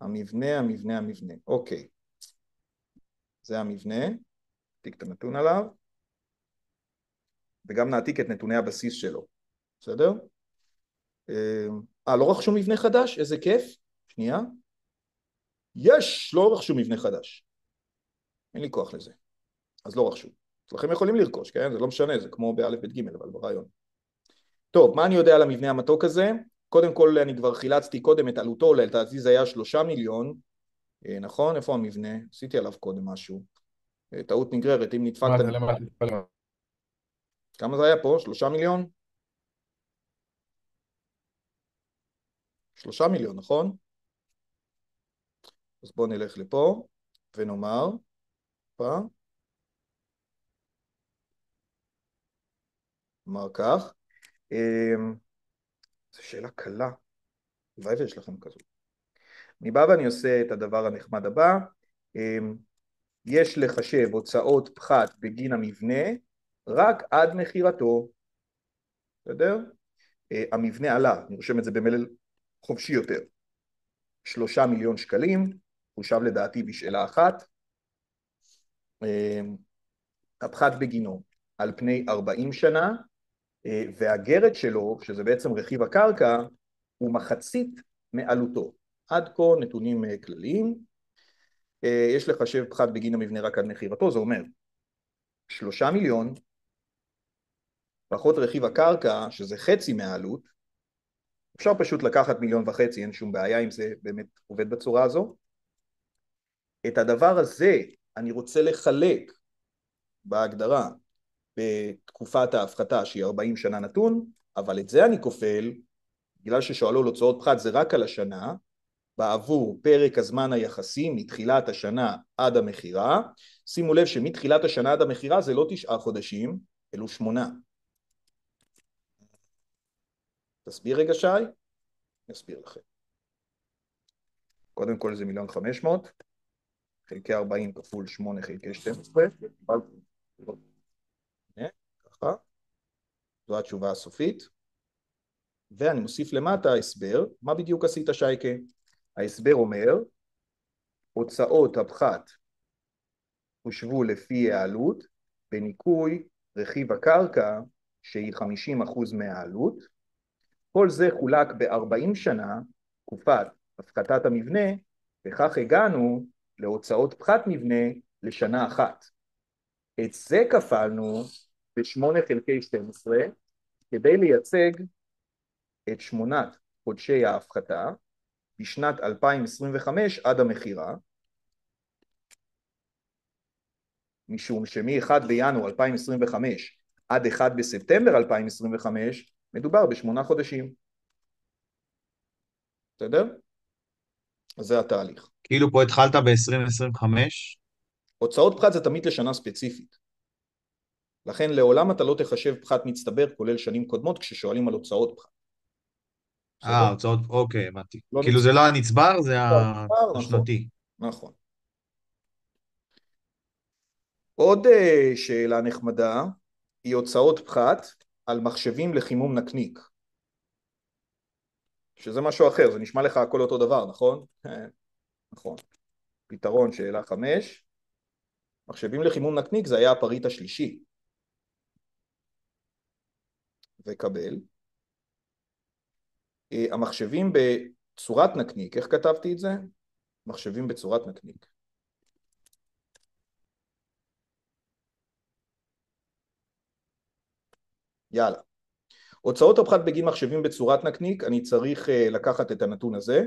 המבנה, המבנה, המבנה, אוקיי. זה המבנה, נעתיק את הנתון עליו, וגם נעתיק את נתוני הבסיס שלו, בסדר? אה, אה, לא רכשו מבנה חדש? איזה כיף. שנייה. יש! לא רכשו מבנה חדש. אין לי כוח לזה. אז לא רכשו. אזרחים יכולים לרכוש, כן? זה לא משנה, זה כמו באלף בית גימל, אבל ברעיון. טוב, מה אני יודע על המבנה המתוק הזה? קודם כל אני כבר חילצתי קודם את עלותו, לדעתי זה היה שלושה מיליון, אה, נכון? איפה המבנה? עשיתי עליו קודם משהו. אה, טעות נגררת, אם נדפקת... כמה זה היה פה? שלושה מיליון? שלושה מיליון, נכון? אז בואו נלך לפה ונאמר, פה. אמר כך, אמ, זו שאלה קלה, הלוואי ויש לכם כזו. אני בא ואני עושה את הדבר הנחמד הבא, אמ, יש לחשב הוצאות פחת בגין המבנה רק עד מכירתו, בסדר? אה, המבנה עלה, אני רושם את זה במלל חופשי יותר, שלושה מיליון שקלים, חושב לדעתי בשאלה אחת, אמ, הפחת בגינו על פני ארבעים שנה אה, והגרת שלו, שזה בעצם רכיב הקרקע, הוא מחצית מעלותו. עד כה נתונים אה, כלליים, אה, יש לחשב פחת בגין המבנה רק עד מכירתו, זה אומר שלושה מיליון פחות רכיב הקרקע, שזה חצי מהעלות, אפשר פשוט לקחת מיליון וחצי, אין שום בעיה אם זה באמת עובד בצורה הזו. את הדבר הזה אני רוצה לחלק בהגדרה בתקופת ההפחתה שהיא 40 שנה נתון, אבל את זה אני כופל, בגלל ששואלו על הוצאות פחת זה רק על השנה, בעבור פרק הזמן היחסי מתחילת השנה עד המכירה. שימו לב שמתחילת השנה עד המכירה זה לא תשעה חודשים, אלו שמונה. תסביר רגע שי? אני אסביר לכם. קודם כל זה מיליון חמש מאות, חלקי ארבעים כפול שמונה חלקי שתיים. ככה, זו התשובה הסופית, ואני מוסיף למטה הסבר, מה בדיוק עשית שייקה? ההסבר אומר, הוצאות הפחת חושבו לפי העלות בניכוי רכיב הקרקע שהיא 50% מהעלות, כל זה חולק ב-40 שנה, תקופת הפחתת המבנה, וכך הגענו להוצאות פחת מבנה לשנה אחת. את זה כפלנו ב-8 חלקי 12 כדי לייצג את שמונת חודשי ההפחתה בשנת 2025 עד המכירה משום שמ-1 בינואר 2025 עד 1 בספטמבר 2025 מדובר בשמונה חודשים. בסדר? זה התהליך. כאילו פה התחלת ב-2025? הוצאות פחת זה תמיד לשנה ספציפית. לכן לעולם אתה לא תחשב פחת מצטבר כולל שנים קודמות כששואלים על הוצאות פחת. אה, הוצאות, אוקיי, הבנתי. לא כאילו נצבר. זה לא הנצבר, זה לא השנתי. נכון, נכון. עוד אה, שאלה נחמדה היא הוצאות פחת על מחשבים לחימום נקניק. שזה משהו אחר, זה נשמע לך הכל אותו דבר, נכון? אה, נכון. פתרון, שאלה חמש. מחשבים לחימום נקניק זה היה הפריט השלישי. וקבל. אה, המחשבים בצורת נקניק, איך כתבתי את זה? מחשבים בצורת נקניק. יאללה. הוצאות הפחת בגין מחשבים בצורת נקניק, אני צריך אה, לקחת את הנתון הזה.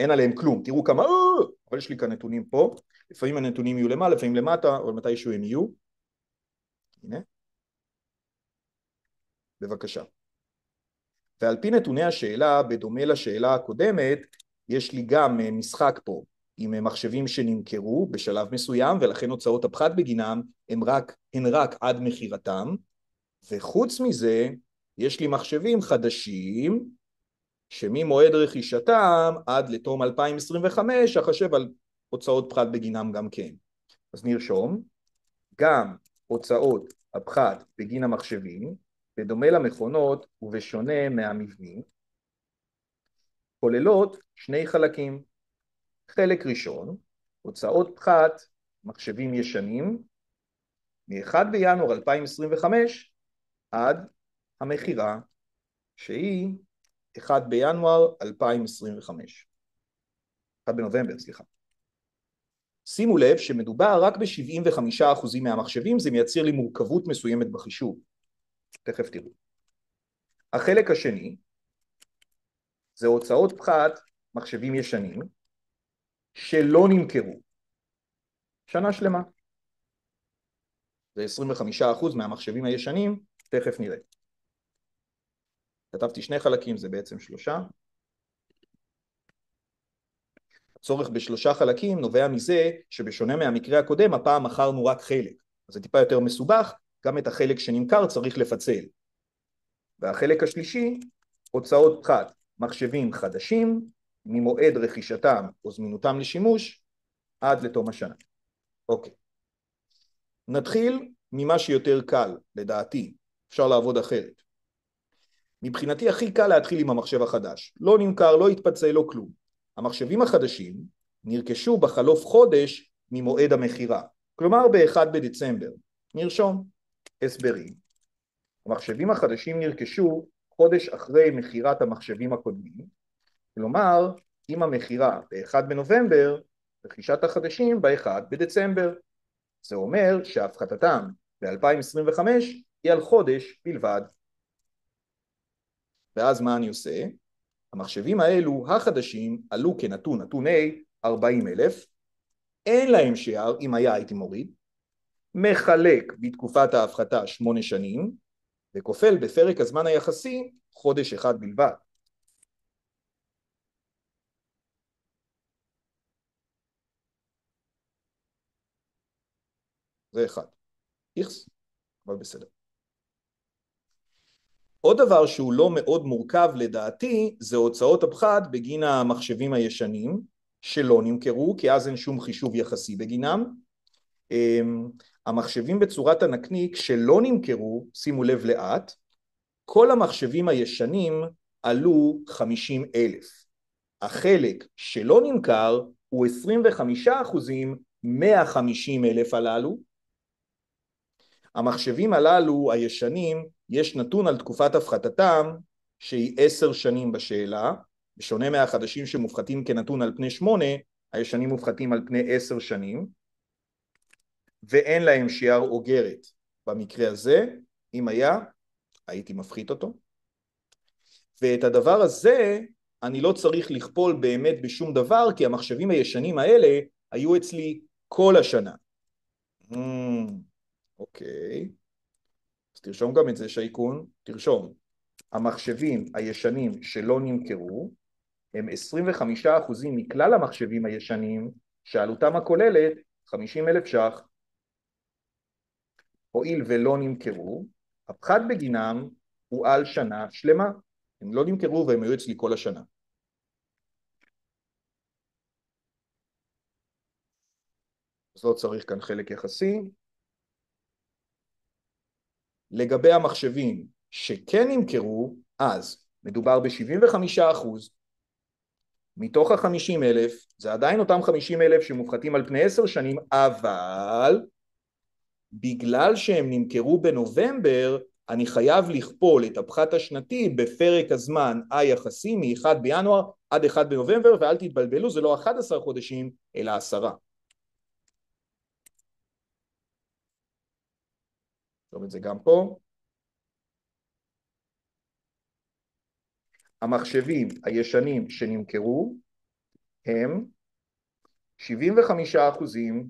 אין עליהם כלום, תראו כמה, אה, אבל יש לי כאן נתונים פה, לפעמים הנתונים יהיו למעלה, לפעמים למטה, אבל מתישהו הם יהיו. הנה. בבקשה. ועל פי נתוני השאלה, בדומה לשאלה הקודמת, יש לי גם אה, משחק פה עם אה, מחשבים שנמכרו בשלב מסוים ולכן הוצאות הפחת בגינם הן רק, הן רק עד מכירתם וחוץ מזה יש לי מחשבים חדשים שממועד רכישתם עד לתום 2025 אחשב על הוצאות פחת בגינם גם כן. אז נרשום גם הוצאות הפחת בגין המחשבים בדומה למכונות ובשונה מהמבנים, כוללות שני חלקים. חלק ראשון, הוצאות פחת, מחשבים ישנים, מ-1 בינואר 2025 עד המכירה, שהיא 1 בינואר 2025. 1 בנובמבר, סליחה. שימו לב שמדובר רק ב-75% מהמחשבים, זה מייצר לי מורכבות מסוימת בחישוב. תכף תראו. החלק השני זה הוצאות פחת מחשבים ישנים שלא נמכרו שנה שלמה. זה 25% מהמחשבים הישנים, תכף נראה. כתבתי שני חלקים, זה בעצם שלושה. הצורך בשלושה חלקים נובע מזה שבשונה מהמקרה הקודם, הפעם מכרנו רק חלק. זה טיפה יותר מסובך, גם את החלק שנמכר צריך לפצל. והחלק השלישי, הוצאות פחת, מחשבים חדשים, ממועד רכישתם או זמינותם לשימוש עד לתום השנה. אוקיי. נתחיל ממה שיותר קל, לדעתי, אפשר לעבוד אחרת. מבחינתי הכי קל להתחיל עם המחשב החדש. לא נמכר, לא התפצל, לא כלום. המחשבים החדשים נרכשו בחלוף חודש ממועד המכירה, כלומר ב-1 בדצמבר. נרשום. הסברים. המחשבים החדשים נרכשו חודש אחרי מכירת המחשבים הקודמים, כלומר אם המכירה ב-1 בנובמבר, רכישת החדשים ב-1 בדצמבר. זה אומר שהפחתתם ב-2025 היא על חודש בלבד. ואז מה אני עושה? המחשבים האלו החדשים עלו כנתון, נתון A, 40 אלף, אין להם שיער, אם היה הייתי מוריד, מחלק בתקופת ההפחתה שמונה שנים וכופל בפרק הזמן היחסי חודש אחד בלבד. זה אחד. איכס, אבל בסדר. עוד דבר שהוא לא מאוד מורכב לדעתי זה הוצאות הפחת בגין המחשבים הישנים שלא נמכרו כי אז אין שום חישוב יחסי בגינם אמ, המחשבים בצורת הנקניק שלא נמכרו, שימו לב לאט, כל המחשבים הישנים עלו 50 אלף. החלק שלא נמכר הוא 25 אחוזים מה-50 אלף הללו. המחשבים הללו, הישנים, יש נתון על תקופת הפחתתם שהיא עשר שנים בשאלה, בשונה מהחדשים שמופחתים כנתון על פני שמונה, הישנים מופחתים על פני עשר שנים. ואין להם שיער אוגרת. במקרה הזה, אם היה, הייתי מפחית אותו. ואת הדבר הזה אני לא צריך לכפול באמת בשום דבר, כי המחשבים הישנים האלה היו אצלי כל השנה. Mm, אוקיי, okay. אז תרשום גם את זה שייקון, תרשום. המחשבים הישנים שלא נמכרו הם 25% מכלל המחשבים הישנים שעלותם הכוללת 50 אלף ש"ח הואיל ולא נמכרו, הפחת בגינם הוא על שנה שלמה. הם לא נמכרו והם היו אצלי כל השנה. אז לא צריך כאן חלק יחסי. לגבי המחשבים שכן נמכרו, אז מדובר ב-75% מתוך ה-50 אלף, זה עדיין אותם 50 אלף שמופחתים על פני עשר שנים, אבל בגלל שהם נמכרו בנובמבר, אני חייב לכפול את הפחת השנתי בפרק הזמן היחסי מ-1 בינואר עד 1 בנובמבר, ואל תתבלבלו, זה לא 11 חודשים, אלא 10. נכתוב את זה גם פה. המחשבים הישנים שנמכרו הם 75 אחוזים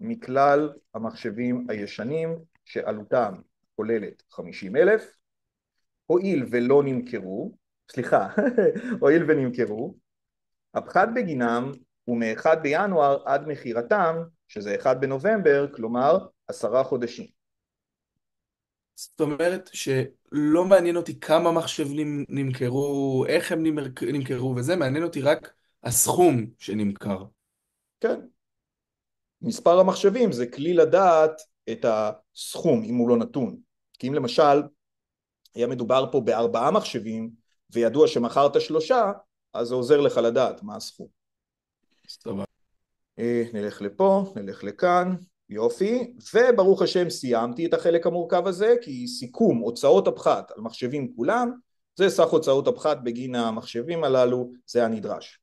מכלל המחשבים הישנים שעלותם כוללת 50 אלף, הואיל ולא נמכרו, סליחה, הואיל ונמכרו, הפחת בגינם הוא מ-1 בינואר עד מכירתם, שזה 1 בנובמבר, כלומר עשרה חודשים. זאת אומרת שלא מעניין אותי כמה מחשבים נמכרו, איך הם נמכרו וזה, מעניין אותי רק הסכום שנמכר. כן, מספר המחשבים זה כלי לדעת את הסכום אם הוא לא נתון. כי אם למשל היה מדובר פה בארבעה מחשבים וידוע שמכרת שלושה, אז זה עוזר לך לדעת מה הסכום. סבבה. אה, נלך לפה, נלך לכאן, יופי, וברוך השם סיימתי את החלק המורכב הזה, כי סיכום הוצאות הפחת על מחשבים כולם, זה סך הוצאות הפחת בגין המחשבים הללו, זה הנדרש.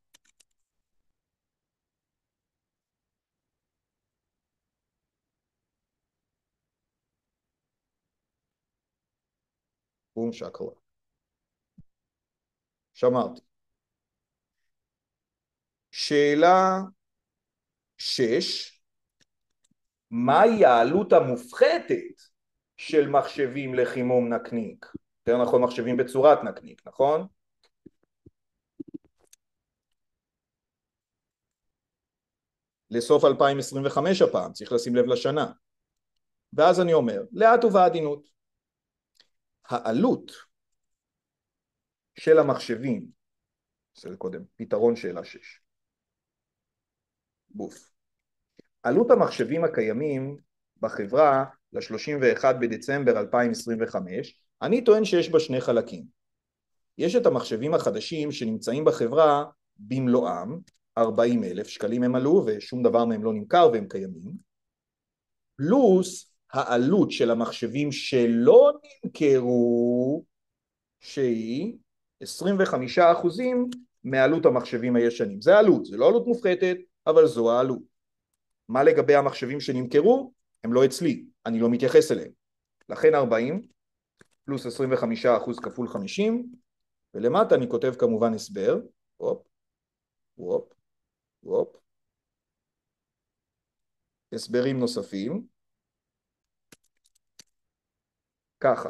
בום שקרה. שמרתי. שאלה שש, מהי העלות המופחתת של מחשבים לחימום נקניק? יותר נכון מחשבים בצורת נקניק, נכון? לסוף 2025 הפעם, צריך לשים לב לשנה. ואז אני אומר, לאט ובעדינות, העלות של המחשבים, בסדר קודם, פתרון שאלה 6. בוף. עלות המחשבים הקיימים בחברה ל-31 בדצמבר 2025, אני טוען שיש בה שני חלקים. יש את המחשבים החדשים שנמצאים בחברה במלואם, 40 אלף שקלים הם עלו ושום דבר מהם לא נמכר והם קיימים, פלוס העלות של המחשבים שלא נמכרו, שהיא 25 מעלות המחשבים הישנים. זה עלות, זה לא עלות מופחתת, אבל זו העלות. מה לגבי המחשבים שנמכרו? הם לא אצלי, אני לא מתייחס אליהם. לכן 40 פלוס 25 כפול 50, ולמטה אני כותב כמובן הסבר, הופ, הופ, הופ, הסברים נוספים, ככה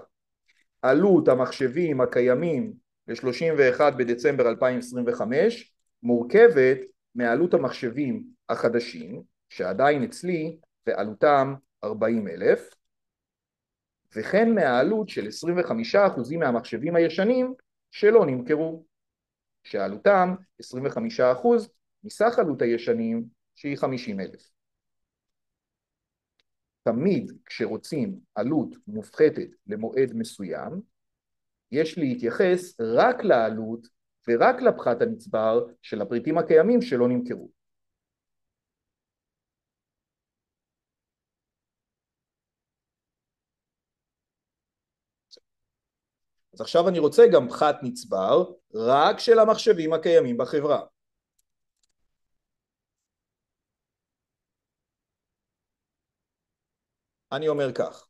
עלות המחשבים הקיימים ב-31 בדצמבר 2025 מורכבת מעלות המחשבים החדשים שעדיין אצלי ועלותם 40 אלף וכן מהעלות של 25% מהמחשבים הישנים שלא נמכרו שעלותם 25% מסך עלות הישנים שהיא 50 אלף תמיד כשרוצים עלות מופחתת למועד מסוים, יש להתייחס רק לעלות ורק לפחת הנצבר של הפריטים הקיימים שלא נמכרו. אז עכשיו אני רוצה גם פחת נצבר רק של המחשבים הקיימים בחברה. אני אומר כך,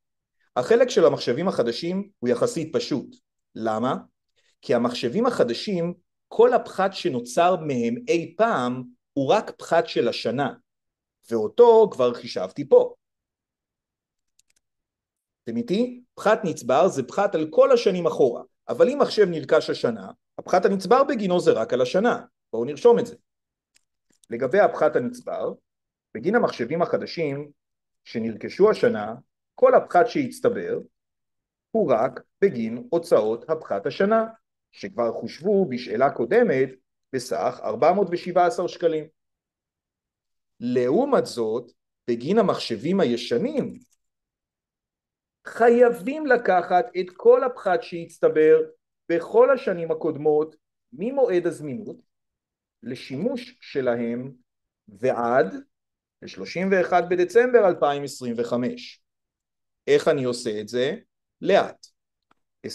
החלק של המחשבים החדשים הוא יחסית פשוט. למה? כי המחשבים החדשים, כל הפחת שנוצר מהם אי פעם הוא רק פחת של השנה, ואותו כבר חישבתי פה. אתם איתי? פחת נצבר זה פחת על כל השנים אחורה, אבל אם מחשב נרכש השנה, הפחת הנצבר בגינו זה רק על השנה. בואו נרשום את זה. לגבי הפחת הנצבר, בגין המחשבים החדשים שנרכשו השנה, כל הפחת שהצטבר הוא רק בגין הוצאות הפחת השנה, שכבר חושבו בשאלה קודמת בסך 417 שקלים. לעומת זאת, בגין המחשבים הישנים, חייבים לקחת את כל הפחת שהצטבר בכל השנים הקודמות ממועד הזמינות לשימוש שלהם ועד ל 31 בדצמבר 2025. איך אני עושה את זה? לאט. 25%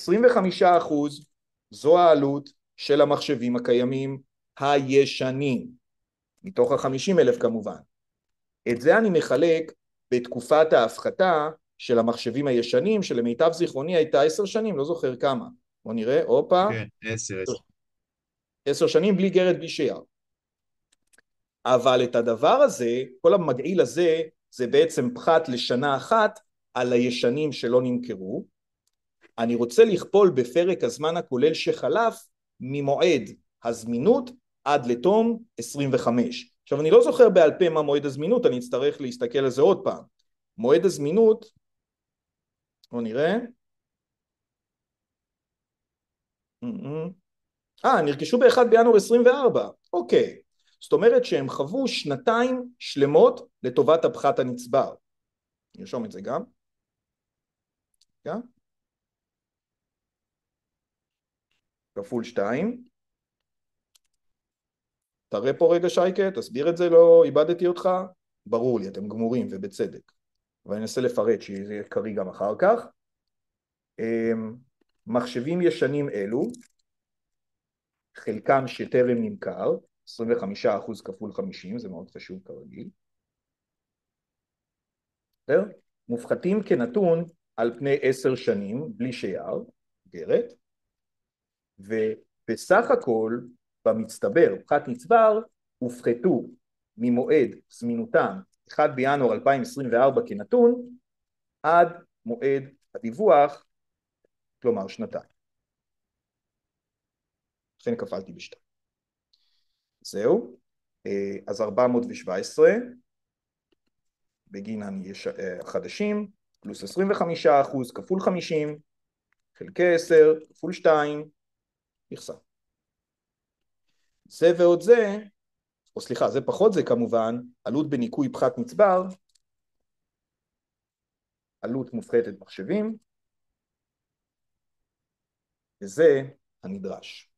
זו העלות של המחשבים הקיימים הישנים, מתוך ה-50 אלף כמובן. את זה אני מחלק בתקופת ההפחתה של המחשבים הישנים, שלמיטב זיכרוני הייתה עשר שנים, לא זוכר כמה. בוא נראה, הופה. כן, עשר, עשר. עשר שנים בלי גרד, בלי שיער. אבל את הדבר הזה, כל המגעיל הזה, זה בעצם פחת לשנה אחת על הישנים שלא נמכרו. אני רוצה לכפול בפרק הזמן הכולל שחלף ממועד הזמינות עד לתום 25. עכשיו אני לא זוכר בעל פה מה מועד הזמינות, אני אצטרך להסתכל על זה עוד פעם. מועד הזמינות, בואו נראה. אה, אה, אה, אה נרכשו ב-1 בינואר 24, אוקיי. זאת אומרת שהם חוו שנתיים שלמות לטובת הפחת הנצבר. נרשום את זה גם. Yeah. כפול שתיים. תראה פה רגע שייקה, תסביר את זה, לא איבדתי אותך. ברור לי, אתם גמורים ובצדק. ואני אנסה לפרט שזה יהיה קריא גם אחר כך. אמ, מחשבים ישנים אלו, חלקם שטרם נמכר, 25% כפול 50, זה מאוד חשוב כרגיל. בסדר? מופחתים כנתון על פני עשר שנים, בלי שיער, גרת, ובסך הכל, במצטבר, פחת נצבר, הופחתו ממועד זמינותם 1 בינואר 2024 כנתון, עד מועד הדיווח, כלומר שנתיים. לכן כפלתי בשתיים. זהו, אה, אז 417 בגין אה, החדשים, פלוס 25 אחוז כפול 50 חלקי 10 כפול 2 נכסה. זה ועוד זה, או סליחה, זה פחות זה כמובן, עלות בניכוי פחת מצבר, עלות מופחתת מחשבים, וזה הנדרש.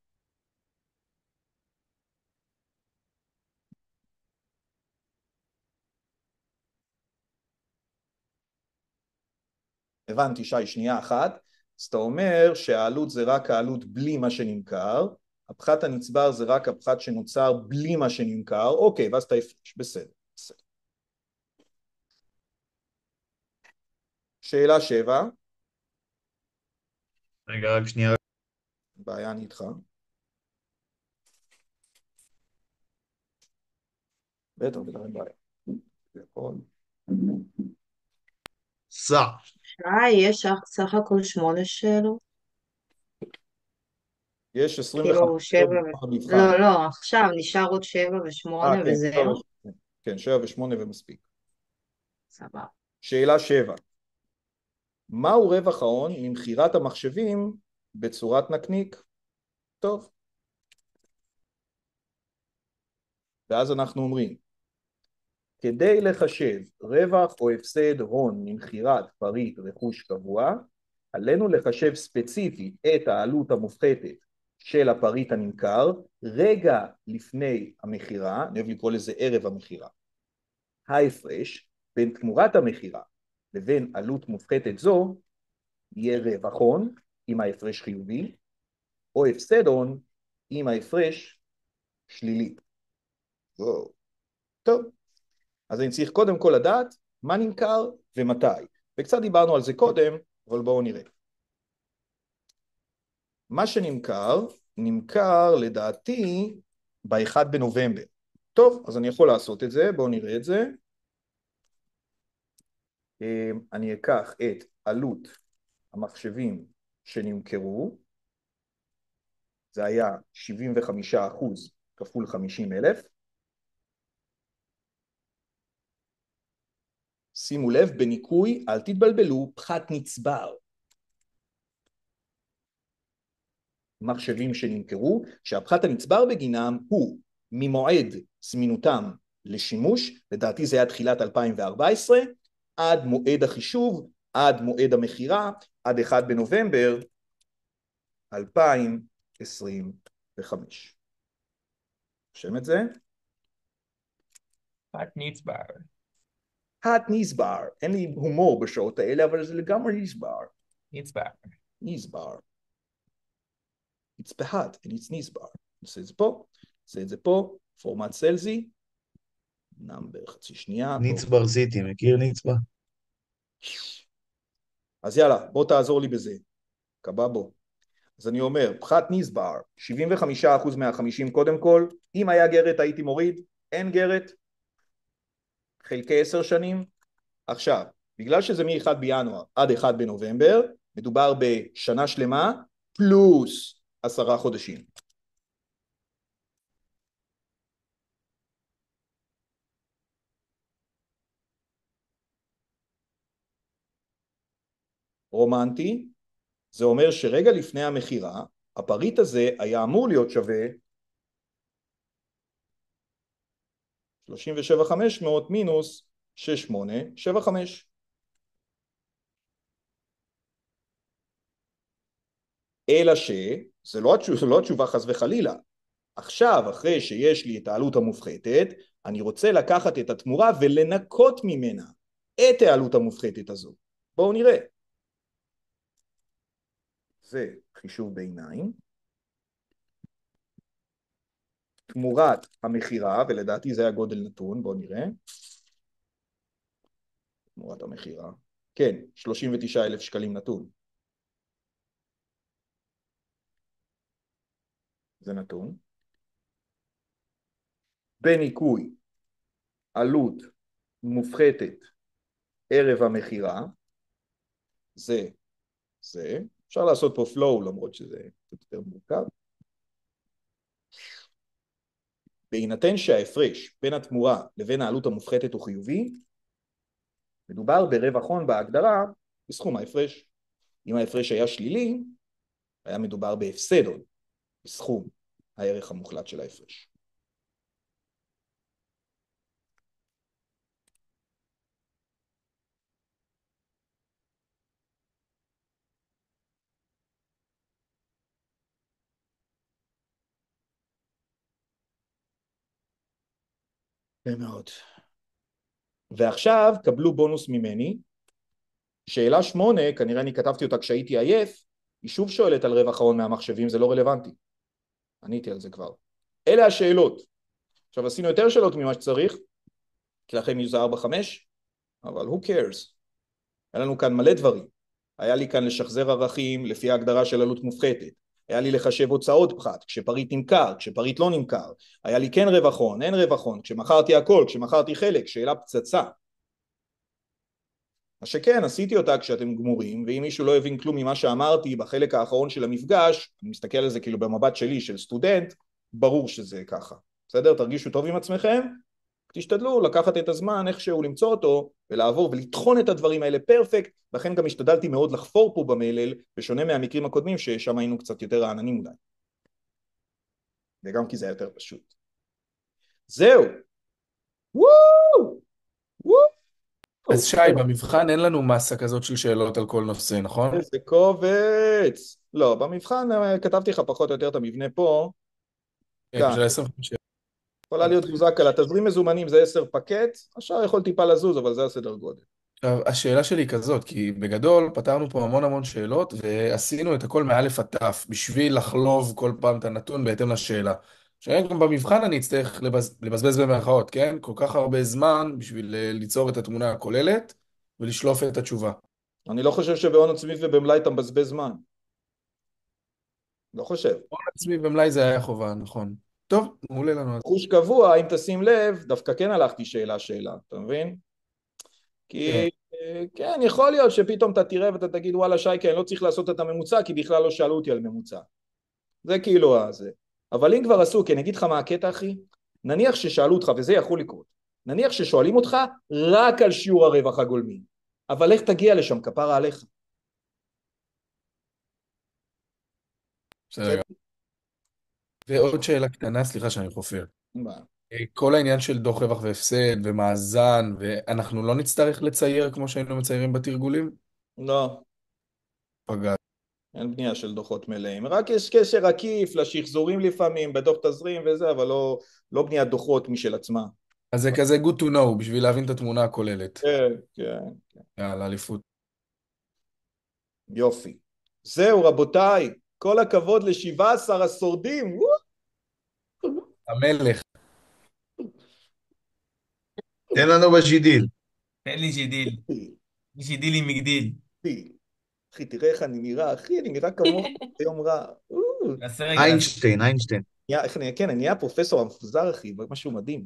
הבנתי שי שנייה אחת, אז אתה אומר שהעלות זה רק העלות בלי מה שנמכר, הפחת הנצבר זה רק הפחת שנוצר בלי מה שנמכר, אוקיי, ואז אתה הפרש, בסדר, בסדר. שאלה שבע. רגע, רק שנייה. בעיה, אני איתך. בטח, בטח, אין בעיה. סע. אה, יש סך הכל שמונה שאלות? יש עשרים כאילו שבע במבחן. לא, לא, עכשיו נשאר עוד שבע ושמונה אה, כן, וזהו. כן, שבע ושמונה ומספיק. סבבה. שאלה שבע. מהו רווח ההון ממכירת המחשבים בצורת נקניק? טוב. ואז אנחנו אומרים, כדי לחשב רווח או הפסד הון ממכירת פריט רכוש קבוע, עלינו לחשב ספציפית את העלות המופחתת של הפריט הנמכר רגע לפני המכירה, אני אוהב לקרוא לזה ערב המכירה. ההפרש בין תמורת המכירה לבין עלות מופחתת זו יהיה רווח הון, אם ההפרש חיובי, או הפסד הון, אם ההפרש שלילי. וואו. טוב. אז אני צריך קודם כל לדעת מה נמכר ומתי. וקצת דיברנו על זה קודם, אבל בואו נראה. מה שנמכר, נמכר לדעתי ב-1 בנובמבר. טוב, אז אני יכול לעשות את זה, בואו נראה את זה. אמ, אני אקח את עלות המחשבים שנמכרו, זה היה 75% כפול 50 אלף, שימו לב, בניקוי, אל תתבלבלו, פחת נצבר. מחשבים שנמכרו, שהפחת הנצבר בגינם הוא ממועד זמינותם לשימוש, לדעתי זה היה תחילת 2014, עד מועד החישוב, עד מועד המכירה, עד 1 בנובמבר 2025. רושם את זה? פחת נצבר. קצת נסבר, אין לי הומור בשעות האלה, אבל זה לגמרי נסבר. נסבר. נסבר. It's בהת, נסבר. נעשה את זה פה, נעשה את זה פה, פורמט סלזי, אמנם בחצי שנייה. נצבר זיתי, מכיר נצבר? אז יאללה, בוא תעזור לי בזה. קבבו. אז אני אומר, פחת נסבר, 75% מה-50 קודם כל, אם היה גרת הייתי מוריד, אין גרת, חלקי עשר שנים. עכשיו, בגלל שזה מ-1 בינואר עד 1 בנובמבר, מדובר בשנה שלמה פלוס עשרה חודשים. רומנטי, זה אומר שרגע לפני המכירה, הפריט הזה היה אמור להיות שווה 37,500 מינוס 6875. אלא ש... זה לא, התשוב, לא התשובה חס וחלילה. עכשיו, אחרי שיש לי את העלות המופחתת, אני רוצה לקחת את התמורה ולנקות ממנה את העלות המופחתת הזו. בואו נראה. זה חישוב ביניים. תמורת המכירה, ולדעתי זה היה גודל נתון, בואו נראה. תמורת המכירה, כן, 39 אלף שקלים נתון. זה נתון. בניכוי עלות מופחתת ערב המכירה, זה, זה, אפשר לעשות פה flow למרות שזה קצת יותר מורכב, בהינתן שההפרש בין התמורה לבין העלות המופחתת הוא חיובי, מדובר ברווח הון בהגדרה בסכום ההפרש. אם ההפרש היה שלילי, היה מדובר בהפסד הון בסכום הערך המוחלט של ההפרש. יפה מאוד. ועכשיו קבלו בונוס ממני. שאלה שמונה, כנראה אני כתבתי אותה כשהייתי עייף, היא שוב שואלת על רווח ההון מהמחשבים, זה לא רלוונטי. עניתי על זה כבר. אלה השאלות. עכשיו עשינו יותר שאלות ממה שצריך, כי לכם יהיו זה 4-5, אבל who cares? היה לנו כאן מלא דברים. היה לי כאן לשחזר ערכים לפי ההגדרה של עלות מופחתת. היה לי לחשב הוצאות פחת, כשפריט נמכר, כשפריט לא נמכר, היה לי כן רווח הון, אין רווח הון, כשמכרתי הכל, כשמכרתי חלק, שאלה פצצה. מה שכן, עשיתי אותה כשאתם גמורים, ואם מישהו לא הבין כלום ממה שאמרתי בחלק האחרון של המפגש, אני מסתכל על זה כאילו במבט שלי של סטודנט, ברור שזה ככה. בסדר? תרגישו טוב עם עצמכם, תשתדלו לקחת את הזמן איכשהו למצוא אותו ולעבור ולטחון את הדברים האלה פרפקט לכן גם השתדלתי מאוד לחפור פה במלל בשונה מהמקרים הקודמים ששם היינו קצת יותר רעננים אולי וגם כי זה היה יותר פשוט זהו וואו וואו אז שי, במבחן אין לנו מסה כזאת של שאלות על כל נושא, נכון? איזה קובץ! לא, במבחן אה, כתבתי לך פחות או יותר את המבנה פה. כן, של ה-25 יכולה להיות תזוזה קלה. תזרים מזומנים זה עשר פקט, השאר יכול טיפה לזוז, אבל זה הסדר גודל. עכשיו, השאלה שלי היא כזאת, כי בגדול פתרנו פה המון המון שאלות, ועשינו את הכל מאלף עד תף, בשביל לחלוב כל פעם את הנתון בהתאם לשאלה. שהיום גם במבחן אני אצטרך לבז... לבזבז במרכאות, כן? כל כך הרבה זמן בשביל אה, ליצור את התמונה הכוללת ולשלוף את התשובה. אני לא חושב שבהון עצמי ובמלאי אתה מבזבז זמן. לא חושב. הון עצמי ובמלאי זה היה חובה, נכון. טוב, מעולה לנו. חוש קבוע, אם תשים לב, דווקא כן הלכתי שאלה-שאלה, אתה מבין? כי כן. יכול להיות שפתאום אתה תראה ואתה תגיד וואלה שייקה, אני כן, לא צריך לעשות את הממוצע כי בכלל לא שאלו אותי על ממוצע. זה כאילו הזה. אבל אם כבר עשו, כי אני אגיד לך מה הקטע אחי, נניח ששאלו אותך, וזה יכול לקרות, נניח ששואלים אותך רק על שיעור הרווח הגולמי, אבל איך תגיע לשם, כפרה עליך. בסדר. ועוד שאלה קטנה, סליחה שאני חופר. מה? אה, כל העניין של דוח רווח והפסד ומאזן, ואנחנו לא נצטרך לצייר כמו שהיינו מציירים בתרגולים? לא. פגע. אין בנייה של דוחות מלאים, רק יש קשר עקיף לשחזורים לפעמים, בדוח תזרים וזה, אבל לא, לא בניית דוחות משל עצמה. אז זה כזה good to know, בשביל להבין את התמונה הכוללת. כן, כן. כן. יאללה, אליפות. יופי. זהו, רבותיי, כל הכבוד ל-17 השורדים, וואו! המלך. תן לנו בג'ידיל. תן לי ג'ידיל. ג'ידיל עם מגדיל. אחי, תראה איך אני נראה, אחי, אני נראה כמוך ביום רע. איינשטיין, איינשטיין. כן, אני נהיה פרופסור המפוזר, אחי, משהו מדהים.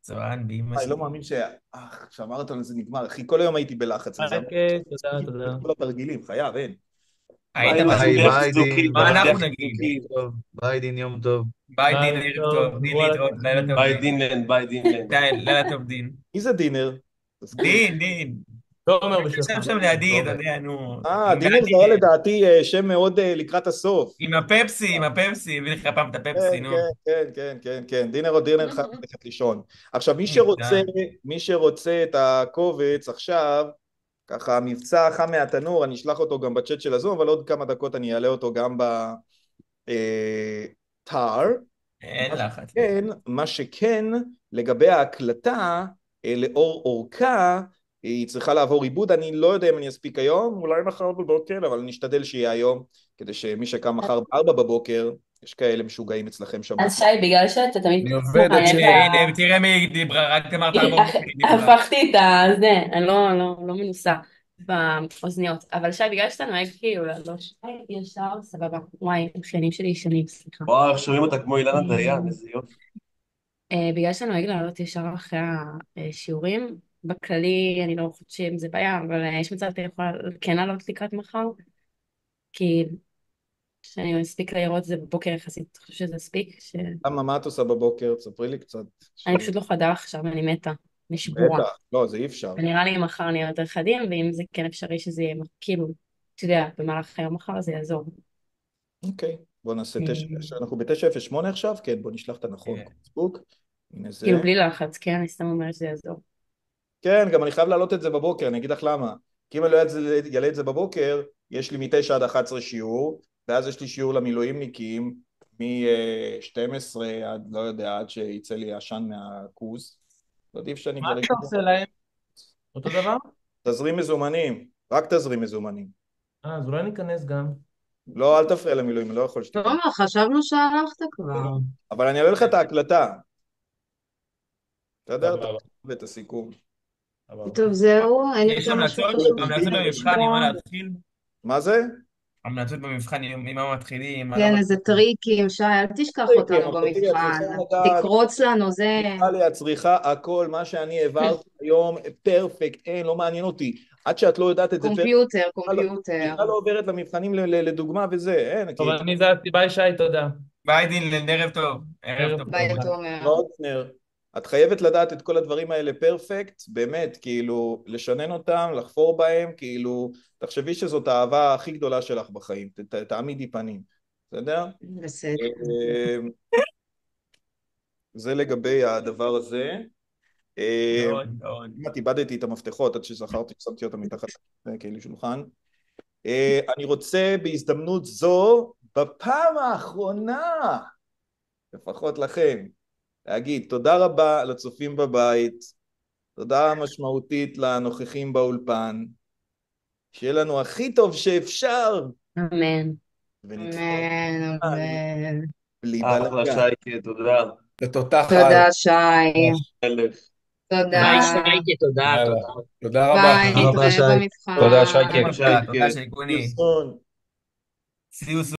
צוען, באמא אני לא מאמין ש... אה, שהמרתון זה נגמר, אחי, כל היום הייתי בלחץ. אוקיי, תודה, תודה. כל התרגילים, חייב, אין. היית מה אנחנו נגיד? ביי דין, יום טוב. ביי דינר טוב, דין להתראות, לילה טוב. ביי דינלנד, ביי דינלנד. כן, לילה טוב דין. מי זה דינר? דין, דין. תומר בשבילך. יושב שם לידי, אתה יודע, נו. אה, דינר זה היה לדעתי אה, שם מאוד אה, לקראת הסוף. עם הפפסי, עם הפפסי, הביא לך פעם את הפפסי, כן, נו. כן, כן, כן, כן, כן. דינר או דינר חייב ללכת לישון. עכשיו, מי אה, שרוצה, מי שרוצה את הקובץ עכשיו, ככה המבצע החם מהתנור, אני אשלח אותו גם בצ'אט של הזום, אבל עוד כמה דקות אני אעלה אותו גם ב... תר. אין לחץ. כן, מה שכן, לגבי ההקלטה, אה, לאור אורכה, היא צריכה לעבור עיבוד, אני לא יודע אם אני אספיק היום, אולי מחר בבוקר, אבל אני אשתדל שיהיה היום, כדי שמי שקם מחר בארבע בבוקר, יש כאלה משוגעים אצלכם שם. אז שי, בגלל שאתה תמיד... אני עובד עד שהנה, תראה מי דיברה, רק אמרת ארבע בבוקר. הפכתי את הזה, אני לא, לא, לא מנוסה. באוזניות. אבל שי, בגלל שאתה נוהג כאילו ללוש ישר, סבבה. וואי, אופיינים שלי ישנים, סליחה. וואי, איך שומעים אותה כמו אילנה דיין, איזה יופי. אה, בגלל שאתה נוהג לעלות ישר אחרי השיעורים, בכללי אני לא חושבת שאם זה בעיה, אבל אה, יש מצב שאתה יכול כן לעלות לקראת מחר, כי כשאני מספיק לראות זה בבוקר יחסית, אתה חושב שזה מספיק? ש... למה, מה את עושה בבוקר? תספרי לי קצת. אני פשוט לא חדה עכשיו, אני מתה. ושבורה. בטח, לא, זה אי אפשר. ונראה לי מחר נהיה יותר חדים, ואם זה כן אפשרי שזה יהיה, כאילו, אתה יודע, במהלך היום מחר זה יעזור. אוקיי, בוא נעשה אה. תשע, אנחנו בתשע אפס שמונה עכשיו? כן, בוא נשלח את הנכון. כן. כאילו בלי לחץ, כן? אני סתם אומרת שזה יעזור. כן, גם אני חייב להעלות את זה בבוקר, אני אגיד לך למה. כי אם אני לא אעלה את זה בבוקר, יש לי מתשע עד אחת עשרה שיעור, ואז יש לי שיעור למילואימניקים מ-12 אה, עד, לא יודע, עד שיצא לי עשן מהכוס, עדיף שאני... כבר... מה אתה עושה להם? אותו דבר? תזרים מזומנים, רק תזרים מזומנים. אה, אז אולי ניכנס גם. לא, אל תפריע למילואים, לא יכול שתקרא. תומר, חשבנו שהלכת כבר. אבל אני אראה לך את ההקלטה. אתה אתה יודע, בסדר? את הסיכום. טוב, זהו. יש המלצות במבחן, עם מה להתחיל? מה זה? המלצות במבחן, עם מה מתחילים. כן, איזה טריקים, שי, אל תשכח אותנו אוקיי, במבחן. אוקיי, תקרוץ לנו, זה... את צריכה הכל, מה שאני העברתי כן. היום, פרפקט, אין, לא מעניין אותי. עד שאת לא יודעת את זה... קומפיוטר, קומפיוטר. היא לא עוברת למבחנים לדוגמה וזה, אין. טוב, כאילו. אני זה ביי שי, תודה. ביי דין, ערב טוב. ערב טוב. ביי, תומר. את חייבת לדעת את כל הדברים האלה פרפקט, באמת, כאילו, לשנן אותם, לחפור בהם, כאילו, תחשבי שזאת האהבה הכי גדולה שלך בחיים, ת, תעמידי פנים, בסדר? בסדר. אמ, זה לגבי הדבר הזה. מאוד אמ, מאוד. איבדתי את המפתחות עד שזכרתי ששמתי אותם מתחת כאילו שולחן. אמ, אני רוצה בהזדמנות זו, בפעם האחרונה, לפחות לכם, להגיד תודה רבה לצופים בבית, תודה משמעותית לנוכחים באולפן, שיהיה לנו הכי טוב שאפשר. אמן. אמן, אמן. בלי בלגן. אחלה תודה. תודה, שי. תודה. ביי, שייקה, תודה. תודה רבה. ביי, נתראה במשחק. תודה, שייקה. תודה, שייקה. כן, נכון. See